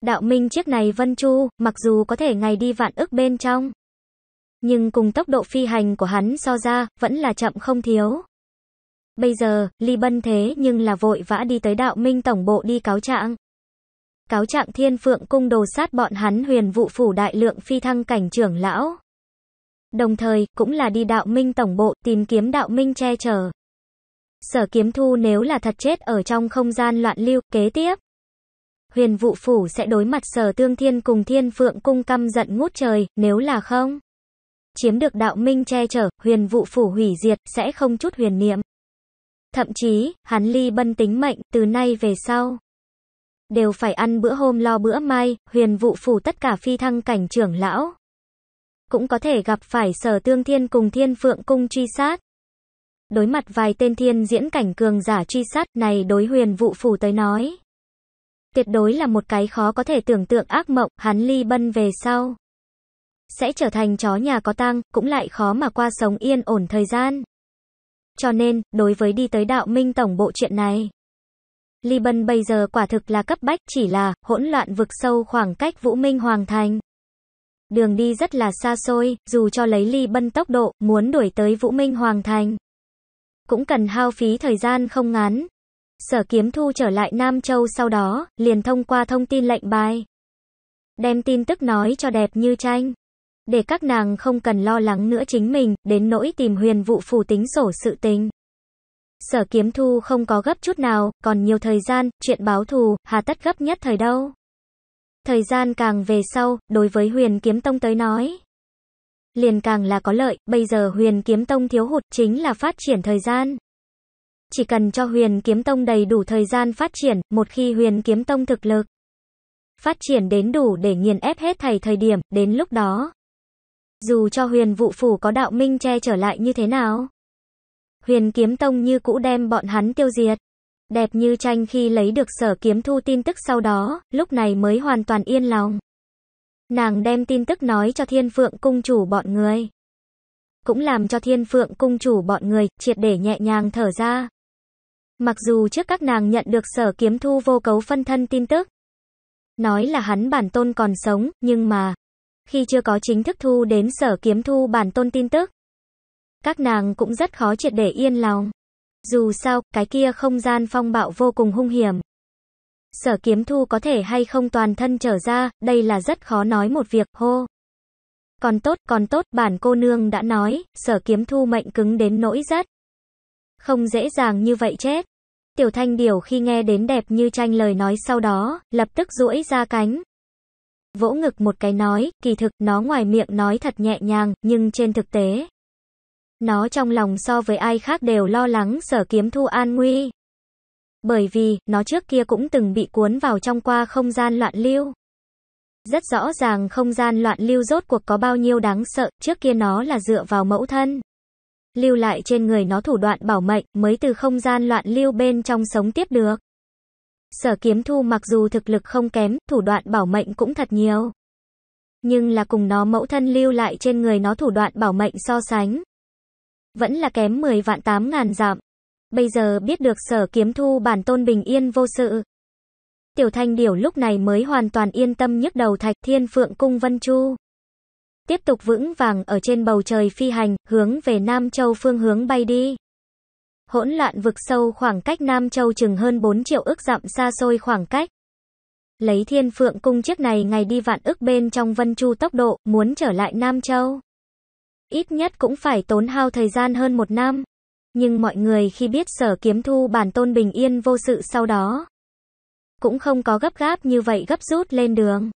đạo minh chiếc này vân chu, mặc dù có thể ngày đi vạn ức bên trong. Nhưng cùng tốc độ phi hành của hắn so ra, vẫn là chậm không thiếu. Bây giờ, Ly Bân thế nhưng là vội vã đi tới đạo minh tổng bộ đi cáo trạng. Cáo trạng thiên phượng cung đồ sát bọn hắn huyền vụ phủ đại lượng phi thăng cảnh trưởng lão. Đồng thời, cũng là đi đạo minh tổng bộ tìm kiếm đạo minh che chở. Sở kiếm thu nếu là thật chết ở trong không gian loạn lưu, kế tiếp. Huyền vụ phủ sẽ đối mặt sở tương thiên cùng thiên phượng cung căm giận ngút trời, nếu là không. Chiếm được đạo minh che chở, huyền vụ phủ hủy diệt, sẽ không chút huyền niệm. Thậm chí, hắn ly bân tính mệnh, từ nay về sau. Đều phải ăn bữa hôm lo bữa mai, huyền vụ phủ tất cả phi thăng cảnh trưởng lão. Cũng có thể gặp phải sở tương thiên cùng thiên phượng cung truy sát. Đối mặt vài tên thiên diễn cảnh cường giả truy sát này đối huyền vụ phủ tới nói. Tuyệt đối là một cái khó có thể tưởng tượng ác mộng, hắn ly bân về sau. Sẽ trở thành chó nhà có tăng cũng lại khó mà qua sống yên ổn thời gian. Cho nên, đối với đi tới đạo minh tổng bộ chuyện này. Ly Bân bây giờ quả thực là cấp bách chỉ là hỗn loạn vực sâu khoảng cách Vũ Minh Hoàng Thành. Đường đi rất là xa xôi, dù cho lấy Ly Bân tốc độ, muốn đuổi tới Vũ Minh Hoàng Thành cũng cần hao phí thời gian không ngắn. Sở Kiếm Thu trở lại Nam Châu sau đó, liền thông qua thông tin lệnh bài. Đem tin tức nói cho đẹp như tranh. Để các nàng không cần lo lắng nữa chính mình, đến nỗi tìm huyền vụ phù tính sổ sự tình. Sở Kiếm Thu không có gấp chút nào, còn nhiều thời gian, chuyện báo thù, hà tất gấp nhất thời đâu. Thời gian càng về sau, đối với huyền kiếm tông tới nói, liền càng là có lợi, bây giờ huyền kiếm tông thiếu hụt chính là phát triển thời gian. Chỉ cần cho huyền kiếm tông đầy đủ thời gian phát triển, một khi huyền kiếm tông thực lực phát triển đến đủ để nghiền ép hết thầy thời điểm, đến lúc đó. Dù cho huyền vụ phủ có đạo minh che trở lại như thế nào, huyền kiếm tông như cũ đem bọn hắn tiêu diệt. Đẹp như tranh khi lấy được sở kiếm thu tin tức sau đó, lúc này mới hoàn toàn yên lòng. Nàng đem tin tức nói cho thiên phượng cung chủ bọn người. Cũng làm cho thiên phượng cung chủ bọn người triệt để nhẹ nhàng thở ra. Mặc dù trước các nàng nhận được sở kiếm thu vô cấu phân thân tin tức. Nói là hắn bản tôn còn sống, nhưng mà, khi chưa có chính thức thu đến sở kiếm thu bản tôn tin tức. Các nàng cũng rất khó triệt để yên lòng. Dù sao, cái kia không gian phong bạo vô cùng hung hiểm sở kiếm thu có thể hay không toàn thân trở ra, đây là rất khó nói một việc, hô. Còn tốt, còn tốt, bản cô nương đã nói, sở kiếm thu mệnh cứng đến nỗi rất. Không dễ dàng như vậy chết. Tiểu thanh điều khi nghe đến đẹp như tranh lời nói sau đó, lập tức duỗi ra cánh. Vỗ ngực một cái nói, kỳ thực, nó ngoài miệng nói thật nhẹ nhàng, nhưng trên thực tế. Nó trong lòng so với ai khác đều lo lắng sở kiếm thu an nguy bởi vì nó trước kia cũng từng bị cuốn vào trong qua không gian loạn lưu. Rất rõ ràng không gian loạn lưu rốt cuộc có bao nhiêu đáng sợ, trước kia nó là dựa vào mẫu thân. Lưu lại trên người nó thủ đoạn bảo mệnh mới từ không gian loạn lưu bên trong sống tiếp được. Sở kiếm thu mặc dù thực lực không kém, thủ đoạn bảo mệnh cũng thật nhiều. Nhưng là cùng nó mẫu thân lưu lại trên người nó thủ đoạn bảo mệnh so sánh. Vẫn là kém 10 vạn 8 ngàn giảm. Bây giờ biết được sở kiếm thu bản tôn bình yên vô sự. Tiểu thanh điểu lúc này mới hoàn toàn yên tâm nhức đầu thạch thiên phượng cung vân chu. Tiếp tục vững vàng ở trên bầu trời phi hành, hướng về Nam Châu phương hướng bay đi. Hỗn loạn vực sâu khoảng cách Nam Châu chừng hơn 4 triệu ức dặm xa xôi khoảng cách. Lấy thiên phượng cung chiếc này ngày đi vạn ức bên trong vân chu tốc độ, muốn trở lại Nam Châu. Ít nhất cũng phải tốn hao thời gian hơn một năm. Nhưng mọi người khi biết sở kiếm thu bản tôn bình yên vô sự sau đó, cũng không có gấp gáp như vậy gấp rút lên đường.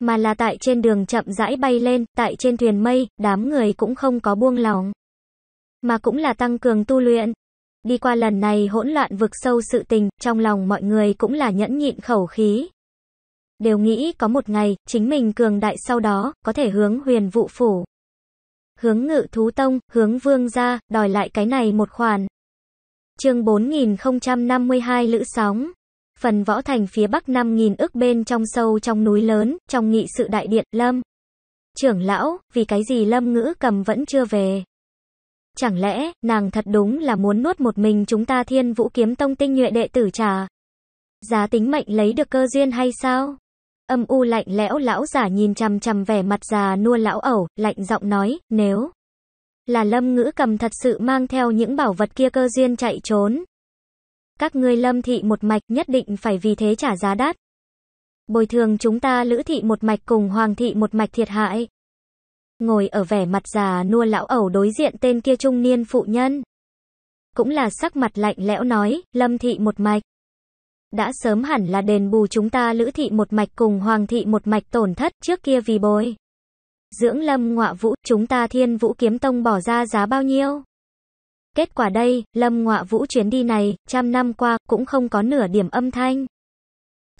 Mà là tại trên đường chậm rãi bay lên, tại trên thuyền mây, đám người cũng không có buông lòng Mà cũng là tăng cường tu luyện. Đi qua lần này hỗn loạn vực sâu sự tình, trong lòng mọi người cũng là nhẫn nhịn khẩu khí. Đều nghĩ có một ngày, chính mình cường đại sau đó, có thể hướng huyền vụ phủ hướng ngự thú tông, hướng vương gia, đòi lại cái này một khoản. chương 4052 Lữ Sóng Phần võ thành phía bắc 5.000 ước bên trong sâu trong núi lớn, trong nghị sự đại điện, Lâm. Trưởng lão, vì cái gì Lâm ngữ cầm vẫn chưa về? Chẳng lẽ, nàng thật đúng là muốn nuốt một mình chúng ta thiên vũ kiếm tông tinh nhuệ đệ tử trà? Giá tính mệnh lấy được cơ duyên hay sao? Âm u lạnh lẽo lão giả nhìn chằm chằm vẻ mặt già nua lão ẩu, lạnh giọng nói, nếu là lâm ngữ cầm thật sự mang theo những bảo vật kia cơ duyên chạy trốn. Các ngươi lâm thị một mạch nhất định phải vì thế trả giá đắt. Bồi thường chúng ta lữ thị một mạch cùng hoàng thị một mạch thiệt hại. Ngồi ở vẻ mặt già nua lão ẩu đối diện tên kia trung niên phụ nhân. Cũng là sắc mặt lạnh lẽo nói, lâm thị một mạch đã sớm hẳn là đền bù chúng ta lữ thị một mạch cùng hoàng thị một mạch tổn thất trước kia vì bồi. Dưỡng lâm ngọa vũ, chúng ta thiên vũ kiếm tông bỏ ra giá bao nhiêu? Kết quả đây, lâm ngọa vũ chuyến đi này, trăm năm qua, cũng không có nửa điểm âm thanh.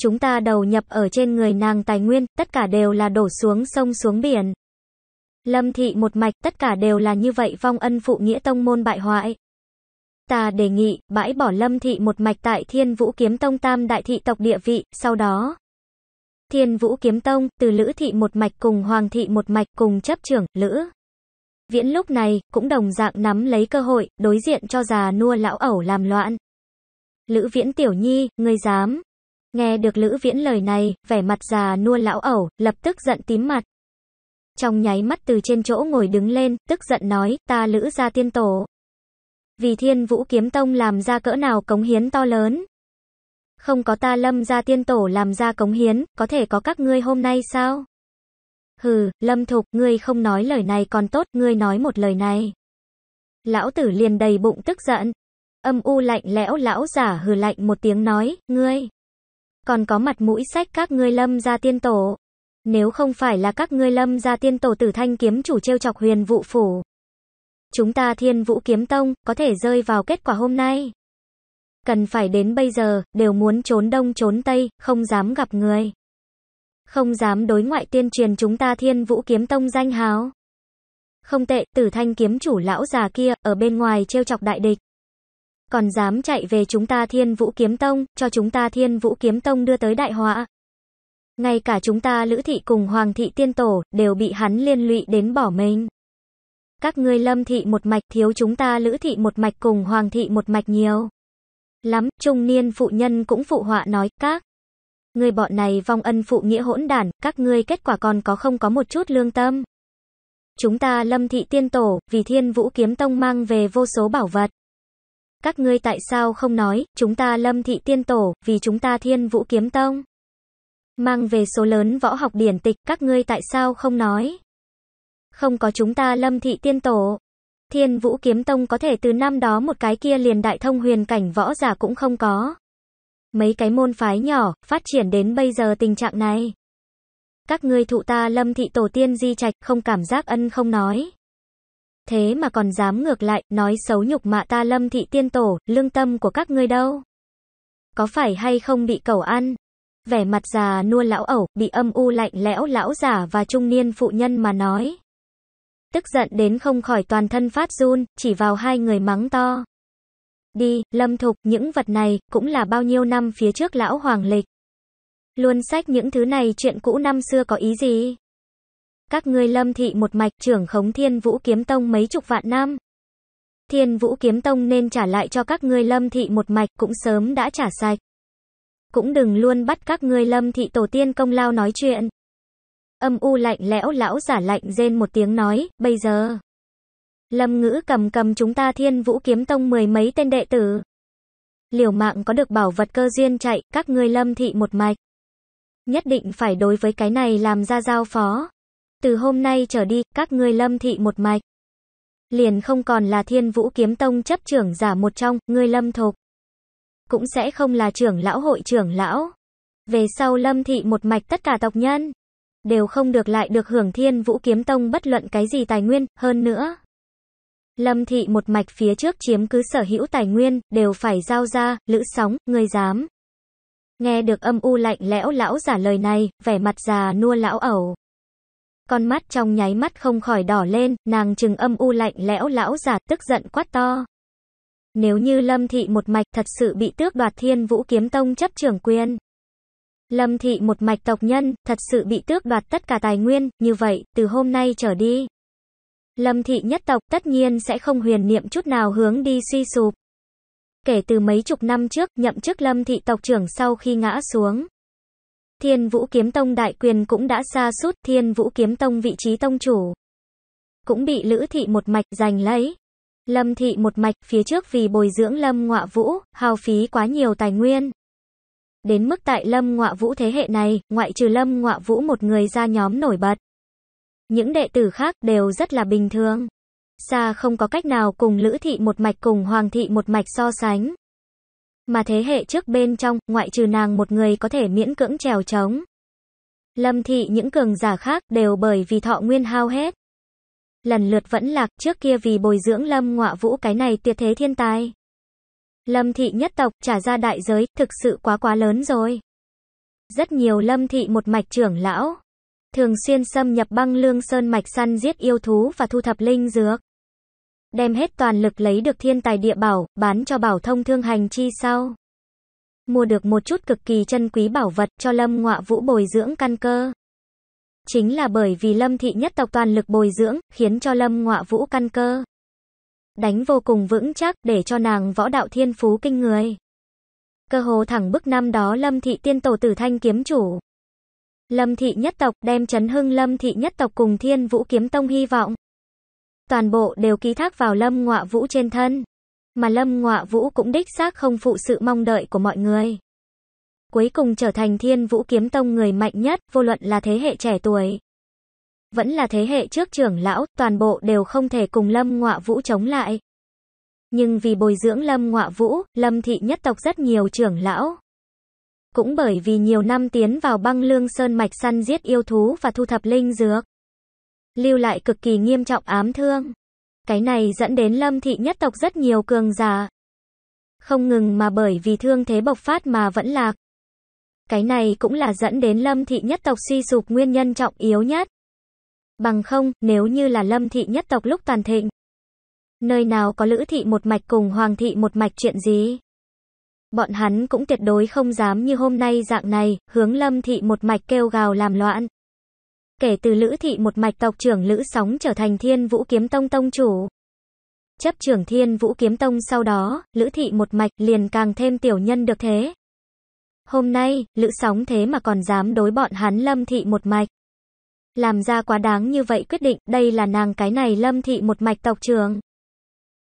Chúng ta đầu nhập ở trên người nàng tài nguyên, tất cả đều là đổ xuống sông xuống biển. Lâm thị một mạch, tất cả đều là như vậy vong ân phụ nghĩa tông môn bại hoại. Ta đề nghị, bãi bỏ lâm thị một mạch tại thiên vũ kiếm tông tam đại thị tộc địa vị, sau đó. Thiên vũ kiếm tông, từ lữ thị một mạch cùng hoàng thị một mạch cùng chấp trưởng, lữ. Viễn lúc này, cũng đồng dạng nắm lấy cơ hội, đối diện cho già nua lão ẩu làm loạn. Lữ viễn tiểu nhi, ngươi dám. Nghe được lữ viễn lời này, vẻ mặt già nua lão ẩu, lập tức giận tím mặt. Trong nháy mắt từ trên chỗ ngồi đứng lên, tức giận nói, ta lữ ra tiên tổ vì thiên vũ kiếm tông làm ra cỡ nào cống hiến to lớn. Không có ta lâm gia tiên tổ làm ra cống hiến, có thể có các ngươi hôm nay sao? Hừ, lâm thục, ngươi không nói lời này còn tốt, ngươi nói một lời này. Lão tử liền đầy bụng tức giận. Âm u lạnh lẽo lão giả hừ lạnh một tiếng nói, ngươi. Còn có mặt mũi sách các ngươi lâm gia tiên tổ. Nếu không phải là các ngươi lâm gia tiên tổ tử thanh kiếm chủ treo chọc huyền vụ phủ, chúng ta thiên vũ kiếm tông có thể rơi vào kết quả hôm nay. Cần phải đến bây giờ, đều muốn trốn đông trốn tây, không dám gặp người. Không dám đối ngoại tuyên truyền chúng ta thiên vũ kiếm tông danh hào. Không tệ, tử thanh kiếm chủ lão già kia, ở bên ngoài trêu chọc đại địch. Còn dám chạy về chúng ta thiên vũ kiếm tông, cho chúng ta thiên vũ kiếm tông đưa tới đại họa. Ngay cả chúng ta lữ thị cùng hoàng thị tiên tổ, đều bị hắn liên lụy đến bỏ mình các ngươi lâm thị một mạch thiếu chúng ta lữ thị một mạch cùng hoàng thị một mạch nhiều. Lắm, trung niên phụ nhân cũng phụ họa nói, các. Người bọn này vong ân phụ nghĩa hỗn đản, các ngươi kết quả còn có không có một chút lương tâm. Chúng ta lâm thị tiên tổ, vì thiên vũ kiếm tông mang về vô số bảo vật. Các ngươi tại sao không nói, chúng ta lâm thị tiên tổ, vì chúng ta thiên vũ kiếm tông. Mang về số lớn võ học điển tịch, các ngươi tại sao không nói. Không có chúng ta lâm thị tiên tổ. Thiên vũ kiếm tông có thể từ năm đó một cái kia liền đại thông huyền cảnh võ giả cũng không có. Mấy cái môn phái nhỏ, phát triển đến bây giờ tình trạng này. Các ngươi thụ ta lâm thị tổ tiên di trạch không cảm giác ân không nói. Thế mà còn dám ngược lại, nói xấu nhục mạ ta lâm thị tiên tổ, lương tâm của các ngươi đâu. Có phải hay không bị cẩu ăn? Vẻ mặt già nua lão ẩu, bị âm u lạnh lẽo lão già và trung niên phụ nhân mà nói tức giận đến không khỏi toàn thân phát run, chỉ vào hai người mắng to. Đi, lâm thục, những vật này, cũng là bao nhiêu năm phía trước lão hoàng lịch. Luôn sách những thứ này chuyện cũ năm xưa có ý gì? Các ngươi lâm thị một mạch trưởng khống thiên vũ kiếm tông mấy chục vạn năm. Thiên vũ kiếm tông nên trả lại cho các ngươi lâm thị một mạch cũng sớm đã trả sạch. Cũng đừng luôn bắt các ngươi lâm thị tổ tiên công lao nói chuyện. Âm u lạnh lẽo lão giả lạnh rên một tiếng nói, bây giờ. Lâm ngữ cầm cầm chúng ta thiên vũ kiếm tông mười mấy tên đệ tử. Liều mạng có được bảo vật cơ duyên chạy, các ngươi lâm thị một mạch. Nhất định phải đối với cái này làm ra giao phó. Từ hôm nay trở đi, các ngươi lâm thị một mạch. Liền không còn là thiên vũ kiếm tông chấp trưởng giả một trong, ngươi lâm thục. Cũng sẽ không là trưởng lão hội trưởng lão. Về sau lâm thị một mạch tất cả tộc nhân đều không được lại được hưởng thiên vũ kiếm tông bất luận cái gì tài nguyên, hơn nữa. Lâm thị một mạch phía trước chiếm cứ sở hữu tài nguyên, đều phải giao ra, lữ sóng, người dám. Nghe được âm u lạnh lẽo lão giả lời này, vẻ mặt già nua lão ẩu. Con mắt trong nháy mắt không khỏi đỏ lên, nàng chừng âm u lạnh lẽo lão giả tức giận quát to. Nếu như Lâm Thị một mạch thật sự bị tước đoạt thiên vũ kiếm tông chấp trưởng quyền. Lâm thị một mạch tộc nhân, thật sự bị tước đoạt tất cả tài nguyên, như vậy, từ hôm nay trở đi. Lâm thị nhất tộc tất nhiên sẽ không huyền niệm chút nào hướng đi suy sụp. Kể từ mấy chục năm trước, nhậm chức lâm thị tộc trưởng sau khi ngã xuống. Thiên vũ kiếm tông đại quyền cũng đã xa suốt thiên vũ kiếm tông vị trí tông chủ. Cũng bị lữ thị một mạch giành lấy. Lâm thị một mạch phía trước vì bồi dưỡng lâm ngọa vũ, hao phí quá nhiều tài nguyên đến mức tại Lâm Ngọa Vũ thế hệ này, ngoại trừ Lâm Ngọa Vũ một người ra nhóm nổi bật. Những đệ tử khác đều rất là bình thường. Xa không có cách nào cùng Lữ Thị một mạch cùng Hoàng Thị một mạch so sánh. Mà thế hệ trước bên trong, ngoại trừ nàng một người có thể miễn cưỡng trèo trống. Lâm Thị những cường giả khác đều bởi vì thọ nguyên hao hết. Lần lượt vẫn lạc trước kia vì bồi dưỡng Lâm Ngọa Vũ cái này tuyệt thế thiên tài. Lâm thị nhất tộc trả ra đại giới, thực sự quá quá lớn rồi. Rất nhiều lâm thị một mạch trưởng lão, thường xuyên xâm nhập băng lương sơn mạch săn giết yêu thú và thu thập linh dược. Đem hết toàn lực lấy được thiên tài địa bảo, bán cho bảo thông thương hành chi sau. Mua được một chút cực kỳ chân quý bảo vật cho lâm ngọa vũ bồi dưỡng căn cơ. Chính là bởi vì lâm thị nhất tộc toàn lực bồi dưỡng, khiến cho lâm ngọa vũ căn cơ đánh vô cùng vững chắc để cho nàng võ đạo thiên phú kinh người. Cơ hồ thẳng bức năm đó Lâm thị tiên tổ tử thanh kiếm chủ. Lâm thị nhất tộc đem chấn hưng Lâm thị nhất tộc cùng thiên vũ kiếm tông hy vọng. Toàn bộ đều ký thác vào Lâm ngọa vũ trên thân. Mà Lâm ngọa vũ cũng đích xác không phụ sự mong đợi của mọi người. Cuối cùng trở thành thiên vũ kiếm tông người mạnh nhất, vô luận là thế hệ trẻ tuổi, vẫn là thế hệ trước trưởng lão, toàn bộ đều không thể cùng Lâm Ngọa Vũ chống lại. Nhưng vì bồi dưỡng Lâm Ngọa Vũ, Lâm thị nhất tộc rất nhiều trưởng lão. Cũng bởi vì nhiều năm tiến vào băng lương sơn mạch săn giết yêu thú và thu thập linh dược. Lưu lại cực kỳ nghiêm trọng ám thương. Cái này dẫn đến Lâm thị nhất tộc rất nhiều cường giả. Không ngừng mà bởi vì thương thế bộc phát mà vẫn lạc. Cái này cũng là dẫn đến Lâm thị nhất tộc suy sụp nguyên nhân trọng yếu nhất. Bằng không, nếu như là lâm thị nhất tộc lúc toàn thịnh, nơi nào có lữ thị một mạch cùng hoàng thị một mạch chuyện gì? Bọn hắn cũng tuyệt đối không dám như hôm nay dạng này, hướng lâm thị một mạch kêu gào làm loạn. Kể từ lữ thị một mạch tộc trưởng lữ sóng trở thành thiên vũ kiếm tông tông chủ. Chấp trưởng thiên vũ kiếm tông sau đó, lữ thị một mạch liền càng thêm tiểu nhân được thế. Hôm nay, lữ sóng thế mà còn dám đối bọn hắn lâm thị một mạch. Làm ra quá đáng như vậy quyết định, đây là nàng cái này lâm thị một mạch tộc trường.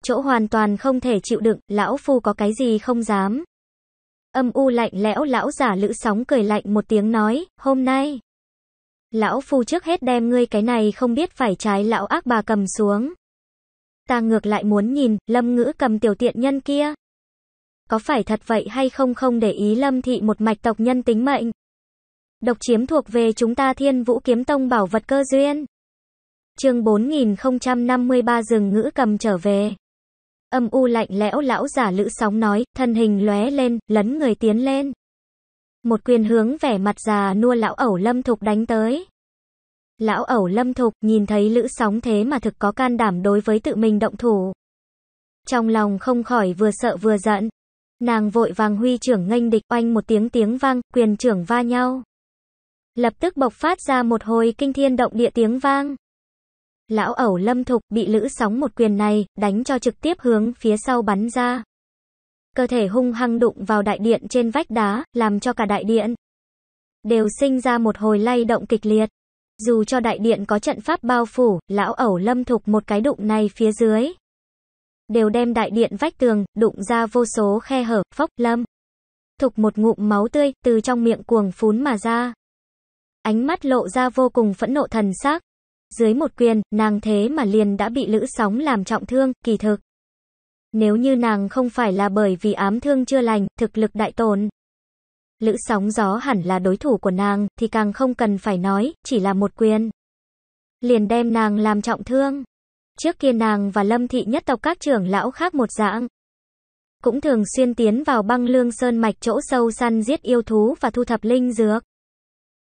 Chỗ hoàn toàn không thể chịu đựng, lão phu có cái gì không dám. Âm u lạnh lẽo lão giả lữ sóng cười lạnh một tiếng nói, hôm nay. Lão phu trước hết đem ngươi cái này không biết phải trái lão ác bà cầm xuống. Ta ngược lại muốn nhìn, lâm ngữ cầm tiểu tiện nhân kia. Có phải thật vậy hay không không để ý lâm thị một mạch tộc nhân tính mệnh độc chiếm thuộc về chúng ta Thiên Vũ Kiếm Tông bảo vật cơ duyên. Chương 4053 rừng ngữ cầm trở về. Âm u lạnh lẽo lão giả lữ sóng nói, thân hình lóe lên, lấn người tiến lên. Một quyền hướng vẻ mặt già nua lão ẩu lâm thục đánh tới. Lão ẩu lâm thục nhìn thấy lữ sóng thế mà thực có can đảm đối với tự mình động thủ. Trong lòng không khỏi vừa sợ vừa giận. Nàng vội vàng huy trưởng nghênh địch oanh một tiếng tiếng vang, quyền trưởng va nhau lập tức bộc phát ra một hồi kinh thiên động địa tiếng vang. Lão ẩu lâm thục bị lữ sóng một quyền này, đánh cho trực tiếp hướng phía sau bắn ra. Cơ thể hung hăng đụng vào đại điện trên vách đá, làm cho cả đại điện đều sinh ra một hồi lay động kịch liệt. Dù cho đại điện có trận pháp bao phủ, lão ẩu lâm thục một cái đụng này phía dưới. Đều đem đại điện vách tường, đụng ra vô số khe hở, phốc lâm. Thục một ngụm máu tươi, từ trong miệng cuồng phún mà ra ánh mắt lộ ra vô cùng phẫn nộ thần sắc. Dưới một quyền, nàng thế mà liền đã bị lữ sóng làm trọng thương, kỳ thực. Nếu như nàng không phải là bởi vì ám thương chưa lành, thực lực đại tồn. Lữ sóng gió hẳn là đối thủ của nàng, thì càng không cần phải nói, chỉ là một quyền. Liền đem nàng làm trọng thương. Trước kia nàng và lâm thị nhất tộc các trưởng lão khác một dạng. Cũng thường xuyên tiến vào băng lương sơn mạch chỗ sâu săn giết yêu thú và thu thập linh dược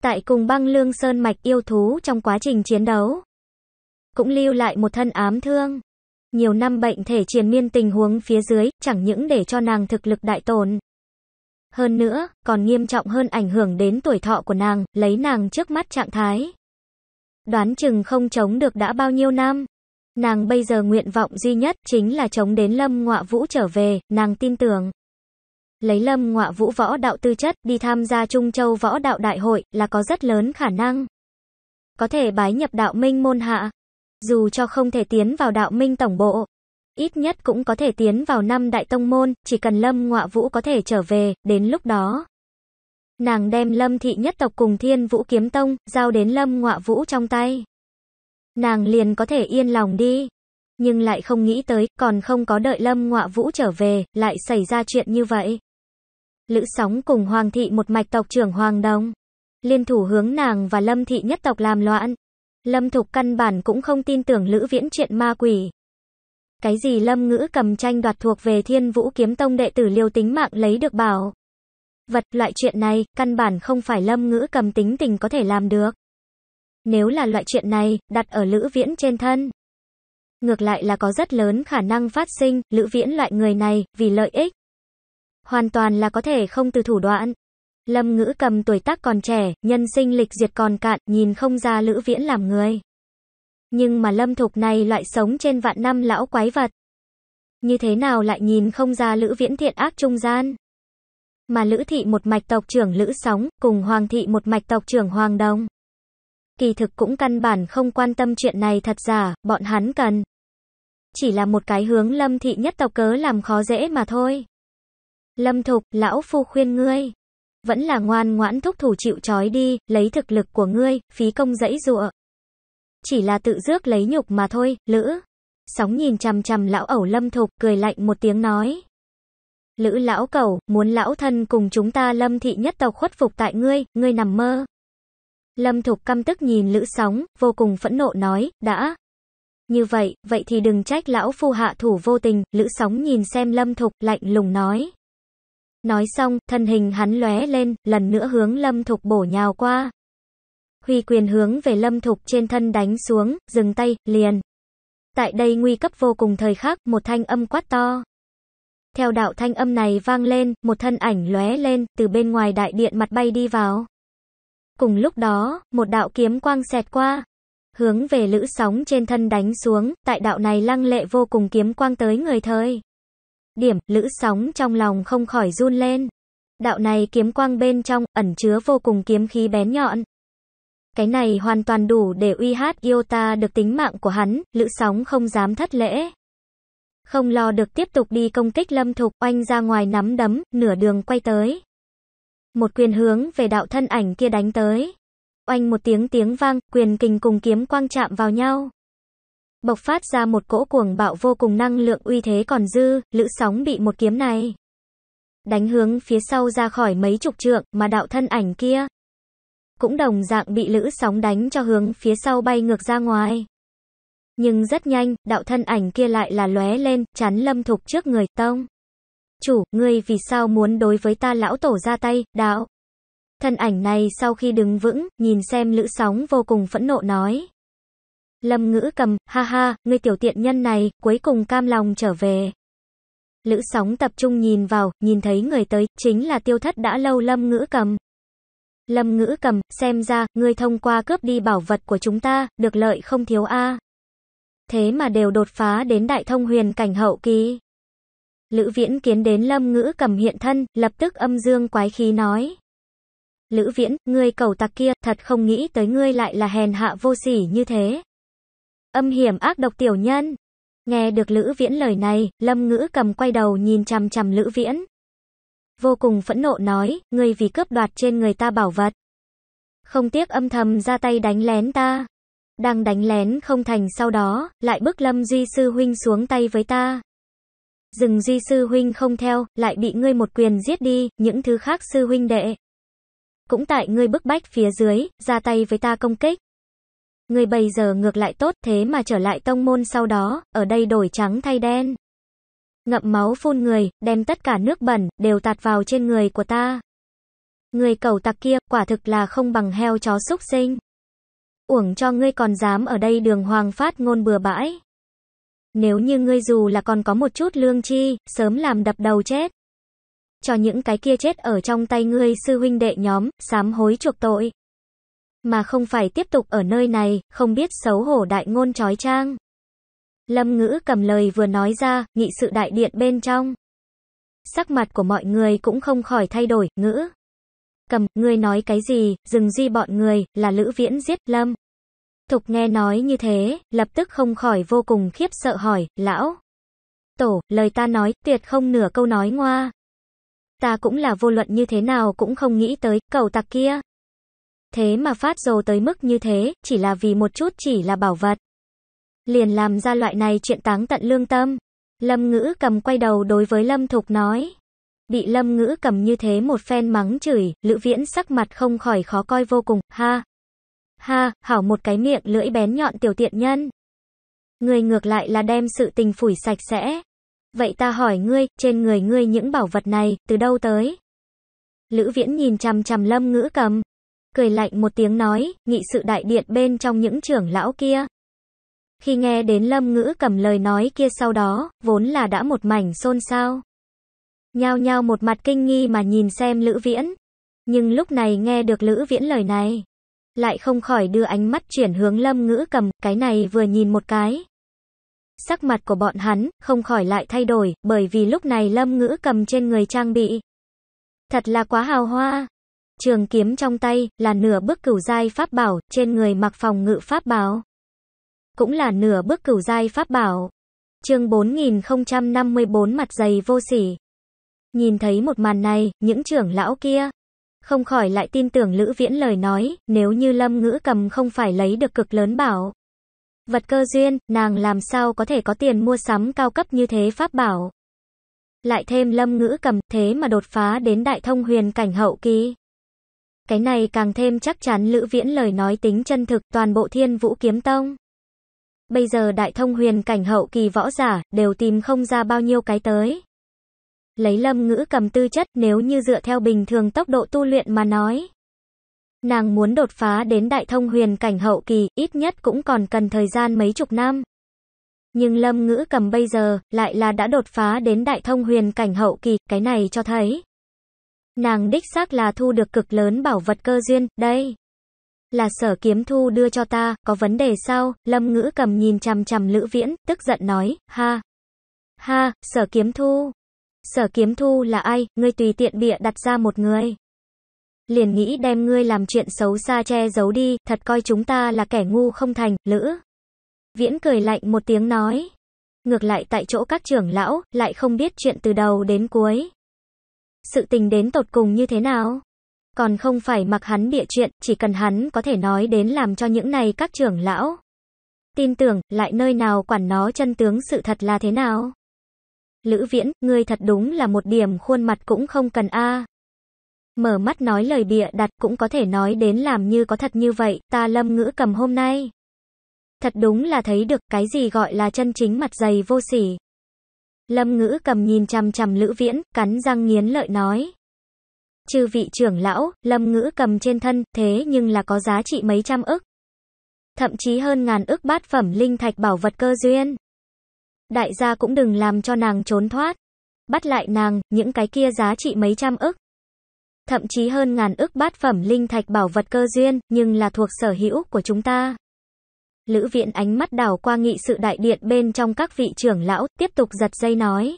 tại cùng băng lương sơn mạch yêu thú trong quá trình chiến đấu. Cũng lưu lại một thân ám thương. Nhiều năm bệnh thể triền miên tình huống phía dưới, chẳng những để cho nàng thực lực đại tồn. Hơn nữa, còn nghiêm trọng hơn ảnh hưởng đến tuổi thọ của nàng, lấy nàng trước mắt trạng thái. Đoán chừng không chống được đã bao nhiêu năm. Nàng bây giờ nguyện vọng duy nhất chính là chống đến lâm ngọa vũ trở về, nàng tin tưởng lấy lâm ngọa vũ võ đạo tư chất, đi tham gia Trung Châu võ đạo đại hội là có rất lớn khả năng. Có thể bái nhập đạo minh môn hạ, dù cho không thể tiến vào đạo minh tổng bộ, ít nhất cũng có thể tiến vào năm đại tông môn, chỉ cần lâm ngọa vũ có thể trở về, đến lúc đó. Nàng đem lâm thị nhất tộc cùng thiên vũ kiếm tông, giao đến lâm ngọa vũ trong tay. Nàng liền có thể yên lòng đi. Nhưng lại không nghĩ tới, còn không có đợi lâm ngọa vũ trở về, lại xảy ra chuyện như vậy. Lữ Sóng cùng Hoàng thị một mạch tộc trưởng Hoàng Đồng, liên thủ hướng nàng và Lâm thị nhất tộc làm loạn. Lâm Thục căn bản cũng không tin tưởng Lữ Viễn chuyện ma quỷ. Cái gì Lâm Ngữ cầm tranh đoạt thuộc về Thiên Vũ Kiếm Tông đệ tử Liêu Tính Mạng lấy được bảo vật, loại chuyện này căn bản không phải Lâm Ngữ cầm tính tình có thể làm được. Nếu là loại chuyện này đặt ở Lữ Viễn trên thân, ngược lại là có rất lớn khả năng phát sinh, Lữ Viễn loại người này vì lợi ích hoàn toàn là có thể không từ thủ đoạn. Lâm ngữ cầm tuổi tác còn trẻ, nhân sinh lịch diệt còn cạn, nhìn không ra lữ viễn làm người. Nhưng mà lâm thục này loại sống trên vạn năm lão quái vật. Như thế nào lại nhìn không ra lữ viễn thiện ác trung gian? Mà lữ thị một mạch tộc trưởng lữ sóng, cùng hoàng thị một mạch tộc trưởng hoàng đông. Kỳ thực cũng căn bản không quan tâm chuyện này thật giả, bọn hắn cần. Chỉ là một cái hướng lâm thị nhất tộc cớ làm khó dễ mà thôi. Lâm Thục, lão phu khuyên ngươi, vẫn là ngoan ngoãn thúc thủ chịu trói đi, lấy thực lực của ngươi, phí công dẫy dụa. Chỉ là tự rước lấy nhục mà thôi, lữ. Sóng nhìn chằm chằm lão ẩu lâm thục, cười lạnh một tiếng nói. Lữ lão cầu muốn lão thân cùng chúng ta lâm thị nhất tộc khuất phục tại ngươi, ngươi nằm mơ. Lâm thục căm tức nhìn lữ sóng, vô cùng phẫn nộ nói, đã. Như vậy, vậy thì đừng trách lão phu hạ thủ vô tình, lữ sóng nhìn xem lâm thục, lạnh lùng nói. Nói xong, thân hình hắn lóe lên, lần nữa hướng Lâm Thục bổ nhào qua. Huy quyền hướng về Lâm Thục trên thân đánh xuống, dừng tay, liền. Tại đây nguy cấp vô cùng thời khắc, một thanh âm quát to. Theo đạo thanh âm này vang lên, một thân ảnh lóe lên, từ bên ngoài đại điện mặt bay đi vào. Cùng lúc đó, một đạo kiếm quang xẹt qua, hướng về lữ sóng trên thân đánh xuống, tại đạo này lăng lệ vô cùng kiếm quang tới người thời điểm, lữ sóng trong lòng không khỏi run lên. Đạo này kiếm quang bên trong, ẩn chứa vô cùng kiếm khí bén nhọn. Cái này hoàn toàn đủ để uy hát ta được tính mạng của hắn, lữ sóng không dám thất lễ. Không lo được tiếp tục đi công kích lâm thục oanh ra ngoài nắm đấm, nửa đường quay tới. Một quyền hướng về đạo thân ảnh kia đánh tới. Oanh một tiếng tiếng vang, quyền kình cùng kiếm quang chạm vào nhau bộc phát ra một cỗ cuồng bạo vô cùng năng lượng uy thế còn dư, lữ sóng bị một kiếm này. Đánh hướng phía sau ra khỏi mấy chục trượng mà đạo thân ảnh kia. Cũng đồng dạng bị lữ sóng đánh cho hướng phía sau bay ngược ra ngoài. Nhưng rất nhanh, đạo thân ảnh kia lại là lóe lên, chắn lâm thục trước người tông. Chủ, ngươi vì sao muốn đối với ta lão tổ ra tay, đạo? Thân ảnh này sau khi đứng vững, nhìn xem lữ sóng vô cùng phẫn nộ nói. Lâm ngữ cầm, ha ha, người tiểu tiện nhân này, cuối cùng cam lòng trở về. Lữ sóng tập trung nhìn vào, nhìn thấy người tới, chính là tiêu thất đã lâu lâm ngữ cầm. Lâm ngữ cầm, xem ra, ngươi thông qua cướp đi bảo vật của chúng ta, được lợi không thiếu a. Thế mà đều đột phá đến đại thông huyền cảnh hậu kỳ. Lữ viễn kiến đến lâm ngữ cầm hiện thân, lập tức âm dương quái khí nói. Lữ viễn, ngươi cầu tặc kia, thật không nghĩ tới ngươi lại là hèn hạ vô sỉ như thế. Âm hiểm ác độc tiểu nhân. Nghe được Lữ Viễn lời này, Lâm Ngữ cầm quay đầu nhìn chằm chằm Lữ Viễn. Vô cùng phẫn nộ nói, ngươi vì cướp đoạt trên người ta bảo vật. Không tiếc âm thầm ra tay đánh lén ta. Đang đánh lén không thành sau đó, lại bức Lâm Duy Sư Huynh xuống tay với ta. Dừng Duy Sư Huynh không theo, lại bị ngươi một quyền giết đi, những thứ khác Sư Huynh đệ. Cũng tại ngươi bức bách phía dưới, ra tay với ta công kích. Người bây giờ ngược lại tốt thế mà trở lại tông môn sau đó, ở đây đổi trắng thay đen. Ngậm máu phun người, đem tất cả nước bẩn, đều tạt vào trên người của ta. Người cầu tặc kia, quả thực là không bằng heo chó súc sinh. Uổng cho ngươi còn dám ở đây đường hoàng phát ngôn bừa bãi. Nếu như ngươi dù là còn có một chút lương chi, sớm làm đập đầu chết. Cho những cái kia chết ở trong tay ngươi sư huynh đệ nhóm, sám hối chuộc tội mà không phải tiếp tục ở nơi này, không biết xấu hổ đại ngôn trói trang. Lâm ngữ cầm lời vừa nói ra, nghị sự đại điện bên trong. Sắc mặt của mọi người cũng không khỏi thay đổi, ngữ. Cầm, ngươi nói cái gì, dừng di bọn người, là lữ viễn giết, lâm. Thục nghe nói như thế, lập tức không khỏi vô cùng khiếp sợ hỏi, lão. Tổ, lời ta nói, tuyệt không nửa câu nói ngoa. Ta cũng là vô luận như thế nào cũng không nghĩ tới, cầu tặc kia. Thế mà phát dầu tới mức như thế, chỉ là vì một chút chỉ là bảo vật. Liền làm ra loại này chuyện táng tận lương tâm. Lâm ngữ cầm quay đầu đối với Lâm Thục nói. Bị Lâm ngữ cầm như thế một phen mắng chửi, Lữ Viễn sắc mặt không khỏi khó coi vô cùng, ha. Ha, hảo một cái miệng lưỡi bén nhọn tiểu tiện nhân. Người ngược lại là đem sự tình phủi sạch sẽ. Vậy ta hỏi ngươi, trên người ngươi những bảo vật này, từ đâu tới? Lữ Viễn nhìn chằm chằm Lâm Ngữ Cầm, cười lạnh một tiếng nói, nghị sự đại điện bên trong những trưởng lão kia. Khi nghe đến lâm ngữ cầm lời nói kia sau đó, vốn là đã một mảnh xôn xao. Nhao nhao một mặt kinh nghi mà nhìn xem Lữ Viễn. Nhưng lúc này nghe được Lữ Viễn lời này. Lại không khỏi đưa ánh mắt chuyển hướng lâm ngữ cầm, cái này vừa nhìn một cái. Sắc mặt của bọn hắn, không khỏi lại thay đổi, bởi vì lúc này lâm ngữ cầm trên người trang bị. Thật là quá hào hoa, Trường kiếm trong tay là nửa bước cửu giai pháp bảo, trên người mặc phòng ngự pháp bảo. Cũng là nửa bước cửu giai pháp bảo. Chương 4054 mặt dày vô sỉ. Nhìn thấy một màn này, những trưởng lão kia không khỏi lại tin tưởng Lữ Viễn lời nói, nếu như Lâm Ngữ Cầm không phải lấy được cực lớn bảo vật cơ duyên, nàng làm sao có thể có tiền mua sắm cao cấp như thế pháp bảo. Lại thêm Lâm Ngữ Cầm, thế mà đột phá đến đại thông huyền cảnh hậu kỳ. Cái này càng thêm chắc chắn Lữ Viễn lời nói tính chân thực toàn bộ thiên vũ kiếm tông. Bây giờ đại thông huyền cảnh hậu kỳ võ giả, đều tìm không ra bao nhiêu cái tới. Lấy lâm ngữ cầm tư chất nếu như dựa theo bình thường tốc độ tu luyện mà nói. Nàng muốn đột phá đến đại thông huyền cảnh hậu kỳ, ít nhất cũng còn cần thời gian mấy chục năm. Nhưng lâm ngữ cầm bây giờ, lại là đã đột phá đến đại thông huyền cảnh hậu kỳ, cái này cho thấy. Nàng đích xác là thu được cực lớn bảo vật cơ duyên, đây. Là sở kiếm thu đưa cho ta, có vấn đề sao? Lâm ngữ cầm nhìn chằm chằm lữ viễn, tức giận nói, ha. Ha, sở kiếm thu. Sở kiếm thu là ai, ngươi tùy tiện bịa đặt ra một người. Liền nghĩ đem ngươi làm chuyện xấu xa che giấu đi, thật coi chúng ta là kẻ ngu không thành, lữ. Viễn cười lạnh một tiếng nói. Ngược lại tại chỗ các trưởng lão, lại không biết chuyện từ đầu đến cuối sự tình đến tột cùng như thế nào? Còn không phải mặc hắn bịa chuyện, chỉ cần hắn có thể nói đến làm cho những này các trưởng lão. Tin tưởng, lại nơi nào quản nó chân tướng sự thật là thế nào? Lữ Viễn, ngươi thật đúng là một điểm khuôn mặt cũng không cần a. Mở mắt nói lời bịa đặt cũng có thể nói đến làm như có thật như vậy, ta lâm ngữ cầm hôm nay. Thật đúng là thấy được cái gì gọi là chân chính mặt dày vô sỉ. Lâm ngữ cầm nhìn chằm chằm Lữ Viễn, cắn răng nghiến lợi nói. Chư vị trưởng lão, lâm ngữ cầm trên thân, thế nhưng là có giá trị mấy trăm ức. Thậm chí hơn ngàn ức bát phẩm linh thạch bảo vật cơ duyên. Đại gia cũng đừng làm cho nàng trốn thoát. Bắt lại nàng, những cái kia giá trị mấy trăm ức. Thậm chí hơn ngàn ức bát phẩm linh thạch bảo vật cơ duyên, nhưng là thuộc sở hữu của chúng ta. Lữ Viện ánh mắt đảo qua nghị sự đại điện bên trong các vị trưởng lão, tiếp tục giật dây nói.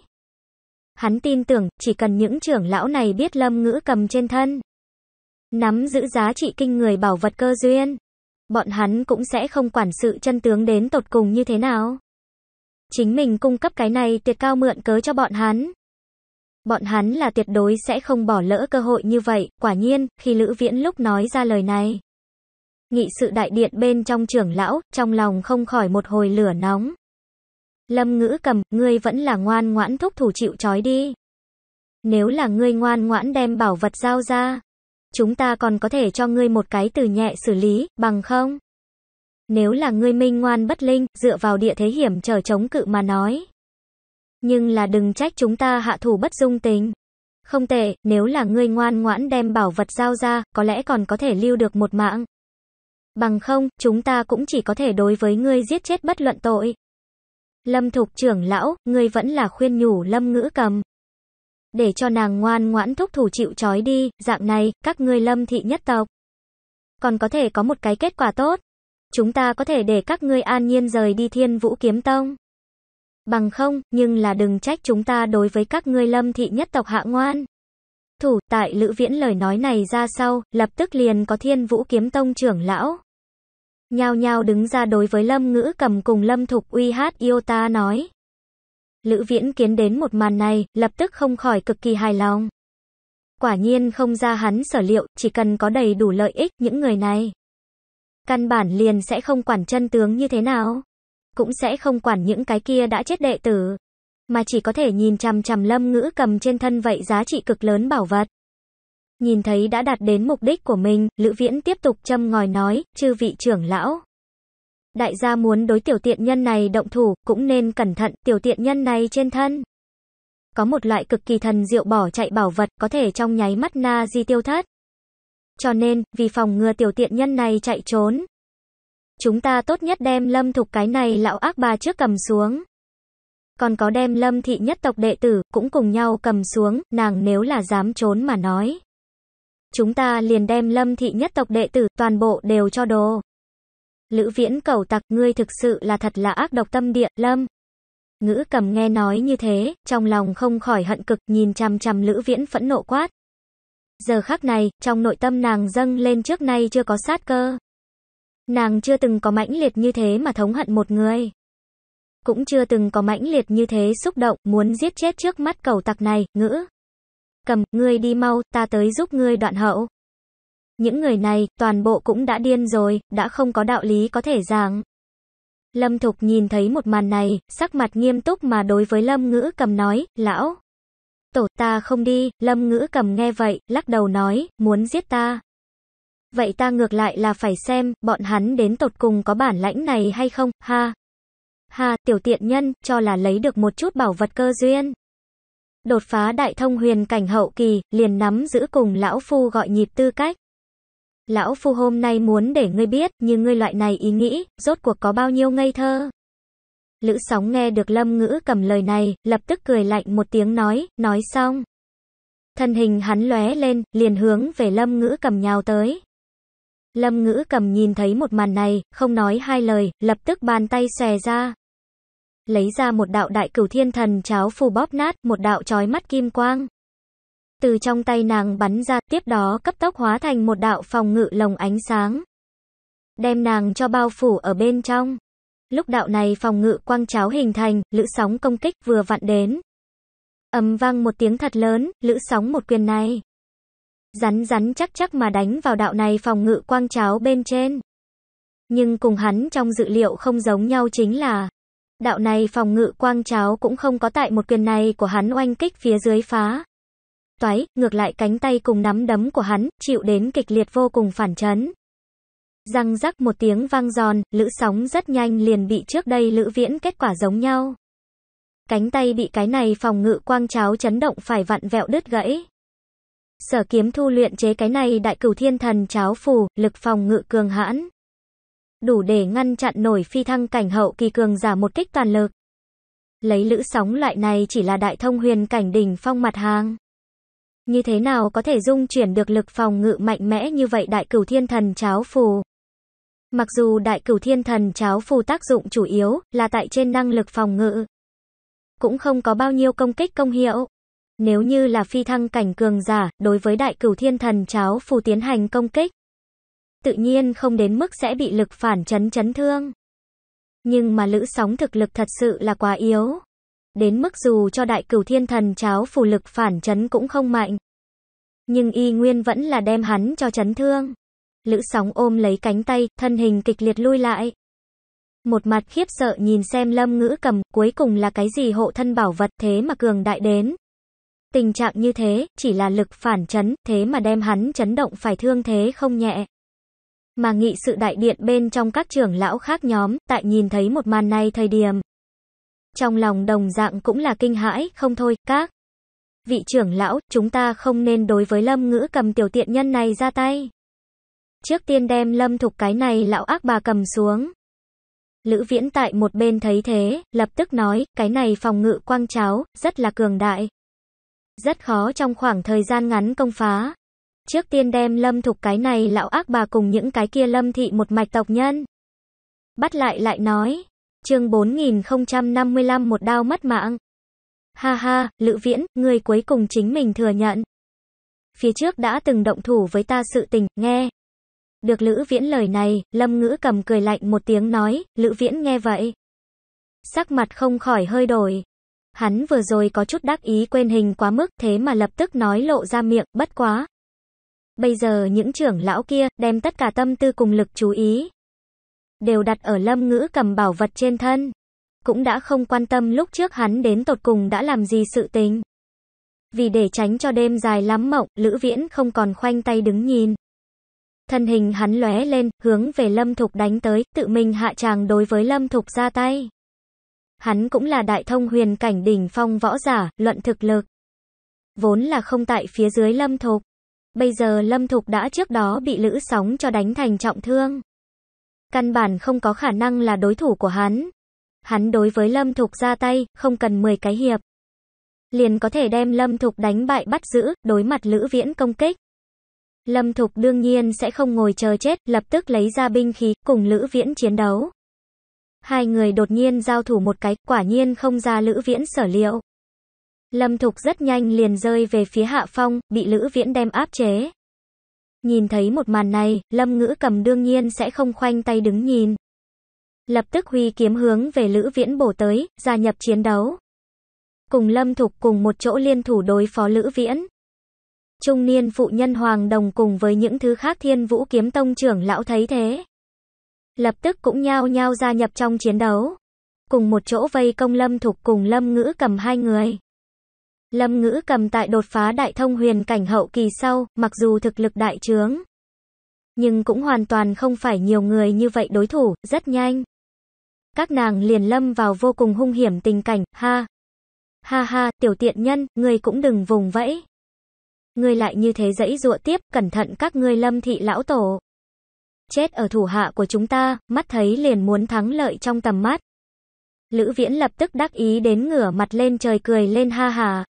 Hắn tin tưởng, chỉ cần những trưởng lão này biết lâm ngữ cầm trên thân. Nắm giữ giá trị kinh người bảo vật cơ duyên. Bọn hắn cũng sẽ không quản sự chân tướng đến tột cùng như thế nào. Chính mình cung cấp cái này tuyệt cao mượn cớ cho bọn hắn. Bọn hắn là tuyệt đối sẽ không bỏ lỡ cơ hội như vậy, quả nhiên, khi Lữ Viễn lúc nói ra lời này. Nghị sự đại điện bên trong trưởng lão, trong lòng không khỏi một hồi lửa nóng. Lâm ngữ cầm, ngươi vẫn là ngoan ngoãn thúc thủ chịu trói đi. Nếu là ngươi ngoan ngoãn đem bảo vật giao ra, chúng ta còn có thể cho ngươi một cái từ nhẹ xử lý, bằng không? Nếu là ngươi minh ngoan bất linh, dựa vào địa thế hiểm trở chống cự mà nói. Nhưng là đừng trách chúng ta hạ thủ bất dung tình. Không tệ, nếu là ngươi ngoan ngoãn đem bảo vật giao ra, có lẽ còn có thể lưu được một mạng. Bằng không, chúng ta cũng chỉ có thể đối với ngươi giết chết bất luận tội. Lâm thục trưởng lão, ngươi vẫn là khuyên nhủ lâm ngữ cầm. Để cho nàng ngoan ngoãn thúc thủ chịu trói đi, dạng này, các ngươi lâm thị nhất tộc. Còn có thể có một cái kết quả tốt. Chúng ta có thể để các ngươi an nhiên rời đi thiên vũ kiếm tông. Bằng không, nhưng là đừng trách chúng ta đối với các ngươi lâm thị nhất tộc hạ ngoan. Thủ, tại Lữ Viễn lời nói này ra sau, lập tức liền có thiên vũ kiếm tông trưởng lão. Nhao nhao đứng ra đối với Lâm Ngữ cầm cùng Lâm Thục Uy hát yêu ta nói. Lữ Viễn kiến đến một màn này, lập tức không khỏi cực kỳ hài lòng. Quả nhiên không ra hắn sở liệu, chỉ cần có đầy đủ lợi ích những người này. Căn bản liền sẽ không quản chân tướng như thế nào. Cũng sẽ không quản những cái kia đã chết đệ tử. Mà chỉ có thể nhìn chằm chằm lâm ngữ cầm trên thân vậy giá trị cực lớn bảo vật. Nhìn thấy đã đạt đến mục đích của mình, Lữ Viễn tiếp tục châm ngòi nói, chư vị trưởng lão. Đại gia muốn đối tiểu tiện nhân này động thủ, cũng nên cẩn thận, tiểu tiện nhân này trên thân. Có một loại cực kỳ thần diệu bỏ chạy bảo vật, có thể trong nháy mắt na di tiêu thất. Cho nên, vì phòng ngừa tiểu tiện nhân này chạy trốn. Chúng ta tốt nhất đem lâm thục cái này lão ác bà trước cầm xuống. Còn có đem lâm thị nhất tộc đệ tử, cũng cùng nhau cầm xuống, nàng nếu là dám trốn mà nói chúng ta liền đem lâm thị nhất tộc đệ tử toàn bộ đều cho đồ. Lữ viễn cầu tặc ngươi thực sự là thật là ác độc tâm địa, lâm. Ngữ cầm nghe nói như thế, trong lòng không khỏi hận cực nhìn chằm chằm lữ viễn phẫn nộ quát. Giờ khắc này, trong nội tâm nàng dâng lên trước nay chưa có sát cơ. Nàng chưa từng có mãnh liệt như thế mà thống hận một người. Cũng chưa từng có mãnh liệt như thế xúc động, muốn giết chết trước mắt cầu tặc này, ngữ. Cầm, ngươi đi mau, ta tới giúp ngươi đoạn hậu. Những người này, toàn bộ cũng đã điên rồi, đã không có đạo lý có thể giảng. Lâm Thục nhìn thấy một màn này, sắc mặt nghiêm túc mà đối với Lâm Ngữ Cầm nói, lão. Tổ ta không đi, Lâm Ngữ Cầm nghe vậy, lắc đầu nói, muốn giết ta. Vậy ta ngược lại là phải xem, bọn hắn đến tột cùng có bản lãnh này hay không, ha. Ha, tiểu tiện nhân, cho là lấy được một chút bảo vật cơ duyên, đột phá đại thông huyền cảnh hậu kỳ, liền nắm giữ cùng lão phu gọi nhịp tư cách. Lão phu hôm nay muốn để ngươi biết, như ngươi loại này ý nghĩ, rốt cuộc có bao nhiêu ngây thơ. Lữ sóng nghe được lâm ngữ cầm lời này, lập tức cười lạnh một tiếng nói, nói xong. Thân hình hắn lóe lên, liền hướng về lâm ngữ cầm nhào tới. Lâm ngữ cầm nhìn thấy một màn này, không nói hai lời, lập tức bàn tay xòe ra, lấy ra một đạo đại cửu thiên thần cháo phù bóp nát, một đạo chói mắt kim quang. Từ trong tay nàng bắn ra, tiếp đó cấp tốc hóa thành một đạo phòng ngự lồng ánh sáng. Đem nàng cho bao phủ ở bên trong. Lúc đạo này phòng ngự quang cháo hình thành, lữ sóng công kích vừa vặn đến. Ầm vang một tiếng thật lớn, lữ sóng một quyền này. Rắn rắn chắc chắc mà đánh vào đạo này phòng ngự quang cháo bên trên. Nhưng cùng hắn trong dự liệu không giống nhau chính là Đạo này phòng ngự quang cháo cũng không có tại một quyền này của hắn oanh kích phía dưới phá. Toái, ngược lại cánh tay cùng nắm đấm của hắn, chịu đến kịch liệt vô cùng phản chấn. Răng rắc một tiếng vang giòn, lữ sóng rất nhanh liền bị trước đây lữ viễn kết quả giống nhau. Cánh tay bị cái này phòng ngự quang cháo chấn động phải vặn vẹo đứt gãy. Sở kiếm thu luyện chế cái này đại cửu thiên thần cháo phù, lực phòng ngự cường hãn đủ để ngăn chặn nổi phi thăng cảnh hậu kỳ cường giả một kích toàn lực. Lấy lữ sóng loại này chỉ là đại thông huyền cảnh đỉnh phong mặt hàng. Như thế nào có thể dung chuyển được lực phòng ngự mạnh mẽ như vậy đại cửu thiên thần cháo phù? Mặc dù đại cửu thiên thần cháo phù tác dụng chủ yếu là tại trên năng lực phòng ngự, cũng không có bao nhiêu công kích công hiệu. Nếu như là phi thăng cảnh cường giả, đối với đại cửu thiên thần cháo phù tiến hành công kích, tự nhiên không đến mức sẽ bị lực phản chấn chấn thương. Nhưng mà lữ sóng thực lực thật sự là quá yếu. Đến mức dù cho đại cửu thiên thần cháo phù lực phản chấn cũng không mạnh. Nhưng y nguyên vẫn là đem hắn cho chấn thương. Lữ sóng ôm lấy cánh tay, thân hình kịch liệt lui lại. Một mặt khiếp sợ nhìn xem lâm ngữ cầm, cuối cùng là cái gì hộ thân bảo vật thế mà cường đại đến. Tình trạng như thế, chỉ là lực phản chấn, thế mà đem hắn chấn động phải thương thế không nhẹ mà nghị sự đại điện bên trong các trưởng lão khác nhóm, tại nhìn thấy một màn này thời điểm. Trong lòng đồng dạng cũng là kinh hãi, không thôi, các vị trưởng lão, chúng ta không nên đối với lâm ngữ cầm tiểu tiện nhân này ra tay. Trước tiên đem lâm thục cái này lão ác bà cầm xuống. Lữ viễn tại một bên thấy thế, lập tức nói, cái này phòng ngự quang cháo, rất là cường đại. Rất khó trong khoảng thời gian ngắn công phá. Trước tiên đem lâm thục cái này lão ác bà cùng những cái kia lâm thị một mạch tộc nhân. Bắt lại lại nói. chương 4055 một đao mất mạng. Ha ha, Lữ Viễn, người cuối cùng chính mình thừa nhận. Phía trước đã từng động thủ với ta sự tình, nghe. Được Lữ Viễn lời này, Lâm Ngữ cầm cười lạnh một tiếng nói, Lữ Viễn nghe vậy. Sắc mặt không khỏi hơi đổi. Hắn vừa rồi có chút đắc ý quên hình quá mức thế mà lập tức nói lộ ra miệng, bất quá. Bây giờ những trưởng lão kia đem tất cả tâm tư cùng lực chú ý đều đặt ở lâm ngữ cầm bảo vật trên thân. Cũng đã không quan tâm lúc trước hắn đến tột cùng đã làm gì sự tình. Vì để tránh cho đêm dài lắm mộng, Lữ Viễn không còn khoanh tay đứng nhìn. Thân hình hắn lóe lên, hướng về Lâm Thục đánh tới, tự mình hạ tràng đối với Lâm Thục ra tay. Hắn cũng là đại thông huyền cảnh đỉnh phong võ giả, luận thực lực. Vốn là không tại phía dưới Lâm Thục. Bây giờ Lâm Thục đã trước đó bị Lữ Sóng cho đánh thành trọng thương. Căn bản không có khả năng là đối thủ của hắn. Hắn đối với Lâm Thục ra tay, không cần 10 cái hiệp. Liền có thể đem Lâm Thục đánh bại bắt giữ, đối mặt Lữ Viễn công kích. Lâm Thục đương nhiên sẽ không ngồi chờ chết, lập tức lấy ra binh khí, cùng Lữ Viễn chiến đấu. Hai người đột nhiên giao thủ một cái, quả nhiên không ra Lữ Viễn sở liệu. Lâm Thục rất nhanh liền rơi về phía hạ phong, bị Lữ Viễn đem áp chế. Nhìn thấy một màn này, Lâm Ngữ cầm đương nhiên sẽ không khoanh tay đứng nhìn. Lập tức huy kiếm hướng về Lữ Viễn bổ tới, gia nhập chiến đấu. Cùng Lâm Thục cùng một chỗ liên thủ đối phó Lữ Viễn. Trung niên phụ nhân Hoàng Đồng cùng với những thứ khác thiên vũ kiếm tông trưởng lão thấy thế. Lập tức cũng nhao nhao gia nhập trong chiến đấu. Cùng một chỗ vây công Lâm Thục cùng Lâm Ngữ cầm hai người. Lâm ngữ cầm tại đột phá đại thông huyền cảnh hậu kỳ sau, mặc dù thực lực đại trướng, nhưng cũng hoàn toàn không phải nhiều người như vậy đối thủ, rất nhanh. Các nàng liền lâm vào vô cùng hung hiểm tình cảnh, ha. Ha ha, tiểu tiện nhân, ngươi cũng đừng vùng vẫy. Ngươi lại như thế dẫy dụa tiếp, cẩn thận các ngươi lâm thị lão tổ. Chết ở thủ hạ của chúng ta, mắt thấy liền muốn thắng lợi trong tầm mắt. Lữ viễn lập tức đắc ý đến ngửa mặt lên trời cười lên ha hà.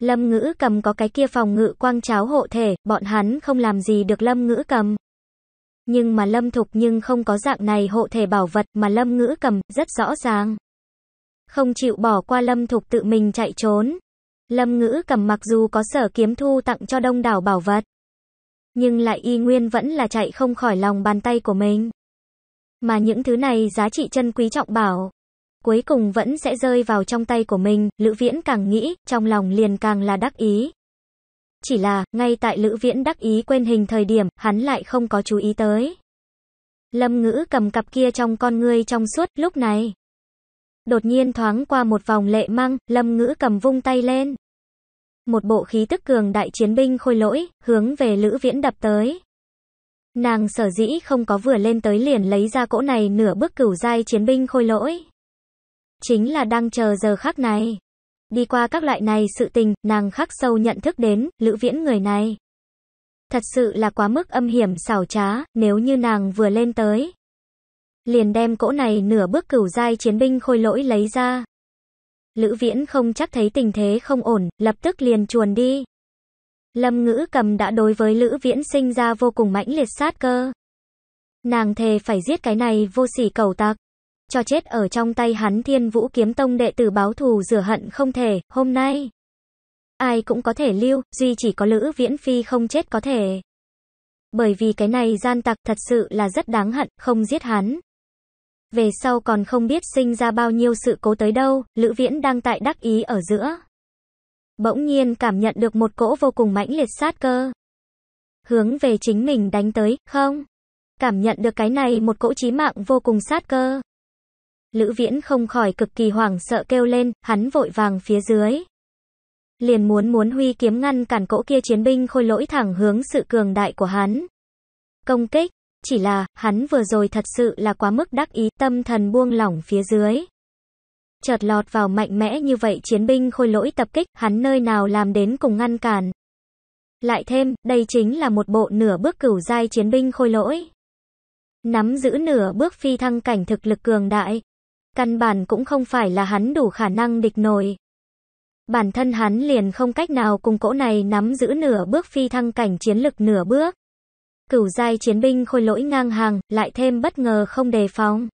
Lâm ngữ cầm có cái kia phòng ngự quang cháo hộ thể, bọn hắn không làm gì được lâm ngữ cầm. Nhưng mà lâm thục nhưng không có dạng này hộ thể bảo vật mà lâm ngữ cầm, rất rõ ràng. Không chịu bỏ qua lâm thục tự mình chạy trốn. Lâm ngữ cầm mặc dù có sở kiếm thu tặng cho đông đảo bảo vật. Nhưng lại y nguyên vẫn là chạy không khỏi lòng bàn tay của mình. Mà những thứ này giá trị chân quý trọng bảo cuối cùng vẫn sẽ rơi vào trong tay của mình, Lữ Viễn càng nghĩ, trong lòng liền càng là đắc ý. Chỉ là, ngay tại Lữ Viễn đắc ý quên hình thời điểm, hắn lại không có chú ý tới. Lâm ngữ cầm cặp kia trong con ngươi trong suốt, lúc này. Đột nhiên thoáng qua một vòng lệ măng, lâm ngữ cầm vung tay lên. Một bộ khí tức cường đại chiến binh khôi lỗi, hướng về Lữ Viễn đập tới. Nàng sở dĩ không có vừa lên tới liền lấy ra cỗ này nửa bước cửu giai chiến binh khôi lỗi chính là đang chờ giờ khắc này. Đi qua các loại này sự tình, nàng khắc sâu nhận thức đến, Lữ Viễn người này. Thật sự là quá mức âm hiểm xảo trá, nếu như nàng vừa lên tới. Liền đem cỗ này nửa bước cửu giai chiến binh khôi lỗi lấy ra. Lữ Viễn không chắc thấy tình thế không ổn, lập tức liền chuồn đi. Lâm ngữ cầm đã đối với Lữ Viễn sinh ra vô cùng mãnh liệt sát cơ. Nàng thề phải giết cái này vô sỉ cầu tặc cho chết ở trong tay hắn thiên vũ kiếm tông đệ tử báo thù rửa hận không thể, hôm nay. Ai cũng có thể lưu, duy chỉ có Lữ Viễn Phi không chết có thể. Bởi vì cái này gian tặc thật sự là rất đáng hận, không giết hắn. Về sau còn không biết sinh ra bao nhiêu sự cố tới đâu, Lữ Viễn đang tại đắc ý ở giữa. Bỗng nhiên cảm nhận được một cỗ vô cùng mãnh liệt sát cơ. Hướng về chính mình đánh tới, không? Cảm nhận được cái này một cỗ chí mạng vô cùng sát cơ. Lữ Viễn không khỏi cực kỳ hoảng sợ kêu lên, hắn vội vàng phía dưới. Liền muốn muốn huy kiếm ngăn cản cỗ kia chiến binh khôi lỗi thẳng hướng sự cường đại của hắn. Công kích, chỉ là, hắn vừa rồi thật sự là quá mức đắc ý, tâm thần buông lỏng phía dưới. Chợt lọt vào mạnh mẽ như vậy chiến binh khôi lỗi tập kích, hắn nơi nào làm đến cùng ngăn cản. Lại thêm, đây chính là một bộ nửa bước cửu giai chiến binh khôi lỗi. Nắm giữ nửa bước phi thăng cảnh thực lực cường đại, căn bản cũng không phải là hắn đủ khả năng địch nổi. Bản thân hắn liền không cách nào cùng cỗ này nắm giữ nửa bước phi thăng cảnh chiến lực nửa bước. Cửu giai chiến binh khôi lỗi ngang hàng, lại thêm bất ngờ không đề phòng.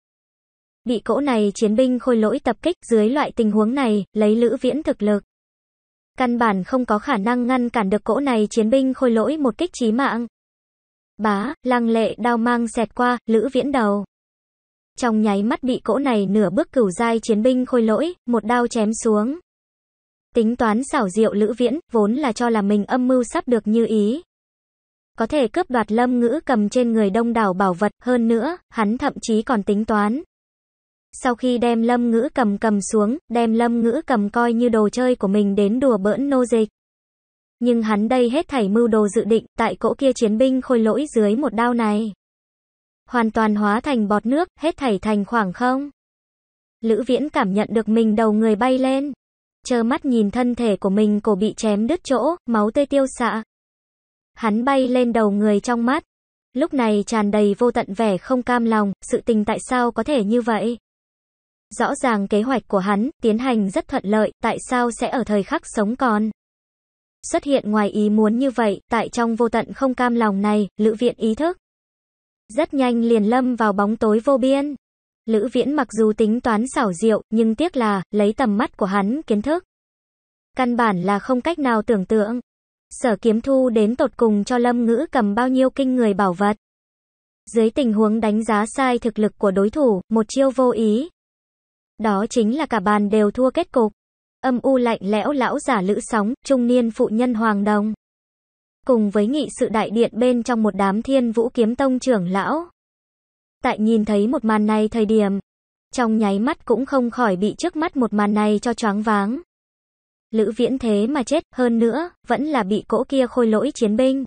Bị cỗ này chiến binh khôi lỗi tập kích dưới loại tình huống này, lấy lữ viễn thực lực. Căn bản không có khả năng ngăn cản được cỗ này chiến binh khôi lỗi một kích chí mạng. Bá, lăng lệ đao mang xẹt qua, lữ viễn đầu. Trong nháy mắt bị cỗ này nửa bước cửu giai chiến binh khôi lỗi, một đao chém xuống. Tính toán xảo diệu Lữ Viễn, vốn là cho là mình âm mưu sắp được như ý. Có thể cướp đoạt lâm ngữ cầm trên người đông đảo bảo vật, hơn nữa, hắn thậm chí còn tính toán. Sau khi đem lâm ngữ cầm cầm xuống, đem lâm ngữ cầm coi như đồ chơi của mình đến đùa bỡn nô dịch. Nhưng hắn đây hết thảy mưu đồ dự định, tại cỗ kia chiến binh khôi lỗi dưới một đao này hoàn toàn hóa thành bọt nước, hết thảy thành khoảng không. Lữ Viễn cảm nhận được mình đầu người bay lên. Chờ mắt nhìn thân thể của mình cổ bị chém đứt chỗ, máu tươi tiêu xạ. Hắn bay lên đầu người trong mắt. Lúc này tràn đầy vô tận vẻ không cam lòng, sự tình tại sao có thể như vậy? Rõ ràng kế hoạch của hắn, tiến hành rất thuận lợi, tại sao sẽ ở thời khắc sống còn? Xuất hiện ngoài ý muốn như vậy, tại trong vô tận không cam lòng này, Lữ Viễn ý thức. Rất nhanh liền lâm vào bóng tối vô biên. Lữ Viễn mặc dù tính toán xảo diệu, nhưng tiếc là, lấy tầm mắt của hắn kiến thức. Căn bản là không cách nào tưởng tượng. Sở kiếm thu đến tột cùng cho lâm ngữ cầm bao nhiêu kinh người bảo vật. Dưới tình huống đánh giá sai thực lực của đối thủ, một chiêu vô ý. Đó chính là cả bàn đều thua kết cục. Âm u lạnh lẽo lão giả lữ sóng, trung niên phụ nhân hoàng đồng cùng với nghị sự đại điện bên trong một đám thiên vũ kiếm tông trưởng lão. Tại nhìn thấy một màn này thời điểm, trong nháy mắt cũng không khỏi bị trước mắt một màn này cho choáng váng. Lữ viễn thế mà chết, hơn nữa, vẫn là bị cỗ kia khôi lỗi chiến binh.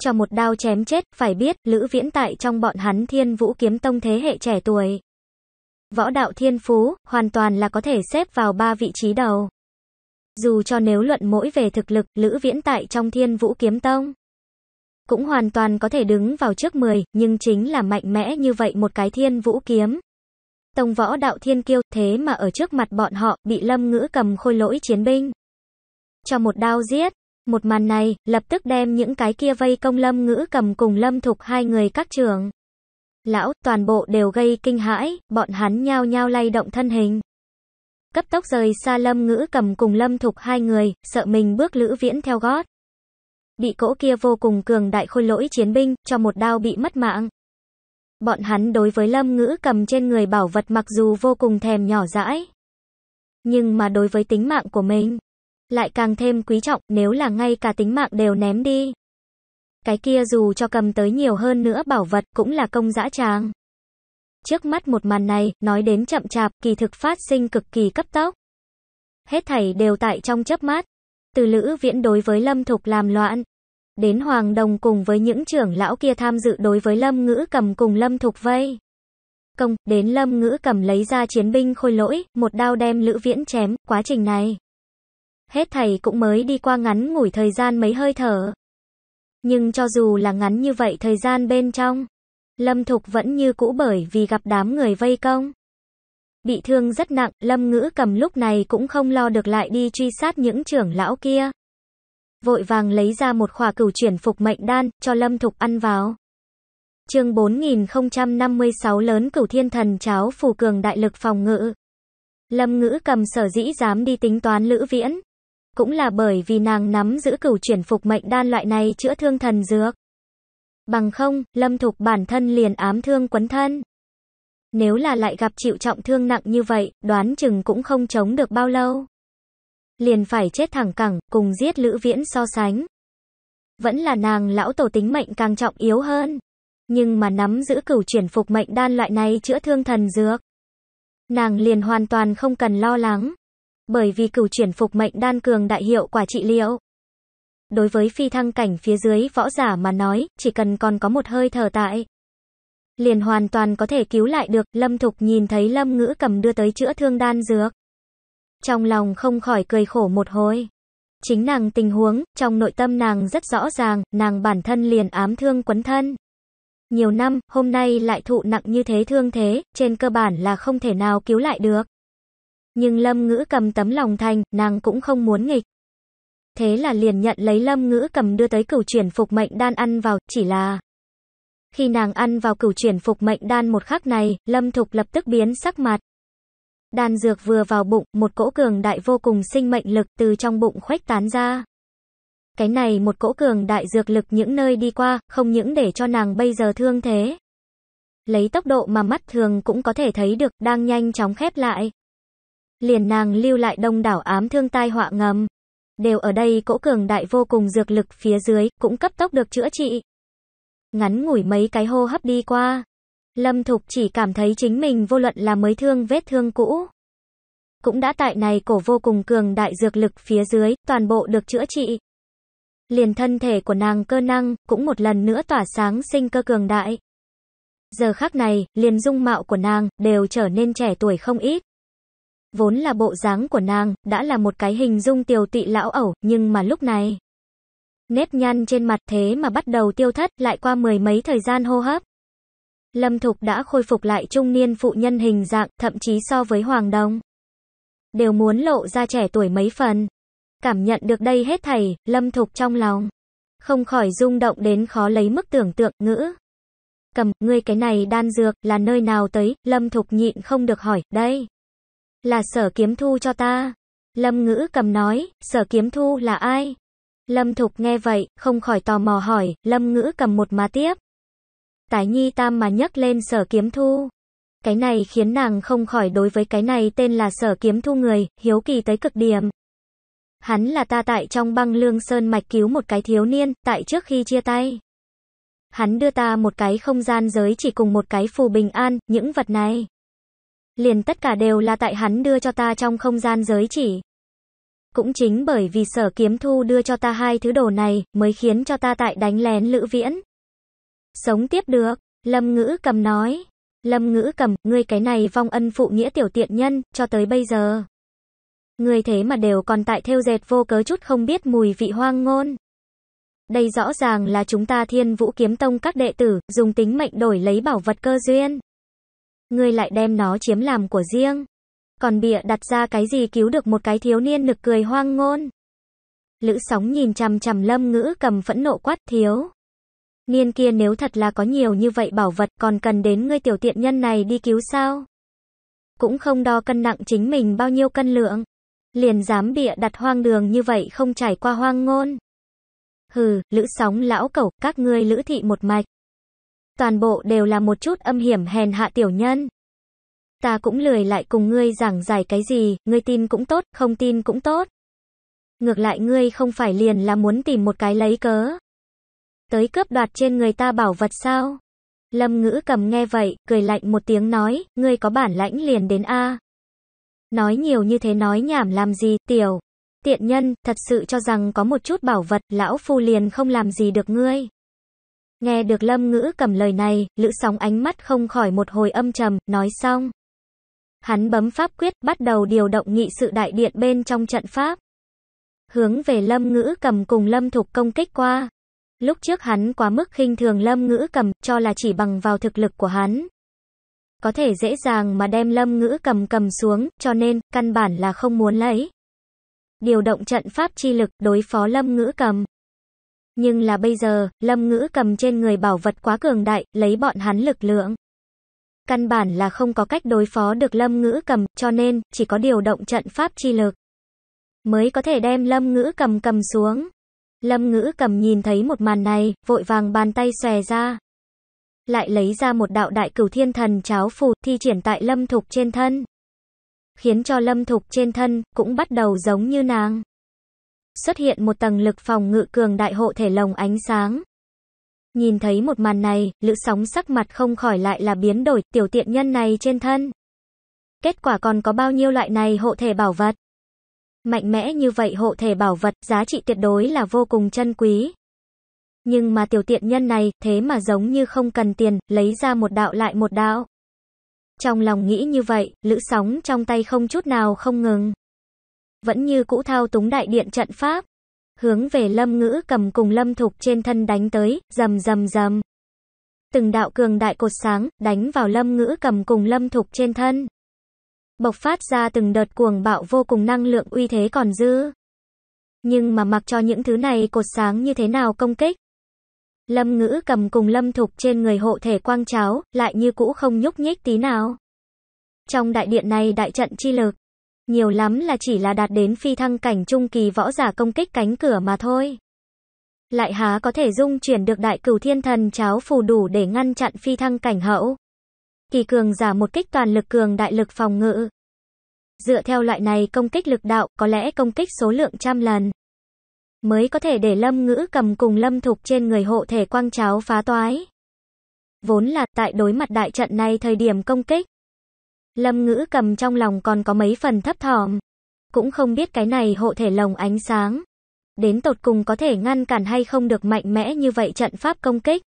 Cho một đao chém chết, phải biết, Lữ viễn tại trong bọn hắn thiên vũ kiếm tông thế hệ trẻ tuổi. Võ đạo thiên phú, hoàn toàn là có thể xếp vào ba vị trí đầu. Dù cho nếu luận mỗi về thực lực, Lữ Viễn tại trong thiên vũ kiếm tông cũng hoàn toàn có thể đứng vào trước 10, nhưng chính là mạnh mẽ như vậy một cái thiên vũ kiếm. Tông võ đạo thiên kiêu, thế mà ở trước mặt bọn họ, bị lâm ngữ cầm khôi lỗi chiến binh. Cho một đao giết, một màn này, lập tức đem những cái kia vây công lâm ngữ cầm cùng lâm thục hai người các trưởng. Lão, toàn bộ đều gây kinh hãi, bọn hắn nhao nhao lay động thân hình cấp tốc rời xa lâm ngữ cầm cùng lâm thục hai người, sợ mình bước lữ viễn theo gót. Bị cỗ kia vô cùng cường đại khôi lỗi chiến binh, cho một đao bị mất mạng. Bọn hắn đối với lâm ngữ cầm trên người bảo vật mặc dù vô cùng thèm nhỏ dãi. Nhưng mà đối với tính mạng của mình, lại càng thêm quý trọng nếu là ngay cả tính mạng đều ném đi. Cái kia dù cho cầm tới nhiều hơn nữa bảo vật cũng là công dã tràng. Trước mắt một màn này, nói đến chậm chạp, kỳ thực phát sinh cực kỳ cấp tốc. Hết thảy đều tại trong chớp mắt. Từ Lữ Viễn đối với Lâm Thục làm loạn, đến Hoàng Đồng cùng với những trưởng lão kia tham dự đối với Lâm Ngữ Cầm cùng Lâm Thục vây. Công, đến Lâm Ngữ Cầm lấy ra chiến binh khôi lỗi, một đao đem Lữ Viễn chém, quá trình này. Hết thảy cũng mới đi qua ngắn ngủi thời gian mấy hơi thở. Nhưng cho dù là ngắn như vậy thời gian bên trong, Lâm Thục vẫn như cũ bởi vì gặp đám người vây công. Bị thương rất nặng, Lâm Ngữ cầm lúc này cũng không lo được lại đi truy sát những trưởng lão kia. Vội vàng lấy ra một khỏa cửu chuyển phục mệnh đan, cho Lâm Thục ăn vào. chương 4056 lớn cửu thiên thần cháo phù cường đại lực phòng ngự. Lâm Ngữ cầm sở dĩ dám đi tính toán lữ viễn. Cũng là bởi vì nàng nắm giữ cửu chuyển phục mệnh đan loại này chữa thương thần dược. Bằng không, Lâm Thục bản thân liền ám thương quấn thân. Nếu là lại gặp chịu trọng thương nặng như vậy, đoán chừng cũng không chống được bao lâu. Liền phải chết thẳng cẳng, cùng giết Lữ Viễn so sánh. Vẫn là nàng lão tổ tính mệnh càng trọng yếu hơn. Nhưng mà nắm giữ cửu chuyển phục mệnh đan loại này chữa thương thần dược. Nàng liền hoàn toàn không cần lo lắng. Bởi vì cửu chuyển phục mệnh đan cường đại hiệu quả trị liệu. Đối với phi thăng cảnh phía dưới võ giả mà nói, chỉ cần còn có một hơi thở tại. Liền hoàn toàn có thể cứu lại được, Lâm Thục nhìn thấy Lâm Ngữ cầm đưa tới chữa thương đan dược. Trong lòng không khỏi cười khổ một hồi. Chính nàng tình huống, trong nội tâm nàng rất rõ ràng, nàng bản thân liền ám thương quấn thân. Nhiều năm, hôm nay lại thụ nặng như thế thương thế, trên cơ bản là không thể nào cứu lại được. Nhưng Lâm Ngữ cầm tấm lòng thành, nàng cũng không muốn nghịch thế là liền nhận lấy lâm ngữ cầm đưa tới cửu chuyển phục mệnh đan ăn vào, chỉ là... Khi nàng ăn vào cửu chuyển phục mệnh đan một khắc này, lâm thục lập tức biến sắc mặt. Đan dược vừa vào bụng, một cỗ cường đại vô cùng sinh mệnh lực từ trong bụng khuếch tán ra. Cái này một cỗ cường đại dược lực những nơi đi qua, không những để cho nàng bây giờ thương thế. Lấy tốc độ mà mắt thường cũng có thể thấy được, đang nhanh chóng khép lại. Liền nàng lưu lại đông đảo ám thương tai họa ngầm đều ở đây cỗ cường đại vô cùng dược lực phía dưới, cũng cấp tốc được chữa trị. Ngắn ngủi mấy cái hô hấp đi qua, Lâm Thục chỉ cảm thấy chính mình vô luận là mới thương vết thương cũ. Cũng đã tại này cổ vô cùng cường đại dược lực phía dưới, toàn bộ được chữa trị. Liền thân thể của nàng cơ năng, cũng một lần nữa tỏa sáng sinh cơ cường đại. Giờ khắc này, liền dung mạo của nàng, đều trở nên trẻ tuổi không ít. Vốn là bộ dáng của nàng, đã là một cái hình dung tiều tị lão ẩu, nhưng mà lúc này. Nếp nhăn trên mặt thế mà bắt đầu tiêu thất, lại qua mười mấy thời gian hô hấp. Lâm Thục đã khôi phục lại trung niên phụ nhân hình dạng, thậm chí so với Hoàng Đông. Đều muốn lộ ra trẻ tuổi mấy phần. Cảm nhận được đây hết thầy, Lâm Thục trong lòng. Không khỏi rung động đến khó lấy mức tưởng tượng ngữ. Cầm, ngươi cái này đan dược, là nơi nào tới, Lâm Thục nhịn không được hỏi, đây. Là sở kiếm thu cho ta. Lâm ngữ cầm nói, sở kiếm thu là ai? Lâm Thục nghe vậy, không khỏi tò mò hỏi, Lâm Ngữ cầm một má tiếp. Tái nhi tam mà nhấc lên sở kiếm thu. Cái này khiến nàng không khỏi đối với cái này tên là sở kiếm thu người, hiếu kỳ tới cực điểm. Hắn là ta tại trong băng lương sơn mạch cứu một cái thiếu niên, tại trước khi chia tay. Hắn đưa ta một cái không gian giới chỉ cùng một cái phù bình an, những vật này liền tất cả đều là tại hắn đưa cho ta trong không gian giới chỉ. Cũng chính bởi vì sở kiếm thu đưa cho ta hai thứ đồ này, mới khiến cho ta tại đánh lén lữ viễn. Sống tiếp được, Lâm Ngữ cầm nói. Lâm Ngữ cầm, ngươi cái này vong ân phụ nghĩa tiểu tiện nhân, cho tới bây giờ. Ngươi thế mà đều còn tại theo dệt vô cớ chút không biết mùi vị hoang ngôn. Đây rõ ràng là chúng ta thiên vũ kiếm tông các đệ tử, dùng tính mệnh đổi lấy bảo vật cơ duyên. Ngươi lại đem nó chiếm làm của riêng. Còn bịa đặt ra cái gì cứu được một cái thiếu niên nực cười hoang ngôn. Lữ sóng nhìn chằm chằm lâm ngữ cầm phẫn nộ quát thiếu. Niên kia nếu thật là có nhiều như vậy bảo vật còn cần đến ngươi tiểu tiện nhân này đi cứu sao? Cũng không đo cân nặng chính mình bao nhiêu cân lượng. Liền dám bịa đặt hoang đường như vậy không trải qua hoang ngôn. Hừ, lữ sóng lão cẩu, các ngươi lữ thị một mạch toàn bộ đều là một chút âm hiểm hèn hạ tiểu nhân. Ta cũng lười lại cùng ngươi giảng giải cái gì, ngươi tin cũng tốt, không tin cũng tốt. Ngược lại ngươi không phải liền là muốn tìm một cái lấy cớ. Tới cướp đoạt trên người ta bảo vật sao? Lâm ngữ cầm nghe vậy, cười lạnh một tiếng nói, ngươi có bản lãnh liền đến A. Nói nhiều như thế nói nhảm làm gì, tiểu. Tiện nhân, thật sự cho rằng có một chút bảo vật, lão phu liền không làm gì được ngươi. Nghe được lâm ngữ cầm lời này, lữ sóng ánh mắt không khỏi một hồi âm trầm, nói xong. Hắn bấm pháp quyết, bắt đầu điều động nghị sự đại điện bên trong trận pháp. Hướng về lâm ngữ cầm cùng lâm thục công kích qua. Lúc trước hắn quá mức khinh thường lâm ngữ cầm, cho là chỉ bằng vào thực lực của hắn. Có thể dễ dàng mà đem lâm ngữ cầm cầm xuống, cho nên, căn bản là không muốn lấy. Điều động trận pháp chi lực đối phó lâm ngữ cầm. Nhưng là bây giờ, lâm ngữ cầm trên người bảo vật quá cường đại, lấy bọn hắn lực lượng. Căn bản là không có cách đối phó được lâm ngữ cầm, cho nên, chỉ có điều động trận pháp chi lực. Mới có thể đem lâm ngữ cầm cầm xuống. Lâm ngữ cầm nhìn thấy một màn này, vội vàng bàn tay xòe ra. Lại lấy ra một đạo đại cửu thiên thần cháo phù thi triển tại lâm thục trên thân. Khiến cho lâm thục trên thân, cũng bắt đầu giống như nàng xuất hiện một tầng lực phòng ngự cường đại hộ thể lồng ánh sáng. Nhìn thấy một màn này, lữ sóng sắc mặt không khỏi lại là biến đổi tiểu tiện nhân này trên thân. Kết quả còn có bao nhiêu loại này hộ thể bảo vật? Mạnh mẽ như vậy hộ thể bảo vật giá trị tuyệt đối là vô cùng chân quý. Nhưng mà tiểu tiện nhân này, thế mà giống như không cần tiền, lấy ra một đạo lại một đạo. Trong lòng nghĩ như vậy, lữ sóng trong tay không chút nào không ngừng vẫn như cũ thao túng đại điện trận pháp. Hướng về lâm ngữ cầm cùng lâm thục trên thân đánh tới, rầm rầm rầm. Từng đạo cường đại cột sáng, đánh vào lâm ngữ cầm cùng lâm thục trên thân. Bộc phát ra từng đợt cuồng bạo vô cùng năng lượng uy thế còn dư. Nhưng mà mặc cho những thứ này cột sáng như thế nào công kích. Lâm ngữ cầm cùng lâm thục trên người hộ thể quang cháo, lại như cũ không nhúc nhích tí nào. Trong đại điện này đại trận chi lực, nhiều lắm là chỉ là đạt đến phi thăng cảnh trung kỳ võ giả công kích cánh cửa mà thôi. Lại há có thể dung chuyển được đại cửu thiên thần cháo phù đủ để ngăn chặn phi thăng cảnh hậu. Kỳ cường giả một kích toàn lực cường đại lực phòng ngự. Dựa theo loại này công kích lực đạo, có lẽ công kích số lượng trăm lần. Mới có thể để lâm ngữ cầm cùng lâm thục trên người hộ thể quang cháo phá toái. Vốn là tại đối mặt đại trận này thời điểm công kích. Lâm ngữ cầm trong lòng còn có mấy phần thấp thỏm. Cũng không biết cái này hộ thể lồng ánh sáng. Đến tột cùng có thể ngăn cản hay không được mạnh mẽ như vậy trận pháp công kích.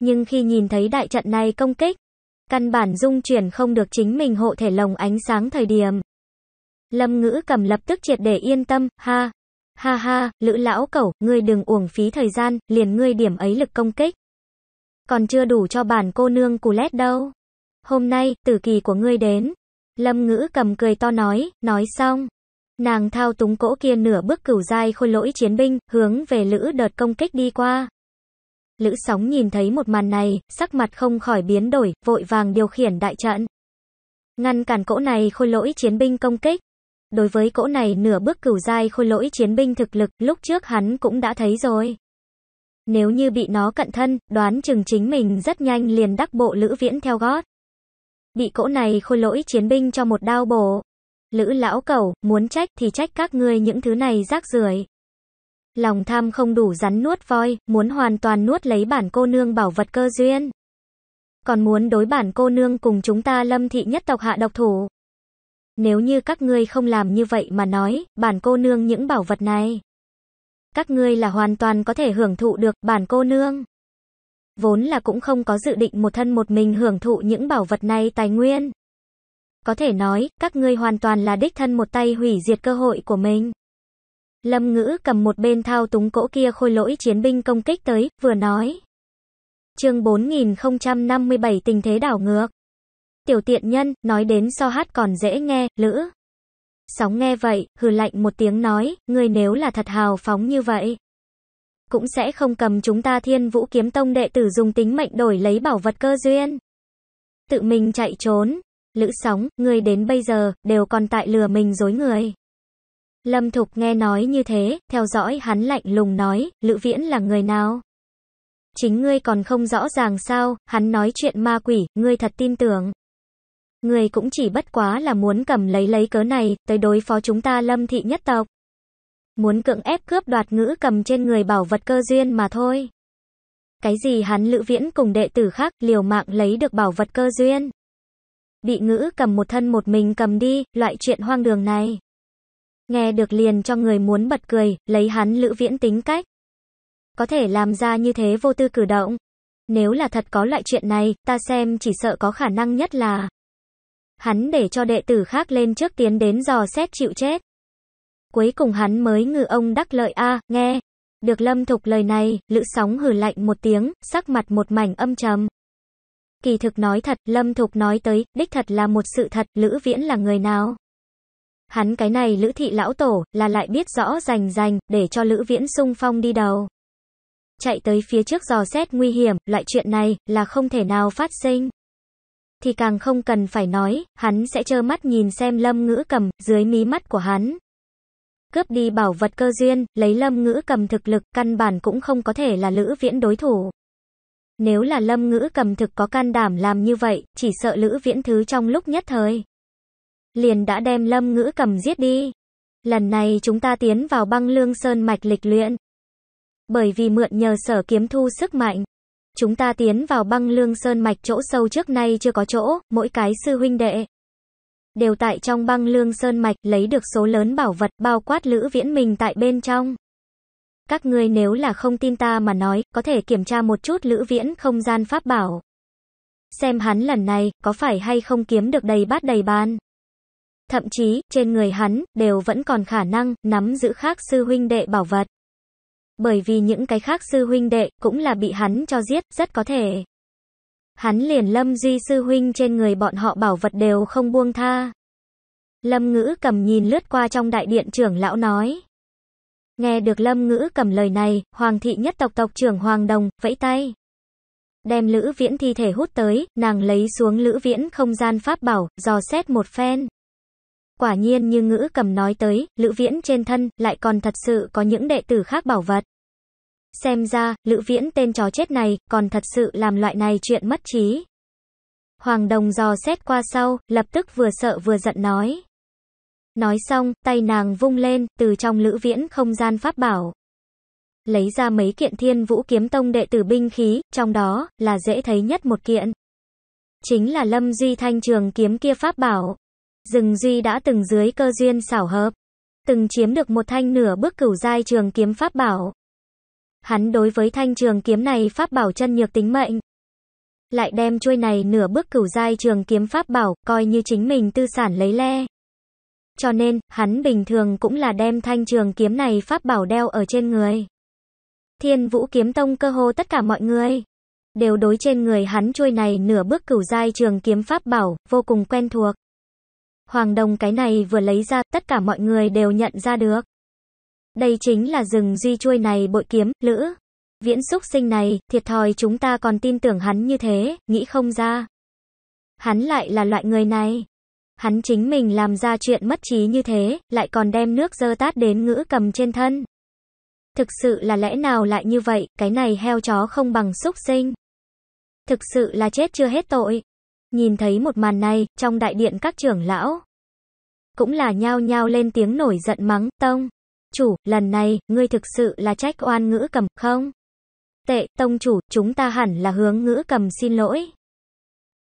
Nhưng khi nhìn thấy đại trận này công kích, căn bản dung chuyển không được chính mình hộ thể lồng ánh sáng thời điểm. Lâm ngữ cầm lập tức triệt để yên tâm, ha. Ha ha, lữ lão cẩu, ngươi đừng uổng phí thời gian, liền ngươi điểm ấy lực công kích. Còn chưa đủ cho bản cô nương cù lét đâu. Hôm nay, tử kỳ của ngươi đến. Lâm ngữ cầm cười to nói, nói xong. Nàng thao túng cỗ kia nửa bước cửu dai khôi lỗi chiến binh, hướng về lữ đợt công kích đi qua. Lữ sóng nhìn thấy một màn này, sắc mặt không khỏi biến đổi, vội vàng điều khiển đại trận. Ngăn cản cỗ này khôi lỗi chiến binh công kích. Đối với cỗ này nửa bước cửu dai khôi lỗi chiến binh thực lực, lúc trước hắn cũng đã thấy rồi. Nếu như bị nó cận thân, đoán chừng chính mình rất nhanh liền đắc bộ lữ viễn theo gót bị cỗ này khôi lỗi chiến binh cho một đao bổ. Lữ lão cẩu, muốn trách thì trách các ngươi những thứ này rác rưởi. Lòng tham không đủ rắn nuốt voi, muốn hoàn toàn nuốt lấy bản cô nương bảo vật cơ duyên. Còn muốn đối bản cô nương cùng chúng ta lâm thị nhất tộc hạ độc thủ. Nếu như các ngươi không làm như vậy mà nói, bản cô nương những bảo vật này. Các ngươi là hoàn toàn có thể hưởng thụ được bản cô nương vốn là cũng không có dự định một thân một mình hưởng thụ những bảo vật này tài nguyên. Có thể nói, các ngươi hoàn toàn là đích thân một tay hủy diệt cơ hội của mình. Lâm ngữ cầm một bên thao túng cỗ kia khôi lỗi chiến binh công kích tới, vừa nói. chương 4057 tình thế đảo ngược. Tiểu tiện nhân, nói đến so hát còn dễ nghe, lữ. Sóng nghe vậy, hừ lạnh một tiếng nói, ngươi nếu là thật hào phóng như vậy cũng sẽ không cầm chúng ta thiên vũ kiếm tông đệ tử dùng tính mệnh đổi lấy bảo vật cơ duyên. Tự mình chạy trốn. Lữ sóng, người đến bây giờ, đều còn tại lừa mình dối người. Lâm Thục nghe nói như thế, theo dõi hắn lạnh lùng nói, Lữ Viễn là người nào? Chính ngươi còn không rõ ràng sao, hắn nói chuyện ma quỷ, ngươi thật tin tưởng. Ngươi cũng chỉ bất quá là muốn cầm lấy lấy cớ này, tới đối phó chúng ta lâm thị nhất tộc muốn cưỡng ép cướp đoạt ngữ cầm trên người bảo vật cơ duyên mà thôi. Cái gì hắn lữ viễn cùng đệ tử khác liều mạng lấy được bảo vật cơ duyên. Bị ngữ cầm một thân một mình cầm đi, loại chuyện hoang đường này. Nghe được liền cho người muốn bật cười, lấy hắn lữ viễn tính cách. Có thể làm ra như thế vô tư cử động. Nếu là thật có loại chuyện này, ta xem chỉ sợ có khả năng nhất là. Hắn để cho đệ tử khác lên trước tiến đến dò xét chịu chết cuối cùng hắn mới ngừ ông đắc lợi a, nghe. Được lâm thục lời này, lữ sóng hử lạnh một tiếng, sắc mặt một mảnh âm trầm. Kỳ thực nói thật, lâm thục nói tới, đích thật là một sự thật, lữ viễn là người nào? Hắn cái này lữ thị lão tổ, là lại biết rõ rành rành, để cho lữ viễn sung phong đi đầu. Chạy tới phía trước dò xét nguy hiểm, loại chuyện này, là không thể nào phát sinh thì càng không cần phải nói, hắn sẽ trơ mắt nhìn xem lâm ngữ cầm, dưới mí mắt của hắn, cướp đi bảo vật cơ duyên, lấy lâm ngữ cầm thực lực, căn bản cũng không có thể là lữ viễn đối thủ. Nếu là lâm ngữ cầm thực có can đảm làm như vậy, chỉ sợ lữ viễn thứ trong lúc nhất thời. Liền đã đem lâm ngữ cầm giết đi. Lần này chúng ta tiến vào băng lương sơn mạch lịch luyện. Bởi vì mượn nhờ sở kiếm thu sức mạnh. Chúng ta tiến vào băng lương sơn mạch chỗ sâu trước nay chưa có chỗ, mỗi cái sư huynh đệ đều tại trong băng lương sơn mạch lấy được số lớn bảo vật bao quát lữ viễn mình tại bên trong. Các ngươi nếu là không tin ta mà nói, có thể kiểm tra một chút lữ viễn không gian pháp bảo. Xem hắn lần này, có phải hay không kiếm được đầy bát đầy ban. Thậm chí, trên người hắn, đều vẫn còn khả năng, nắm giữ khác sư huynh đệ bảo vật. Bởi vì những cái khác sư huynh đệ, cũng là bị hắn cho giết, rất có thể. Hắn liền Lâm Duy sư huynh trên người bọn họ bảo vật đều không buông tha. Lâm ngữ cầm nhìn lướt qua trong đại điện trưởng lão nói. Nghe được lâm ngữ cầm lời này, hoàng thị nhất tộc tộc trưởng hoàng đồng, vẫy tay. Đem lữ viễn thi thể hút tới, nàng lấy xuống lữ viễn không gian pháp bảo, dò xét một phen. Quả nhiên như ngữ cầm nói tới, lữ viễn trên thân, lại còn thật sự có những đệ tử khác bảo vật. Xem ra, Lữ Viễn tên chó chết này, còn thật sự làm loại này chuyện mất trí. Hoàng Đồng dò xét qua sau, lập tức vừa sợ vừa giận nói. Nói xong, tay nàng vung lên, từ trong Lữ Viễn không gian pháp bảo. Lấy ra mấy kiện thiên vũ kiếm tông đệ tử binh khí, trong đó, là dễ thấy nhất một kiện. Chính là Lâm Duy Thanh trường kiếm kia pháp bảo. Rừng Duy đã từng dưới cơ duyên xảo hợp. Từng chiếm được một thanh nửa bước cửu giai trường kiếm pháp bảo. Hắn đối với thanh trường kiếm này pháp bảo chân nhược tính mệnh. Lại đem chuôi này nửa bước cửu giai trường kiếm pháp bảo, coi như chính mình tư sản lấy le. Cho nên, hắn bình thường cũng là đem thanh trường kiếm này pháp bảo đeo ở trên người. Thiên vũ kiếm tông cơ hồ tất cả mọi người. Đều đối trên người hắn chuôi này nửa bước cửu giai trường kiếm pháp bảo, vô cùng quen thuộc. Hoàng đồng cái này vừa lấy ra, tất cả mọi người đều nhận ra được. Đây chính là rừng duy chuôi này bội kiếm, lữ. Viễn xúc sinh này, thiệt thòi chúng ta còn tin tưởng hắn như thế, nghĩ không ra. Hắn lại là loại người này. Hắn chính mình làm ra chuyện mất trí như thế, lại còn đem nước dơ tát đến ngữ cầm trên thân. Thực sự là lẽ nào lại như vậy, cái này heo chó không bằng xúc sinh. Thực sự là chết chưa hết tội. Nhìn thấy một màn này, trong đại điện các trưởng lão. Cũng là nhao nhao lên tiếng nổi giận mắng, tông chủ, lần này, ngươi thực sự là trách oan ngữ cầm, không? Tệ, tông chủ, chúng ta hẳn là hướng ngữ cầm xin lỗi.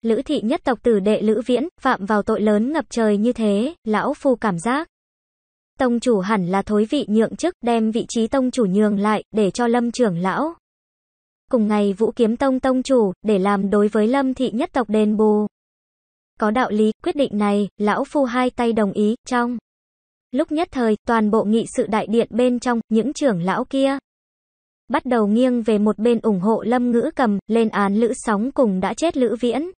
Lữ thị nhất tộc tử đệ Lữ Viễn, phạm vào tội lớn ngập trời như thế, lão phu cảm giác. Tông chủ hẳn là thối vị nhượng chức, đem vị trí tông chủ nhường lại, để cho lâm trưởng lão. Cùng ngày vũ kiếm tông tông chủ, để làm đối với lâm thị nhất tộc đền bù. Có đạo lý, quyết định này, lão phu hai tay đồng ý, trong. Lúc nhất thời, toàn bộ nghị sự đại điện bên trong, những trưởng lão kia bắt đầu nghiêng về một bên ủng hộ Lâm Ngữ Cầm, lên án Lữ Sóng cùng đã chết Lữ Viễn.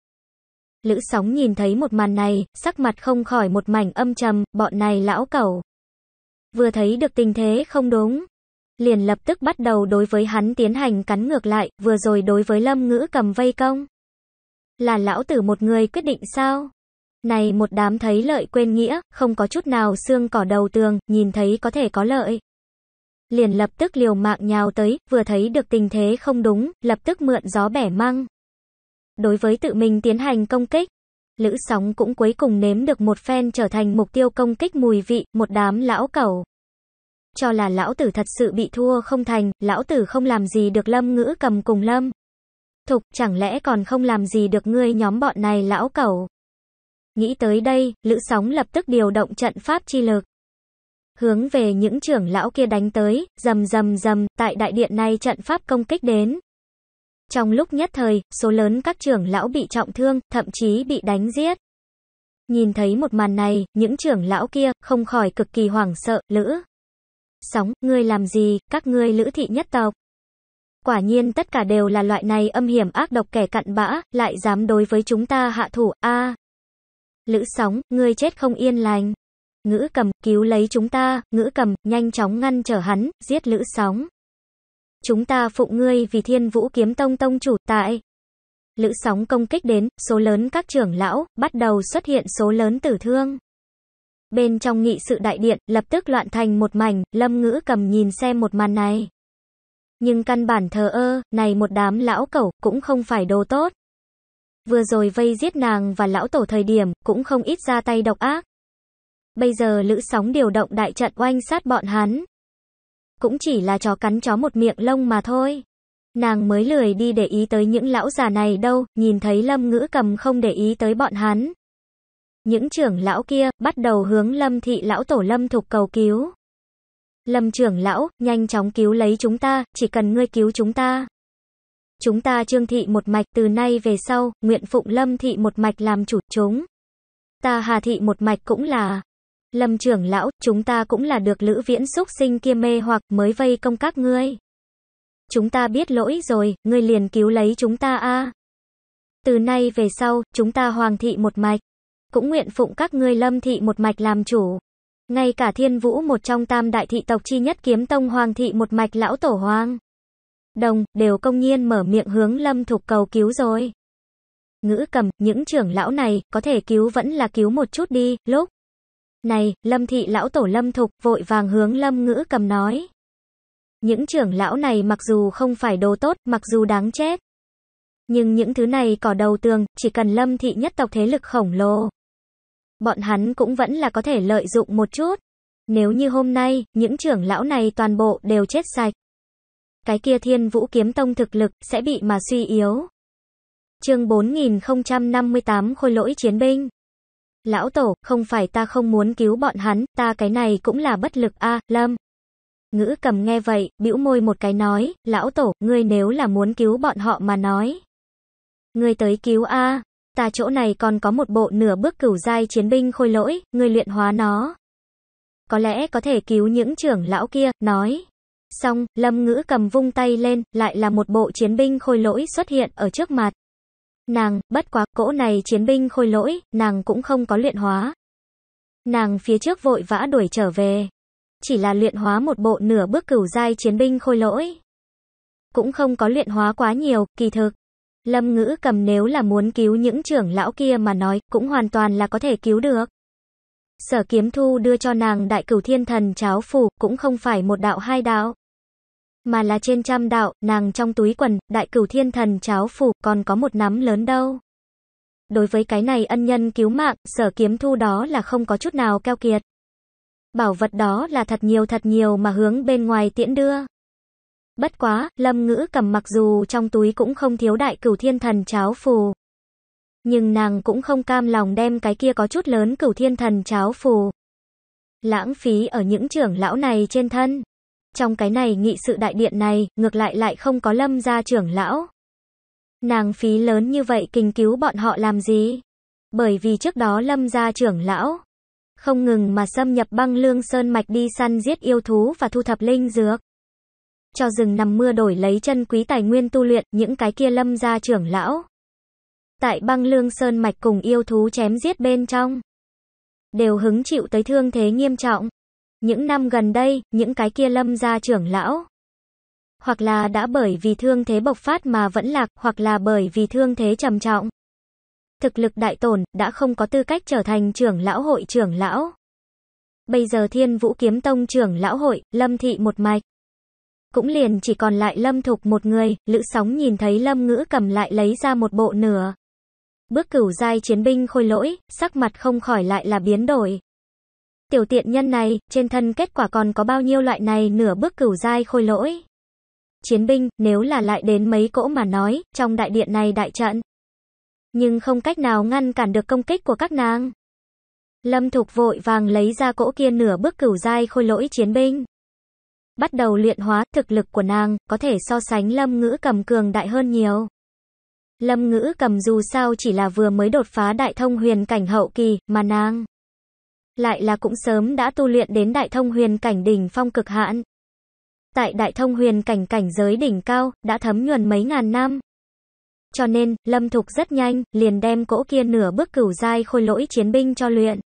Lữ Sóng nhìn thấy một màn này, sắc mặt không khỏi một mảnh âm trầm, bọn này lão cẩu. Vừa thấy được tình thế không đúng, liền lập tức bắt đầu đối với hắn tiến hành cắn ngược lại, vừa rồi đối với Lâm Ngữ Cầm vây công. Là lão tử một người quyết định sao? Này một đám thấy lợi quên nghĩa, không có chút nào xương cỏ đầu tường, nhìn thấy có thể có lợi. Liền lập tức liều mạng nhào tới, vừa thấy được tình thế không đúng, lập tức mượn gió bẻ măng. Đối với tự mình tiến hành công kích, Lữ sóng cũng cuối cùng nếm được một phen trở thành mục tiêu công kích mùi vị, một đám lão cẩu. Cho là lão tử thật sự bị thua không thành, lão tử không làm gì được lâm ngữ cầm cùng lâm. Thục, chẳng lẽ còn không làm gì được ngươi nhóm bọn này lão cẩu. Nghĩ tới đây, Lữ Sóng lập tức điều động trận pháp chi lực. Hướng về những trưởng lão kia đánh tới, rầm rầm rầm, tại đại điện này trận pháp công kích đến. Trong lúc nhất thời, số lớn các trưởng lão bị trọng thương, thậm chí bị đánh giết. Nhìn thấy một màn này, những trưởng lão kia không khỏi cực kỳ hoảng sợ, lữ. Sóng, ngươi làm gì, các ngươi lữ thị nhất tộc. Quả nhiên tất cả đều là loại này âm hiểm ác độc kẻ cặn bã, lại dám đối với chúng ta hạ thủ, a Lữ sóng, ngươi chết không yên lành. Ngữ cầm, cứu lấy chúng ta, ngữ cầm, nhanh chóng ngăn trở hắn, giết lữ sóng. Chúng ta phụ ngươi vì thiên vũ kiếm tông tông chủ tại. Lữ sóng công kích đến, số lớn các trưởng lão, bắt đầu xuất hiện số lớn tử thương. Bên trong nghị sự đại điện, lập tức loạn thành một mảnh, lâm ngữ cầm nhìn xem một màn này. Nhưng căn bản thờ ơ, này một đám lão cẩu, cũng không phải đồ tốt. Vừa rồi vây giết nàng và lão tổ thời điểm, cũng không ít ra tay độc ác. Bây giờ lữ sóng điều động đại trận oanh sát bọn hắn. Cũng chỉ là chó cắn chó một miệng lông mà thôi. Nàng mới lười đi để ý tới những lão già này đâu, nhìn thấy lâm ngữ cầm không để ý tới bọn hắn. Những trưởng lão kia, bắt đầu hướng lâm thị lão tổ lâm thục cầu cứu. Lâm trưởng lão, nhanh chóng cứu lấy chúng ta, chỉ cần ngươi cứu chúng ta chúng ta trương thị một mạch từ nay về sau, nguyện phụng lâm thị một mạch làm chủ chúng. Ta hà thị một mạch cũng là lâm trưởng lão, chúng ta cũng là được lữ viễn xúc sinh kia mê hoặc mới vây công các ngươi. Chúng ta biết lỗi rồi, ngươi liền cứu lấy chúng ta a Từ nay về sau, chúng ta hoàng thị một mạch, cũng nguyện phụng các ngươi lâm thị một mạch làm chủ. Ngay cả thiên vũ một trong tam đại thị tộc chi nhất kiếm tông hoàng thị một mạch lão tổ hoang đồng, đều công nhiên mở miệng hướng Lâm Thục cầu cứu rồi. Ngữ cầm, những trưởng lão này, có thể cứu vẫn là cứu một chút đi, lúc. Này, Lâm thị lão tổ Lâm Thục, vội vàng hướng Lâm ngữ cầm nói. Những trưởng lão này mặc dù không phải đồ tốt, mặc dù đáng chết. Nhưng những thứ này cỏ đầu tường, chỉ cần Lâm thị nhất tộc thế lực khổng lồ. Bọn hắn cũng vẫn là có thể lợi dụng một chút. Nếu như hôm nay, những trưởng lão này toàn bộ đều chết sạch, cái kia thiên vũ kiếm tông thực lực sẽ bị mà suy yếu. chương 4058 khôi lỗi chiến binh. Lão tổ, không phải ta không muốn cứu bọn hắn, ta cái này cũng là bất lực a à, lâm. Ngữ cầm nghe vậy, bĩu môi một cái nói, lão tổ, ngươi nếu là muốn cứu bọn họ mà nói. Ngươi tới cứu a à, ta chỗ này còn có một bộ nửa bước cửu giai chiến binh khôi lỗi, ngươi luyện hóa nó. Có lẽ có thể cứu những trưởng lão kia, nói. Xong, lâm ngữ cầm vung tay lên, lại là một bộ chiến binh khôi lỗi xuất hiện ở trước mặt. Nàng, bất quá, cỗ này chiến binh khôi lỗi, nàng cũng không có luyện hóa. Nàng phía trước vội vã đuổi trở về. Chỉ là luyện hóa một bộ nửa bước cửu giai chiến binh khôi lỗi. Cũng không có luyện hóa quá nhiều, kỳ thực. Lâm ngữ cầm nếu là muốn cứu những trưởng lão kia mà nói, cũng hoàn toàn là có thể cứu được. Sở kiếm thu đưa cho nàng đại cửu thiên thần cháo phủ, cũng không phải một đạo hai đạo mà là trên trăm đạo, nàng trong túi quần, đại cửu thiên thần cháo phủ, còn có một nắm lớn đâu. Đối với cái này ân nhân cứu mạng, sở kiếm thu đó là không có chút nào keo kiệt. Bảo vật đó là thật nhiều thật nhiều mà hướng bên ngoài tiễn đưa. Bất quá, lâm ngữ cầm mặc dù trong túi cũng không thiếu đại cửu thiên thần cháo phù. Nhưng nàng cũng không cam lòng đem cái kia có chút lớn cửu thiên thần cháo phù. Lãng phí ở những trưởng lão này trên thân. Trong cái này nghị sự đại điện này, ngược lại lại không có lâm gia trưởng lão. Nàng phí lớn như vậy kinh cứu bọn họ làm gì? Bởi vì trước đó lâm gia trưởng lão không ngừng mà xâm nhập băng lương sơn mạch đi săn giết yêu thú và thu thập linh dược. Cho rừng nằm mưa đổi lấy chân quý tài nguyên tu luyện, những cái kia lâm gia trưởng lão. Tại băng lương sơn mạch cùng yêu thú chém giết bên trong. Đều hứng chịu tới thương thế nghiêm trọng. Những năm gần đây, những cái kia lâm gia trưởng lão, hoặc là đã bởi vì thương thế bộc phát mà vẫn lạc, hoặc là bởi vì thương thế trầm trọng. Thực lực đại tổn, đã không có tư cách trở thành trưởng lão hội trưởng lão. Bây giờ thiên vũ kiếm tông trưởng lão hội, lâm thị một mạch. Cũng liền chỉ còn lại lâm thục một người, lữ sóng nhìn thấy lâm ngữ cầm lại lấy ra một bộ nửa. Bước cửu giai chiến binh khôi lỗi, sắc mặt không khỏi lại là biến đổi tiểu tiện nhân này, trên thân kết quả còn có bao nhiêu loại này nửa bước cửu dai khôi lỗi. Chiến binh, nếu là lại đến mấy cỗ mà nói, trong đại điện này đại trận. Nhưng không cách nào ngăn cản được công kích của các nàng. Lâm Thục vội vàng lấy ra cỗ kia nửa bước cửu dai khôi lỗi chiến binh. Bắt đầu luyện hóa thực lực của nàng, có thể so sánh lâm ngữ cầm cường đại hơn nhiều. Lâm ngữ cầm dù sao chỉ là vừa mới đột phá đại thông huyền cảnh hậu kỳ, mà nàng lại là cũng sớm đã tu luyện đến đại thông huyền cảnh đỉnh phong cực hạn. Tại đại thông huyền cảnh cảnh giới đỉnh cao, đã thấm nhuần mấy ngàn năm. Cho nên, Lâm Thục rất nhanh, liền đem cỗ kia nửa bước cửu dai khôi lỗi chiến binh cho luyện.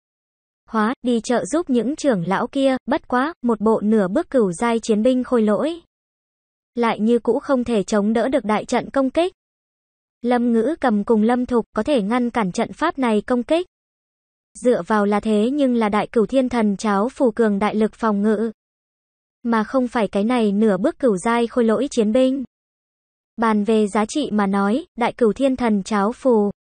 Hóa, đi chợ giúp những trưởng lão kia, bất quá, một bộ nửa bước cửu dai chiến binh khôi lỗi. Lại như cũ không thể chống đỡ được đại trận công kích. Lâm ngữ cầm cùng Lâm Thục có thể ngăn cản trận pháp này công kích. Dựa vào là thế nhưng là đại cửu thiên thần cháo phù cường đại lực phòng ngự. Mà không phải cái này nửa bước cửu giai khôi lỗi chiến binh. Bàn về giá trị mà nói, đại cửu thiên thần cháo phù.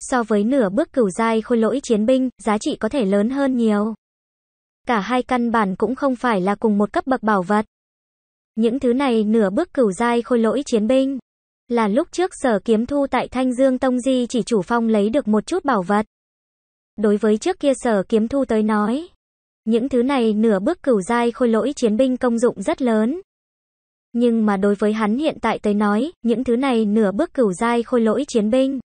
So với nửa bước cửu giai khôi lỗi chiến binh, giá trị có thể lớn hơn nhiều. Cả hai căn bản cũng không phải là cùng một cấp bậc bảo vật. Những thứ này nửa bước cửu giai khôi lỗi chiến binh. Là lúc trước sở kiếm thu tại Thanh Dương Tông Di chỉ chủ phong lấy được một chút bảo vật. Đối với trước kia sở kiếm thu tới nói, những thứ này nửa bước cửu giai khôi lỗi chiến binh công dụng rất lớn. Nhưng mà đối với hắn hiện tại tới nói, những thứ này nửa bước cửu giai khôi lỗi chiến binh.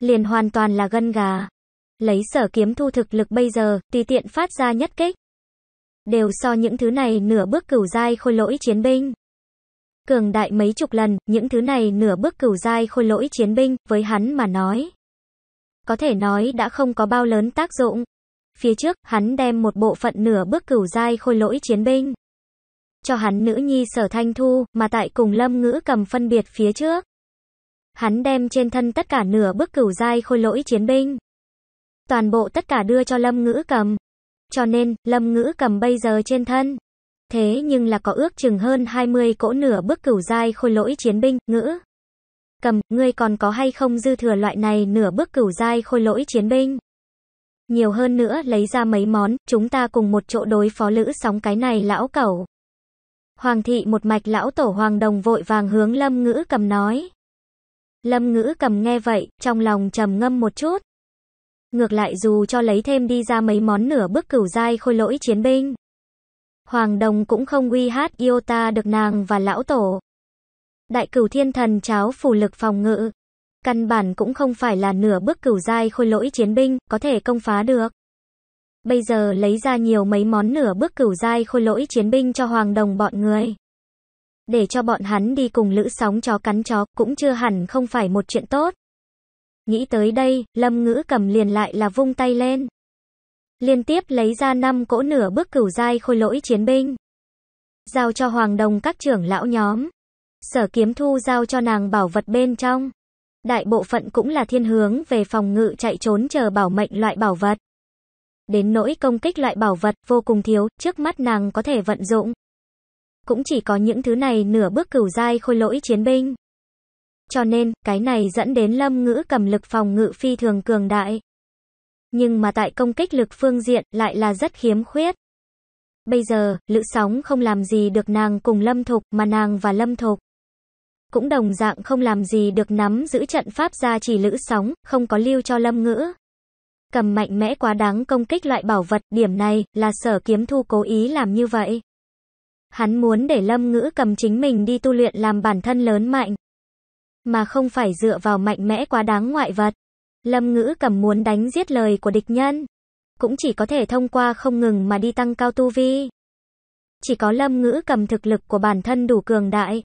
Liền hoàn toàn là gân gà. Lấy sở kiếm thu thực lực bây giờ, tùy tiện phát ra nhất kích. Đều so những thứ này nửa bước cửu giai khôi lỗi chiến binh. Cường đại mấy chục lần, những thứ này nửa bước cửu giai khôi lỗi chiến binh, với hắn mà nói. Có thể nói đã không có bao lớn tác dụng. Phía trước, hắn đem một bộ phận nửa bước cửu giai khôi lỗi chiến binh. Cho hắn nữ nhi sở thanh thu, mà tại cùng lâm ngữ cầm phân biệt phía trước. Hắn đem trên thân tất cả nửa bước cửu giai khôi lỗi chiến binh. Toàn bộ tất cả đưa cho lâm ngữ cầm. Cho nên, lâm ngữ cầm bây giờ trên thân. Thế nhưng là có ước chừng hơn 20 cỗ nửa bước cửu giai khôi lỗi chiến binh, ngữ. Cầm, ngươi còn có hay không dư thừa loại này nửa bước cửu giai khôi lỗi chiến binh? Nhiều hơn nữa lấy ra mấy món, chúng ta cùng một chỗ đối phó lữ sóng cái này lão cẩu. Hoàng thị một mạch lão tổ hoàng đồng vội vàng hướng lâm ngữ cầm nói. Lâm ngữ cầm nghe vậy, trong lòng trầm ngâm một chút. Ngược lại dù cho lấy thêm đi ra mấy món nửa bước cửu giai khôi lỗi chiến binh. Hoàng đồng cũng không uy hát yêu ta được nàng và lão tổ. Đại cửu thiên thần cháo phủ lực phòng ngự. Căn bản cũng không phải là nửa bước cửu giai khôi lỗi chiến binh, có thể công phá được. Bây giờ lấy ra nhiều mấy món nửa bước cửu giai khôi lỗi chiến binh cho hoàng đồng bọn người. Để cho bọn hắn đi cùng lữ sóng chó cắn chó cũng chưa hẳn không phải một chuyện tốt. Nghĩ tới đây, lâm ngữ cầm liền lại là vung tay lên. Liên tiếp lấy ra năm cỗ nửa bước cửu giai khôi lỗi chiến binh. Giao cho hoàng đồng các trưởng lão nhóm. Sở kiếm thu giao cho nàng bảo vật bên trong. Đại bộ phận cũng là thiên hướng về phòng ngự chạy trốn chờ bảo mệnh loại bảo vật. Đến nỗi công kích loại bảo vật vô cùng thiếu, trước mắt nàng có thể vận dụng. Cũng chỉ có những thứ này nửa bước cửu dai khôi lỗi chiến binh. Cho nên, cái này dẫn đến lâm ngữ cầm lực phòng ngự phi thường cường đại. Nhưng mà tại công kích lực phương diện lại là rất khiếm khuyết. Bây giờ, lữ sóng không làm gì được nàng cùng lâm thục mà nàng và lâm thục cũng đồng dạng không làm gì được nắm giữ trận pháp ra chỉ lữ sóng, không có lưu cho lâm ngữ. Cầm mạnh mẽ quá đáng công kích loại bảo vật, điểm này là sở kiếm thu cố ý làm như vậy. Hắn muốn để lâm ngữ cầm chính mình đi tu luyện làm bản thân lớn mạnh, mà không phải dựa vào mạnh mẽ quá đáng ngoại vật. Lâm ngữ cầm muốn đánh giết lời của địch nhân, cũng chỉ có thể thông qua không ngừng mà đi tăng cao tu vi. Chỉ có lâm ngữ cầm thực lực của bản thân đủ cường đại,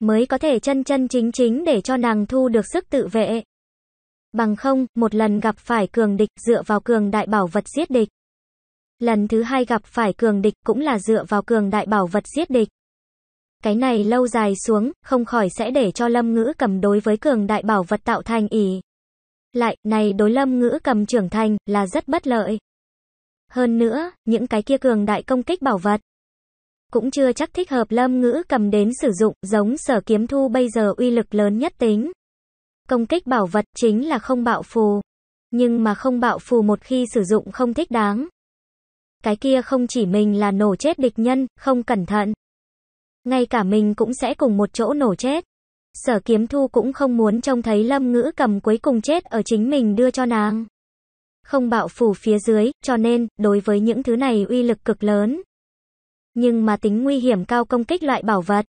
mới có thể chân chân chính chính để cho nàng thu được sức tự vệ. Bằng không, một lần gặp phải cường địch dựa vào cường đại bảo vật giết địch. Lần thứ hai gặp phải cường địch cũng là dựa vào cường đại bảo vật giết địch. Cái này lâu dài xuống, không khỏi sẽ để cho lâm ngữ cầm đối với cường đại bảo vật tạo thành ý. Lại, này đối lâm ngữ cầm trưởng thành, là rất bất lợi. Hơn nữa, những cái kia cường đại công kích bảo vật cũng chưa chắc thích hợp lâm ngữ cầm đến sử dụng, giống sở kiếm thu bây giờ uy lực lớn nhất tính. Công kích bảo vật chính là không bạo phù. Nhưng mà không bạo phù một khi sử dụng không thích đáng. Cái kia không chỉ mình là nổ chết địch nhân, không cẩn thận. Ngay cả mình cũng sẽ cùng một chỗ nổ chết. Sở kiếm thu cũng không muốn trông thấy lâm ngữ cầm cuối cùng chết ở chính mình đưa cho nàng. Không bạo phủ phía dưới, cho nên, đối với những thứ này uy lực cực lớn nhưng mà tính nguy hiểm cao công kích loại bảo vật.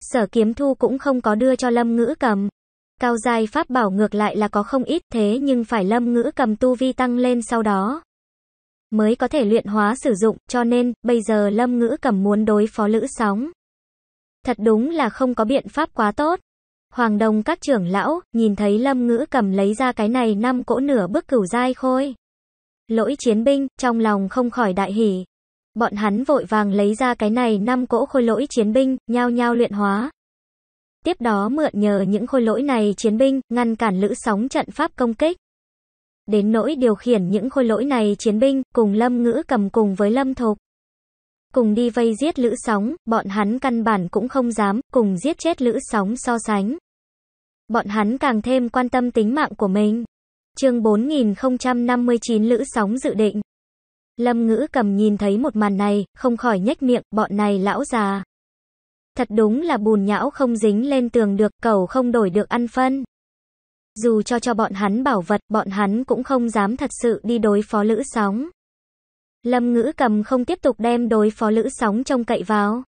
Sở kiếm thu cũng không có đưa cho lâm ngữ cầm. Cao giai pháp bảo ngược lại là có không ít thế nhưng phải lâm ngữ cầm tu vi tăng lên sau đó. Mới có thể luyện hóa sử dụng, cho nên, bây giờ lâm ngữ cầm muốn đối phó lữ sóng. Thật đúng là không có biện pháp quá tốt. Hoàng đồng các trưởng lão, nhìn thấy lâm ngữ cầm lấy ra cái này năm cỗ nửa bước cửu giai khôi. Lỗi chiến binh, trong lòng không khỏi đại hỉ. Bọn hắn vội vàng lấy ra cái này năm cỗ khôi lỗi chiến binh, nhao nhao luyện hóa. Tiếp đó mượn nhờ những khôi lỗi này chiến binh, ngăn cản lữ sóng trận pháp công kích. Đến nỗi điều khiển những khôi lỗi này chiến binh, cùng lâm ngữ cầm cùng với lâm thục. Cùng đi vây giết lữ sóng, bọn hắn căn bản cũng không dám, cùng giết chết lữ sóng so sánh. Bọn hắn càng thêm quan tâm tính mạng của mình. chương 4059 lữ sóng dự định. Lâm ngữ cầm nhìn thấy một màn này, không khỏi nhếch miệng, bọn này lão già. Thật đúng là bùn nhão không dính lên tường được, cầu không đổi được ăn phân. Dù cho cho bọn hắn bảo vật, bọn hắn cũng không dám thật sự đi đối phó lữ sóng. Lâm ngữ cầm không tiếp tục đem đối phó lữ sóng trông cậy vào.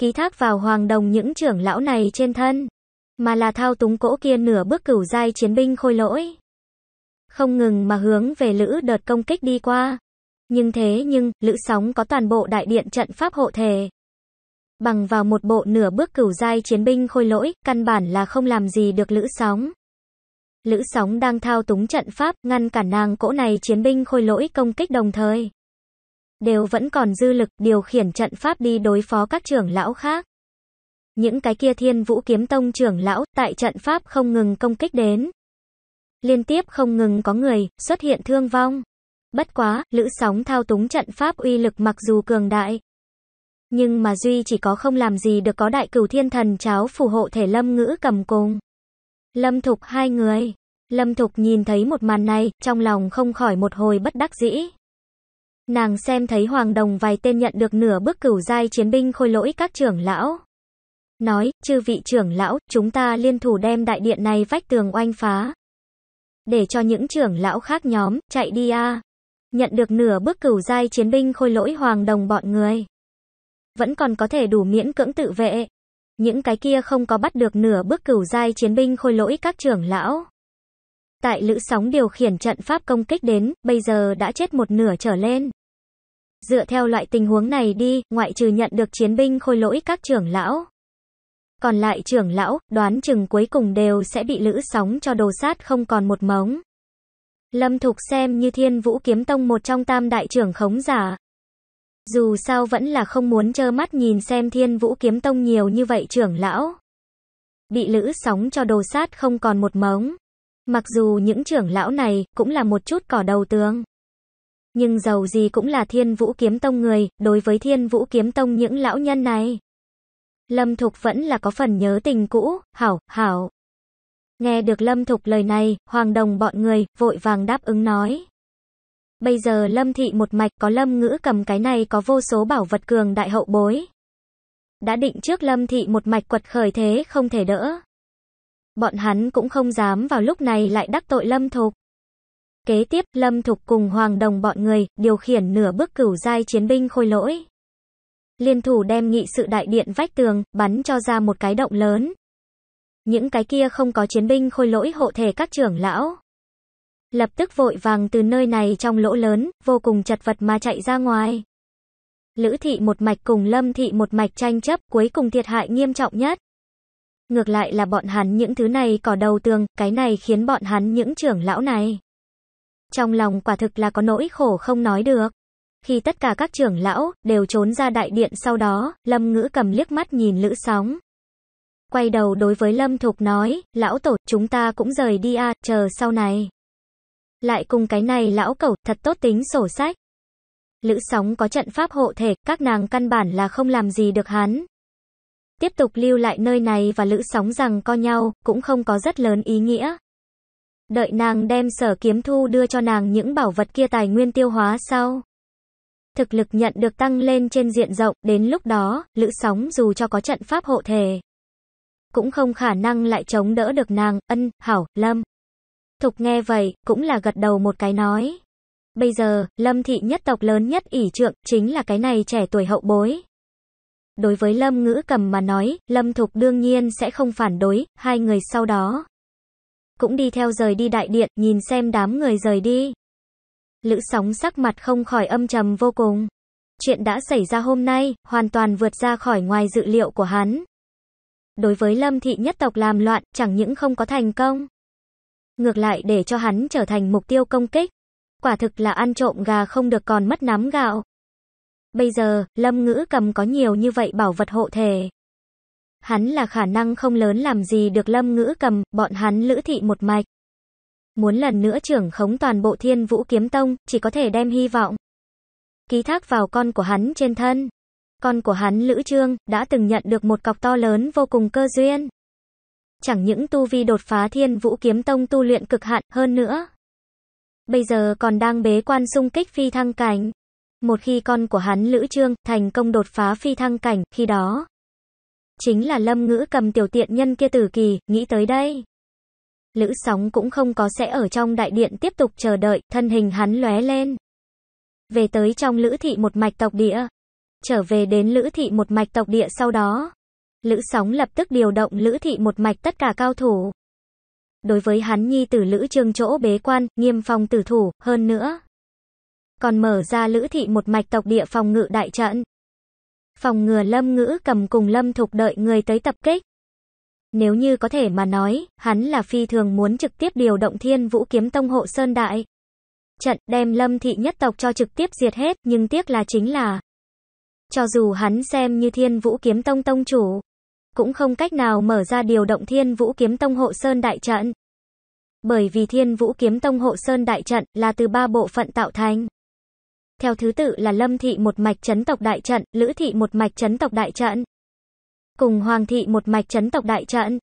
Ký thác vào hoàng đồng những trưởng lão này trên thân. Mà là thao túng cỗ kia nửa bước cửu giai chiến binh khôi lỗi. Không ngừng mà hướng về lữ đợt công kích đi qua. Nhưng thế nhưng, Lữ Sóng có toàn bộ đại điện trận pháp hộ thể. Bằng vào một bộ nửa bước cửu giai chiến binh khôi lỗi, căn bản là không làm gì được Lữ Sóng. Lữ Sóng đang thao túng trận pháp, ngăn cản nàng cỗ này chiến binh khôi lỗi công kích đồng thời. Đều vẫn còn dư lực điều khiển trận pháp đi đối phó các trưởng lão khác. Những cái kia thiên vũ kiếm tông trưởng lão tại trận pháp không ngừng công kích đến. Liên tiếp không ngừng có người xuất hiện thương vong. Bất quá, Lữ Sóng thao túng trận pháp uy lực mặc dù cường đại, nhưng mà Duy chỉ có không làm gì được có đại cửu thiên thần cháo phù hộ thể lâm ngữ cầm cùng. Lâm Thục hai người. Lâm Thục nhìn thấy một màn này, trong lòng không khỏi một hồi bất đắc dĩ. Nàng xem thấy Hoàng Đồng vài tên nhận được nửa bước cửu giai chiến binh khôi lỗi các trưởng lão. Nói, chư vị trưởng lão, chúng ta liên thủ đem đại điện này vách tường oanh phá. Để cho những trưởng lão khác nhóm, chạy đi a à nhận được nửa bước cửu giai chiến binh khôi lỗi hoàng đồng bọn người. Vẫn còn có thể đủ miễn cưỡng tự vệ. Những cái kia không có bắt được nửa bước cửu giai chiến binh khôi lỗi các trưởng lão. Tại lữ sóng điều khiển trận pháp công kích đến, bây giờ đã chết một nửa trở lên. Dựa theo loại tình huống này đi, ngoại trừ nhận được chiến binh khôi lỗi các trưởng lão. Còn lại trưởng lão, đoán chừng cuối cùng đều sẽ bị lữ sóng cho đồ sát không còn một mống. Lâm Thục xem như thiên vũ kiếm tông một trong tam đại trưởng khống giả. Dù sao vẫn là không muốn trơ mắt nhìn xem thiên vũ kiếm tông nhiều như vậy trưởng lão. Bị lữ sóng cho đồ sát không còn một mống. Mặc dù những trưởng lão này cũng là một chút cỏ đầu tướng. Nhưng giàu gì cũng là thiên vũ kiếm tông người, đối với thiên vũ kiếm tông những lão nhân này. Lâm Thục vẫn là có phần nhớ tình cũ, hảo, hảo. Nghe được Lâm Thục lời này, Hoàng Đồng bọn người, vội vàng đáp ứng nói. Bây giờ Lâm Thị một mạch có Lâm Ngữ cầm cái này có vô số bảo vật cường đại hậu bối. Đã định trước Lâm Thị một mạch quật khởi thế không thể đỡ. Bọn hắn cũng không dám vào lúc này lại đắc tội Lâm Thục. Kế tiếp, Lâm Thục cùng Hoàng Đồng bọn người, điều khiển nửa bước cửu giai chiến binh khôi lỗi. Liên thủ đem nghị sự đại điện vách tường, bắn cho ra một cái động lớn, những cái kia không có chiến binh khôi lỗi hộ thể các trưởng lão. Lập tức vội vàng từ nơi này trong lỗ lớn, vô cùng chật vật mà chạy ra ngoài. Lữ thị một mạch cùng lâm thị một mạch tranh chấp cuối cùng thiệt hại nghiêm trọng nhất. Ngược lại là bọn hắn những thứ này cỏ đầu tường, cái này khiến bọn hắn những trưởng lão này. Trong lòng quả thực là có nỗi khổ không nói được. Khi tất cả các trưởng lão đều trốn ra đại điện sau đó, Lâm Ngữ cầm liếc mắt nhìn Lữ Sóng. Quay đầu đối với Lâm Thục nói, lão tổ, chúng ta cũng rời đi à, chờ sau này. Lại cùng cái này lão cẩu, thật tốt tính sổ sách. Lữ sóng có trận pháp hộ thể, các nàng căn bản là không làm gì được hắn. Tiếp tục lưu lại nơi này và lữ sóng rằng co nhau, cũng không có rất lớn ý nghĩa. Đợi nàng đem sở kiếm thu đưa cho nàng những bảo vật kia tài nguyên tiêu hóa sau. Thực lực nhận được tăng lên trên diện rộng, đến lúc đó, lữ sóng dù cho có trận pháp hộ thể, cũng không khả năng lại chống đỡ được nàng, ân, hảo, lâm. Thục nghe vậy, cũng là gật đầu một cái nói. Bây giờ, lâm thị nhất tộc lớn nhất ỷ trượng, chính là cái này trẻ tuổi hậu bối. Đối với lâm ngữ cầm mà nói, lâm thục đương nhiên sẽ không phản đối, hai người sau đó. Cũng đi theo rời đi đại điện, nhìn xem đám người rời đi. Lữ sóng sắc mặt không khỏi âm trầm vô cùng. Chuyện đã xảy ra hôm nay, hoàn toàn vượt ra khỏi ngoài dự liệu của hắn đối với Lâm thị nhất tộc làm loạn, chẳng những không có thành công, ngược lại để cho hắn trở thành mục tiêu công kích. Quả thực là ăn trộm gà không được còn mất nắm gạo. Bây giờ, Lâm Ngữ cầm có nhiều như vậy bảo vật hộ thể. Hắn là khả năng không lớn làm gì được Lâm Ngữ cầm, bọn hắn lữ thị một mạch. Muốn lần nữa trưởng khống toàn bộ thiên vũ kiếm tông, chỉ có thể đem hy vọng. Ký thác vào con của hắn trên thân. Con của hắn Lữ Trương đã từng nhận được một cọc to lớn vô cùng cơ duyên. Chẳng những tu vi đột phá thiên vũ kiếm tông tu luyện cực hạn hơn nữa. Bây giờ còn đang bế quan sung kích phi thăng cảnh. Một khi con của hắn Lữ Trương thành công đột phá phi thăng cảnh, khi đó chính là lâm ngữ cầm tiểu tiện nhân kia tử kỳ, nghĩ tới đây. Lữ sóng cũng không có sẽ ở trong đại điện tiếp tục chờ đợi, thân hình hắn lóe lên. Về tới trong lữ thị một mạch tộc địa trở về đến Lữ thị một mạch tộc địa sau đó. Lữ Sóng lập tức điều động Lữ thị một mạch tất cả cao thủ. Đối với hắn nhi tử Lữ Trương chỗ bế quan, nghiêm phòng tử thủ, hơn nữa. Còn mở ra Lữ thị một mạch tộc địa phòng ngự đại trận. Phòng ngừa Lâm Ngữ cầm cùng Lâm Thục đợi người tới tập kích. Nếu như có thể mà nói, hắn là phi thường muốn trực tiếp điều động Thiên Vũ Kiếm Tông hộ sơn đại trận đem Lâm thị nhất tộc cho trực tiếp diệt hết, nhưng tiếc là chính là cho dù hắn xem như thiên vũ kiếm tông tông chủ, cũng không cách nào mở ra điều động thiên vũ kiếm tông hộ sơn đại trận. Bởi vì thiên vũ kiếm tông hộ sơn đại trận là từ ba bộ phận tạo thành. Theo thứ tự là lâm thị một mạch chấn tộc đại trận, lữ thị một mạch chấn tộc đại trận. Cùng hoàng thị một mạch chấn tộc đại trận.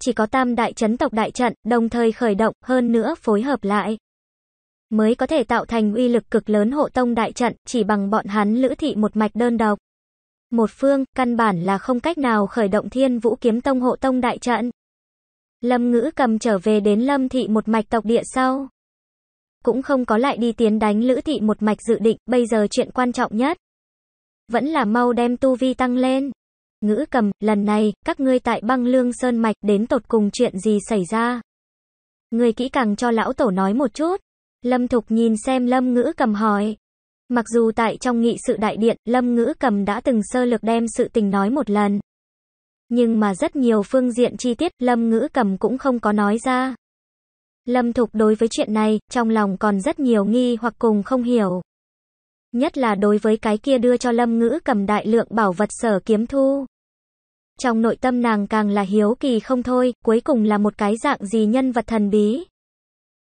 Chỉ có tam đại chấn tộc đại trận, đồng thời khởi động, hơn nữa phối hợp lại mới có thể tạo thành uy lực cực lớn hộ tông đại trận, chỉ bằng bọn hắn lữ thị một mạch đơn độc. Một phương, căn bản là không cách nào khởi động thiên vũ kiếm tông hộ tông đại trận. Lâm ngữ cầm trở về đến lâm thị một mạch tộc địa sau. Cũng không có lại đi tiến đánh lữ thị một mạch dự định, bây giờ chuyện quan trọng nhất. Vẫn là mau đem tu vi tăng lên. Ngữ cầm, lần này, các ngươi tại băng lương sơn mạch đến tột cùng chuyện gì xảy ra? Người kỹ càng cho lão tổ nói một chút. Lâm Thục nhìn xem Lâm Ngữ Cầm hỏi. Mặc dù tại trong nghị sự đại điện, Lâm Ngữ Cầm đã từng sơ lược đem sự tình nói một lần. Nhưng mà rất nhiều phương diện chi tiết Lâm Ngữ Cầm cũng không có nói ra. Lâm Thục đối với chuyện này, trong lòng còn rất nhiều nghi hoặc cùng không hiểu. Nhất là đối với cái kia đưa cho Lâm Ngữ Cầm đại lượng bảo vật sở kiếm thu. Trong nội tâm nàng càng là hiếu kỳ không thôi, cuối cùng là một cái dạng gì nhân vật thần bí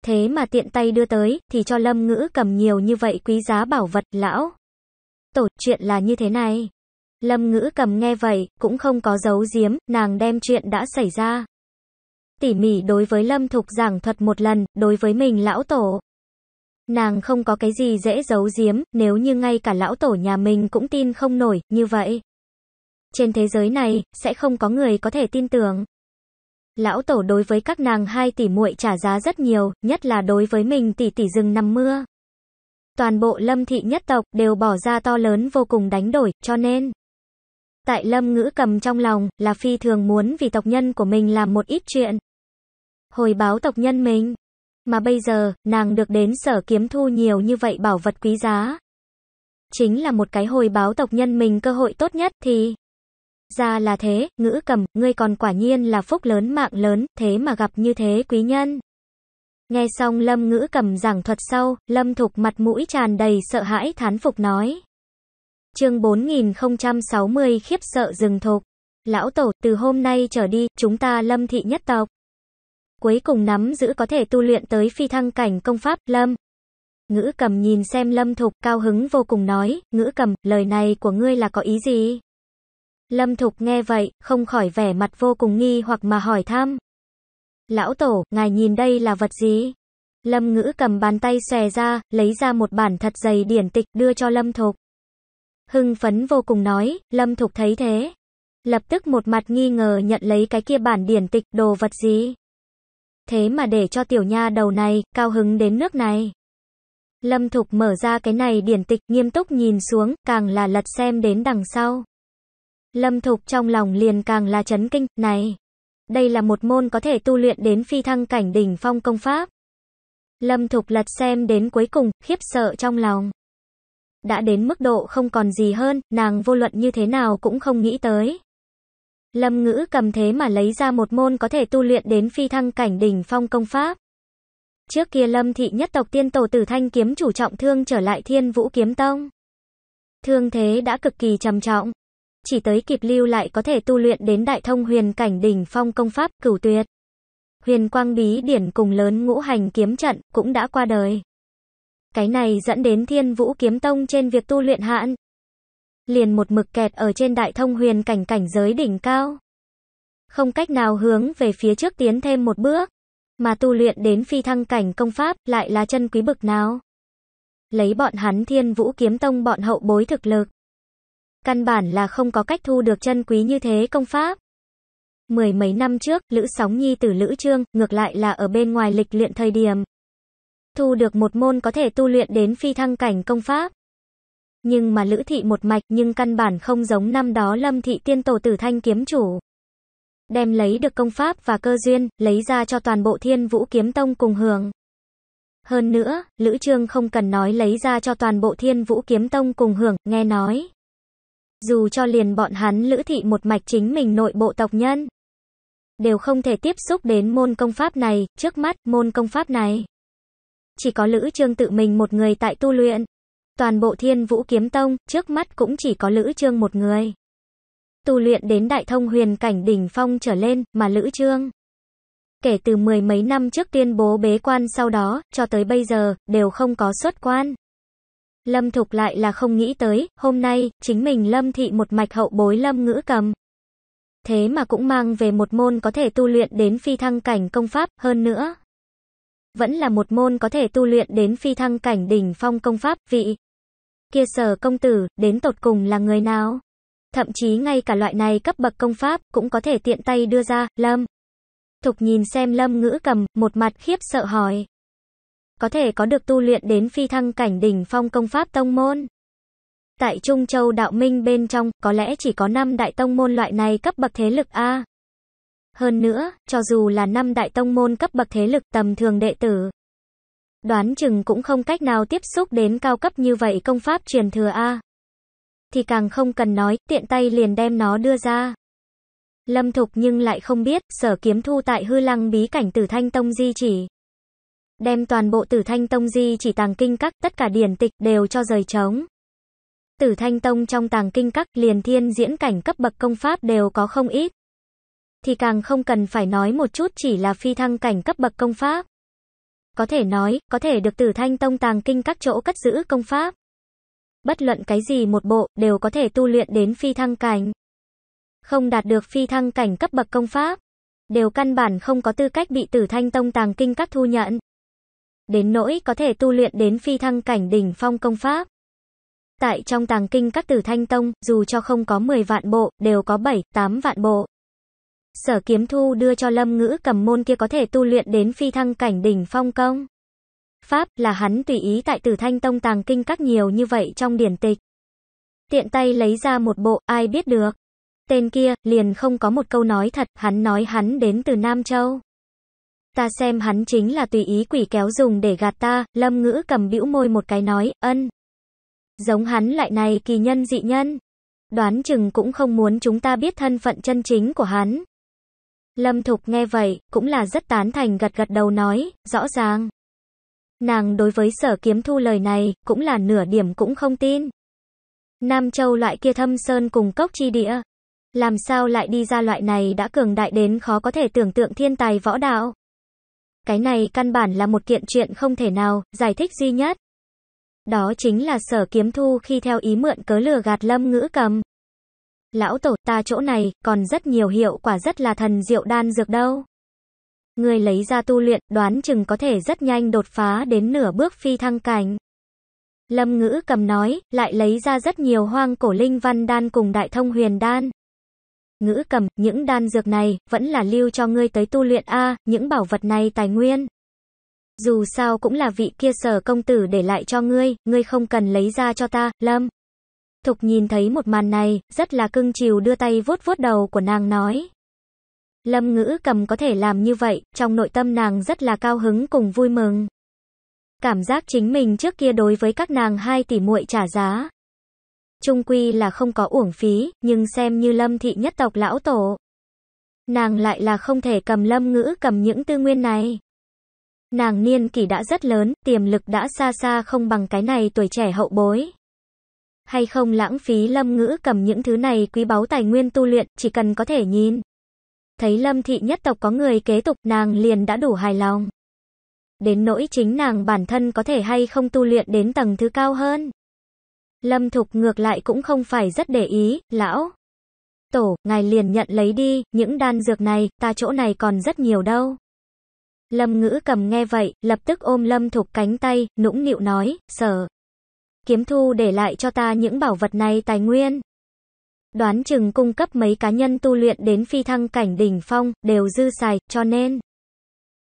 thế mà tiện tay đưa tới, thì cho lâm ngữ cầm nhiều như vậy quý giá bảo vật, lão. Tổ, chuyện là như thế này. Lâm ngữ cầm nghe vậy, cũng không có giấu giếm, nàng đem chuyện đã xảy ra. Tỉ mỉ đối với lâm thục giảng thuật một lần, đối với mình lão tổ. Nàng không có cái gì dễ giấu giếm, nếu như ngay cả lão tổ nhà mình cũng tin không nổi, như vậy. Trên thế giới này, sẽ không có người có thể tin tưởng lão tổ đối với các nàng hai tỷ muội trả giá rất nhiều, nhất là đối với mình tỷ tỷ rừng nằm mưa. Toàn bộ lâm thị nhất tộc đều bỏ ra to lớn vô cùng đánh đổi, cho nên. Tại lâm ngữ cầm trong lòng, là phi thường muốn vì tộc nhân của mình làm một ít chuyện. Hồi báo tộc nhân mình. Mà bây giờ, nàng được đến sở kiếm thu nhiều như vậy bảo vật quý giá. Chính là một cái hồi báo tộc nhân mình cơ hội tốt nhất thì ra là thế, ngữ cầm, ngươi còn quả nhiên là phúc lớn mạng lớn, thế mà gặp như thế quý nhân. Nghe xong lâm ngữ cầm giảng thuật sau, lâm thục mặt mũi tràn đầy sợ hãi thán phục nói. chương 4060 khiếp sợ rừng thục. Lão tổ, từ hôm nay trở đi, chúng ta lâm thị nhất tộc. Cuối cùng nắm giữ có thể tu luyện tới phi thăng cảnh công pháp, lâm. Ngữ cầm nhìn xem lâm thục, cao hứng vô cùng nói, ngữ cầm, lời này của ngươi là có ý gì? Lâm Thục nghe vậy, không khỏi vẻ mặt vô cùng nghi hoặc mà hỏi thăm. Lão Tổ, ngài nhìn đây là vật gì? Lâm Ngữ cầm bàn tay xòe ra, lấy ra một bản thật dày điển tịch đưa cho Lâm Thục. Hưng phấn vô cùng nói, Lâm Thục thấy thế. Lập tức một mặt nghi ngờ nhận lấy cái kia bản điển tịch đồ vật gì. Thế mà để cho tiểu nha đầu này, cao hứng đến nước này. Lâm Thục mở ra cái này điển tịch nghiêm túc nhìn xuống, càng là lật xem đến đằng sau. Lâm Thục trong lòng liền càng là chấn kinh, này. Đây là một môn có thể tu luyện đến phi thăng cảnh đỉnh phong công pháp. Lâm Thục lật xem đến cuối cùng, khiếp sợ trong lòng. Đã đến mức độ không còn gì hơn, nàng vô luận như thế nào cũng không nghĩ tới. Lâm ngữ cầm thế mà lấy ra một môn có thể tu luyện đến phi thăng cảnh đỉnh phong công pháp. Trước kia Lâm thị nhất tộc tiên tổ tử thanh kiếm chủ trọng thương trở lại thiên vũ kiếm tông. Thương thế đã cực kỳ trầm trọng chỉ tới kịp lưu lại có thể tu luyện đến đại thông huyền cảnh đỉnh phong công pháp cửu tuyệt. Huyền quang bí điển cùng lớn ngũ hành kiếm trận cũng đã qua đời. Cái này dẫn đến thiên vũ kiếm tông trên việc tu luyện hãn Liền một mực kẹt ở trên đại thông huyền cảnh cảnh giới đỉnh cao. Không cách nào hướng về phía trước tiến thêm một bước. Mà tu luyện đến phi thăng cảnh công pháp lại là chân quý bực nào. Lấy bọn hắn thiên vũ kiếm tông bọn hậu bối thực lực Căn bản là không có cách thu được chân quý như thế công pháp. Mười mấy năm trước, Lữ Sóng Nhi tử Lữ Trương, ngược lại là ở bên ngoài lịch luyện thời điểm. Thu được một môn có thể tu luyện đến phi thăng cảnh công pháp. Nhưng mà Lữ Thị một mạch nhưng căn bản không giống năm đó Lâm Thị tiên tổ tử thanh kiếm chủ. Đem lấy được công pháp và cơ duyên, lấy ra cho toàn bộ thiên vũ kiếm tông cùng hưởng. Hơn nữa, Lữ Trương không cần nói lấy ra cho toàn bộ thiên vũ kiếm tông cùng hưởng, nghe nói dù cho liền bọn hắn lữ thị một mạch chính mình nội bộ tộc nhân, đều không thể tiếp xúc đến môn công pháp này, trước mắt, môn công pháp này. Chỉ có Lữ Trương tự mình một người tại tu luyện. Toàn bộ thiên vũ kiếm tông, trước mắt cũng chỉ có Lữ Trương một người. Tu luyện đến đại thông huyền cảnh đỉnh phong trở lên, mà Lữ Trương. Kể từ mười mấy năm trước tiên bố bế quan sau đó, cho tới bây giờ, đều không có xuất quan. Lâm Thục lại là không nghĩ tới, hôm nay, chính mình Lâm Thị một mạch hậu bối Lâm ngữ cầm. Thế mà cũng mang về một môn có thể tu luyện đến phi thăng cảnh công pháp, hơn nữa. Vẫn là một môn có thể tu luyện đến phi thăng cảnh đỉnh phong công pháp, vị. Kia sở công tử, đến tột cùng là người nào? Thậm chí ngay cả loại này cấp bậc công pháp, cũng có thể tiện tay đưa ra, Lâm. Thục nhìn xem Lâm ngữ cầm, một mặt khiếp sợ hỏi có thể có được tu luyện đến phi thăng cảnh đỉnh phong công pháp tông môn. Tại Trung Châu Đạo Minh bên trong, có lẽ chỉ có 5 đại tông môn loại này cấp bậc thế lực A. Hơn nữa, cho dù là 5 đại tông môn cấp bậc thế lực tầm thường đệ tử, đoán chừng cũng không cách nào tiếp xúc đến cao cấp như vậy công pháp truyền thừa A. Thì càng không cần nói, tiện tay liền đem nó đưa ra. Lâm Thục nhưng lại không biết, sở kiếm thu tại hư lăng bí cảnh tử thanh tông di chỉ đem toàn bộ Tử Thanh Tông di chỉ tàng kinh các, tất cả điển tịch đều cho rời trống. Tử Thanh Tông trong tàng kinh các liền thiên diễn cảnh cấp bậc công pháp đều có không ít. Thì càng không cần phải nói một chút chỉ là phi thăng cảnh cấp bậc công pháp. Có thể nói, có thể được Tử Thanh Tông tàng kinh các chỗ cất giữ công pháp. Bất luận cái gì một bộ, đều có thể tu luyện đến phi thăng cảnh. Không đạt được phi thăng cảnh cấp bậc công pháp, đều căn bản không có tư cách bị Tử Thanh Tông tàng kinh các thu nhận đến nỗi có thể tu luyện đến phi thăng cảnh đỉnh phong công pháp. Tại trong tàng kinh các tử thanh tông, dù cho không có 10 vạn bộ, đều có 7, 8 vạn bộ. Sở kiếm thu đưa cho lâm ngữ cầm môn kia có thể tu luyện đến phi thăng cảnh đỉnh phong công. Pháp là hắn tùy ý tại tử thanh tông tàng kinh các nhiều như vậy trong điển tịch. Tiện tay lấy ra một bộ, ai biết được. Tên kia, liền không có một câu nói thật, hắn nói hắn đến từ Nam Châu ta xem hắn chính là tùy ý quỷ kéo dùng để gạt ta, lâm ngữ cầm bĩu môi một cái nói, ân. Giống hắn lại này kỳ nhân dị nhân. Đoán chừng cũng không muốn chúng ta biết thân phận chân chính của hắn. Lâm Thục nghe vậy, cũng là rất tán thành gật gật đầu nói, rõ ràng. Nàng đối với sở kiếm thu lời này, cũng là nửa điểm cũng không tin. Nam Châu loại kia thâm sơn cùng cốc chi địa. Làm sao lại đi ra loại này đã cường đại đến khó có thể tưởng tượng thiên tài võ đạo. Cái này căn bản là một kiện chuyện không thể nào, giải thích duy nhất. Đó chính là sở kiếm thu khi theo ý mượn cớ lừa gạt lâm ngữ cầm. Lão tổ ta chỗ này, còn rất nhiều hiệu quả rất là thần diệu đan dược đâu. Người lấy ra tu luyện, đoán chừng có thể rất nhanh đột phá đến nửa bước phi thăng cảnh. Lâm ngữ cầm nói, lại lấy ra rất nhiều hoang cổ linh văn đan cùng đại thông huyền đan. Ngữ cầm, những đan dược này, vẫn là lưu cho ngươi tới tu luyện A, những bảo vật này tài nguyên. Dù sao cũng là vị kia sở công tử để lại cho ngươi, ngươi không cần lấy ra cho ta, Lâm. Thục nhìn thấy một màn này, rất là cưng chiều đưa tay vuốt vuốt đầu của nàng nói. Lâm ngữ cầm có thể làm như vậy, trong nội tâm nàng rất là cao hứng cùng vui mừng. Cảm giác chính mình trước kia đối với các nàng hai tỷ muội trả giá, Trung quy là không có uổng phí, nhưng xem như lâm thị nhất tộc lão tổ. Nàng lại là không thể cầm lâm ngữ cầm những tư nguyên này. Nàng niên kỷ đã rất lớn, tiềm lực đã xa xa không bằng cái này tuổi trẻ hậu bối. Hay không lãng phí lâm ngữ cầm những thứ này quý báu tài nguyên tu luyện, chỉ cần có thể nhìn. Thấy lâm thị nhất tộc có người kế tục, nàng liền đã đủ hài lòng. Đến nỗi chính nàng bản thân có thể hay không tu luyện đến tầng thứ cao hơn. Lâm Thục ngược lại cũng không phải rất để ý, lão. Tổ, ngài liền nhận lấy đi, những đan dược này, ta chỗ này còn rất nhiều đâu. Lâm ngữ cầm nghe vậy, lập tức ôm Lâm Thục cánh tay, nũng nịu nói, sở. Kiếm thu để lại cho ta những bảo vật này tài nguyên. Đoán chừng cung cấp mấy cá nhân tu luyện đến phi thăng cảnh đỉnh phong, đều dư xài, cho nên.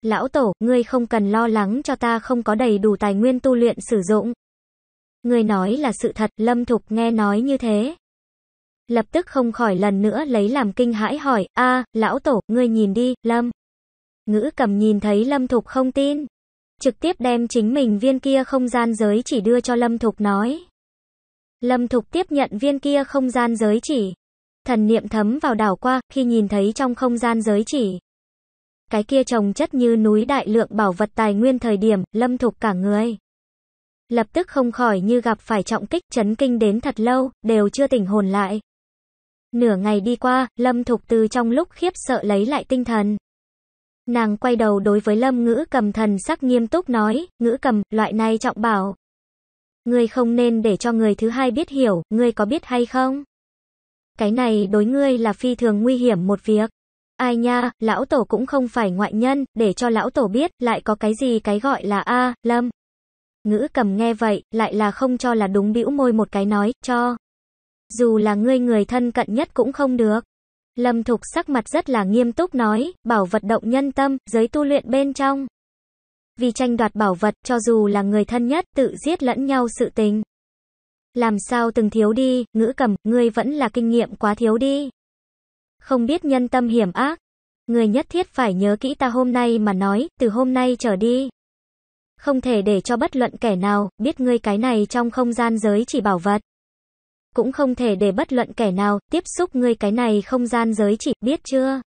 Lão tổ, ngươi không cần lo lắng cho ta không có đầy đủ tài nguyên tu luyện sử dụng. Người nói là sự thật, Lâm Thục nghe nói như thế. Lập tức không khỏi lần nữa lấy làm kinh hãi hỏi, a lão tổ, ngươi nhìn đi, Lâm. Ngữ cầm nhìn thấy Lâm Thục không tin. Trực tiếp đem chính mình viên kia không gian giới chỉ đưa cho Lâm Thục nói. Lâm Thục tiếp nhận viên kia không gian giới chỉ. Thần niệm thấm vào đảo qua, khi nhìn thấy trong không gian giới chỉ. Cái kia trồng chất như núi đại lượng bảo vật tài nguyên thời điểm, Lâm Thục cả người lập tức không khỏi như gặp phải trọng kích chấn kinh đến thật lâu, đều chưa tỉnh hồn lại. Nửa ngày đi qua, Lâm Thục từ trong lúc khiếp sợ lấy lại tinh thần. Nàng quay đầu đối với Lâm Ngữ cầm thần sắc nghiêm túc nói, Ngữ cầm, loại này trọng bảo. Ngươi không nên để cho người thứ hai biết hiểu, ngươi có biết hay không? Cái này đối ngươi là phi thường nguy hiểm một việc. Ai nha, lão tổ cũng không phải ngoại nhân, để cho lão tổ biết, lại có cái gì cái gọi là A, Lâm. Ngữ cầm nghe vậy, lại là không cho là đúng bĩu môi một cái nói, cho. Dù là ngươi người thân cận nhất cũng không được. Lâm Thục sắc mặt rất là nghiêm túc nói, bảo vật động nhân tâm, giới tu luyện bên trong. Vì tranh đoạt bảo vật, cho dù là người thân nhất, tự giết lẫn nhau sự tình. Làm sao từng thiếu đi, ngữ cầm, ngươi vẫn là kinh nghiệm quá thiếu đi. Không biết nhân tâm hiểm ác. Người nhất thiết phải nhớ kỹ ta hôm nay mà nói, từ hôm nay trở đi không thể để cho bất luận kẻ nào biết ngươi cái này trong không gian giới chỉ bảo vật. Cũng không thể để bất luận kẻ nào tiếp xúc ngươi cái này không gian giới chỉ, biết chưa?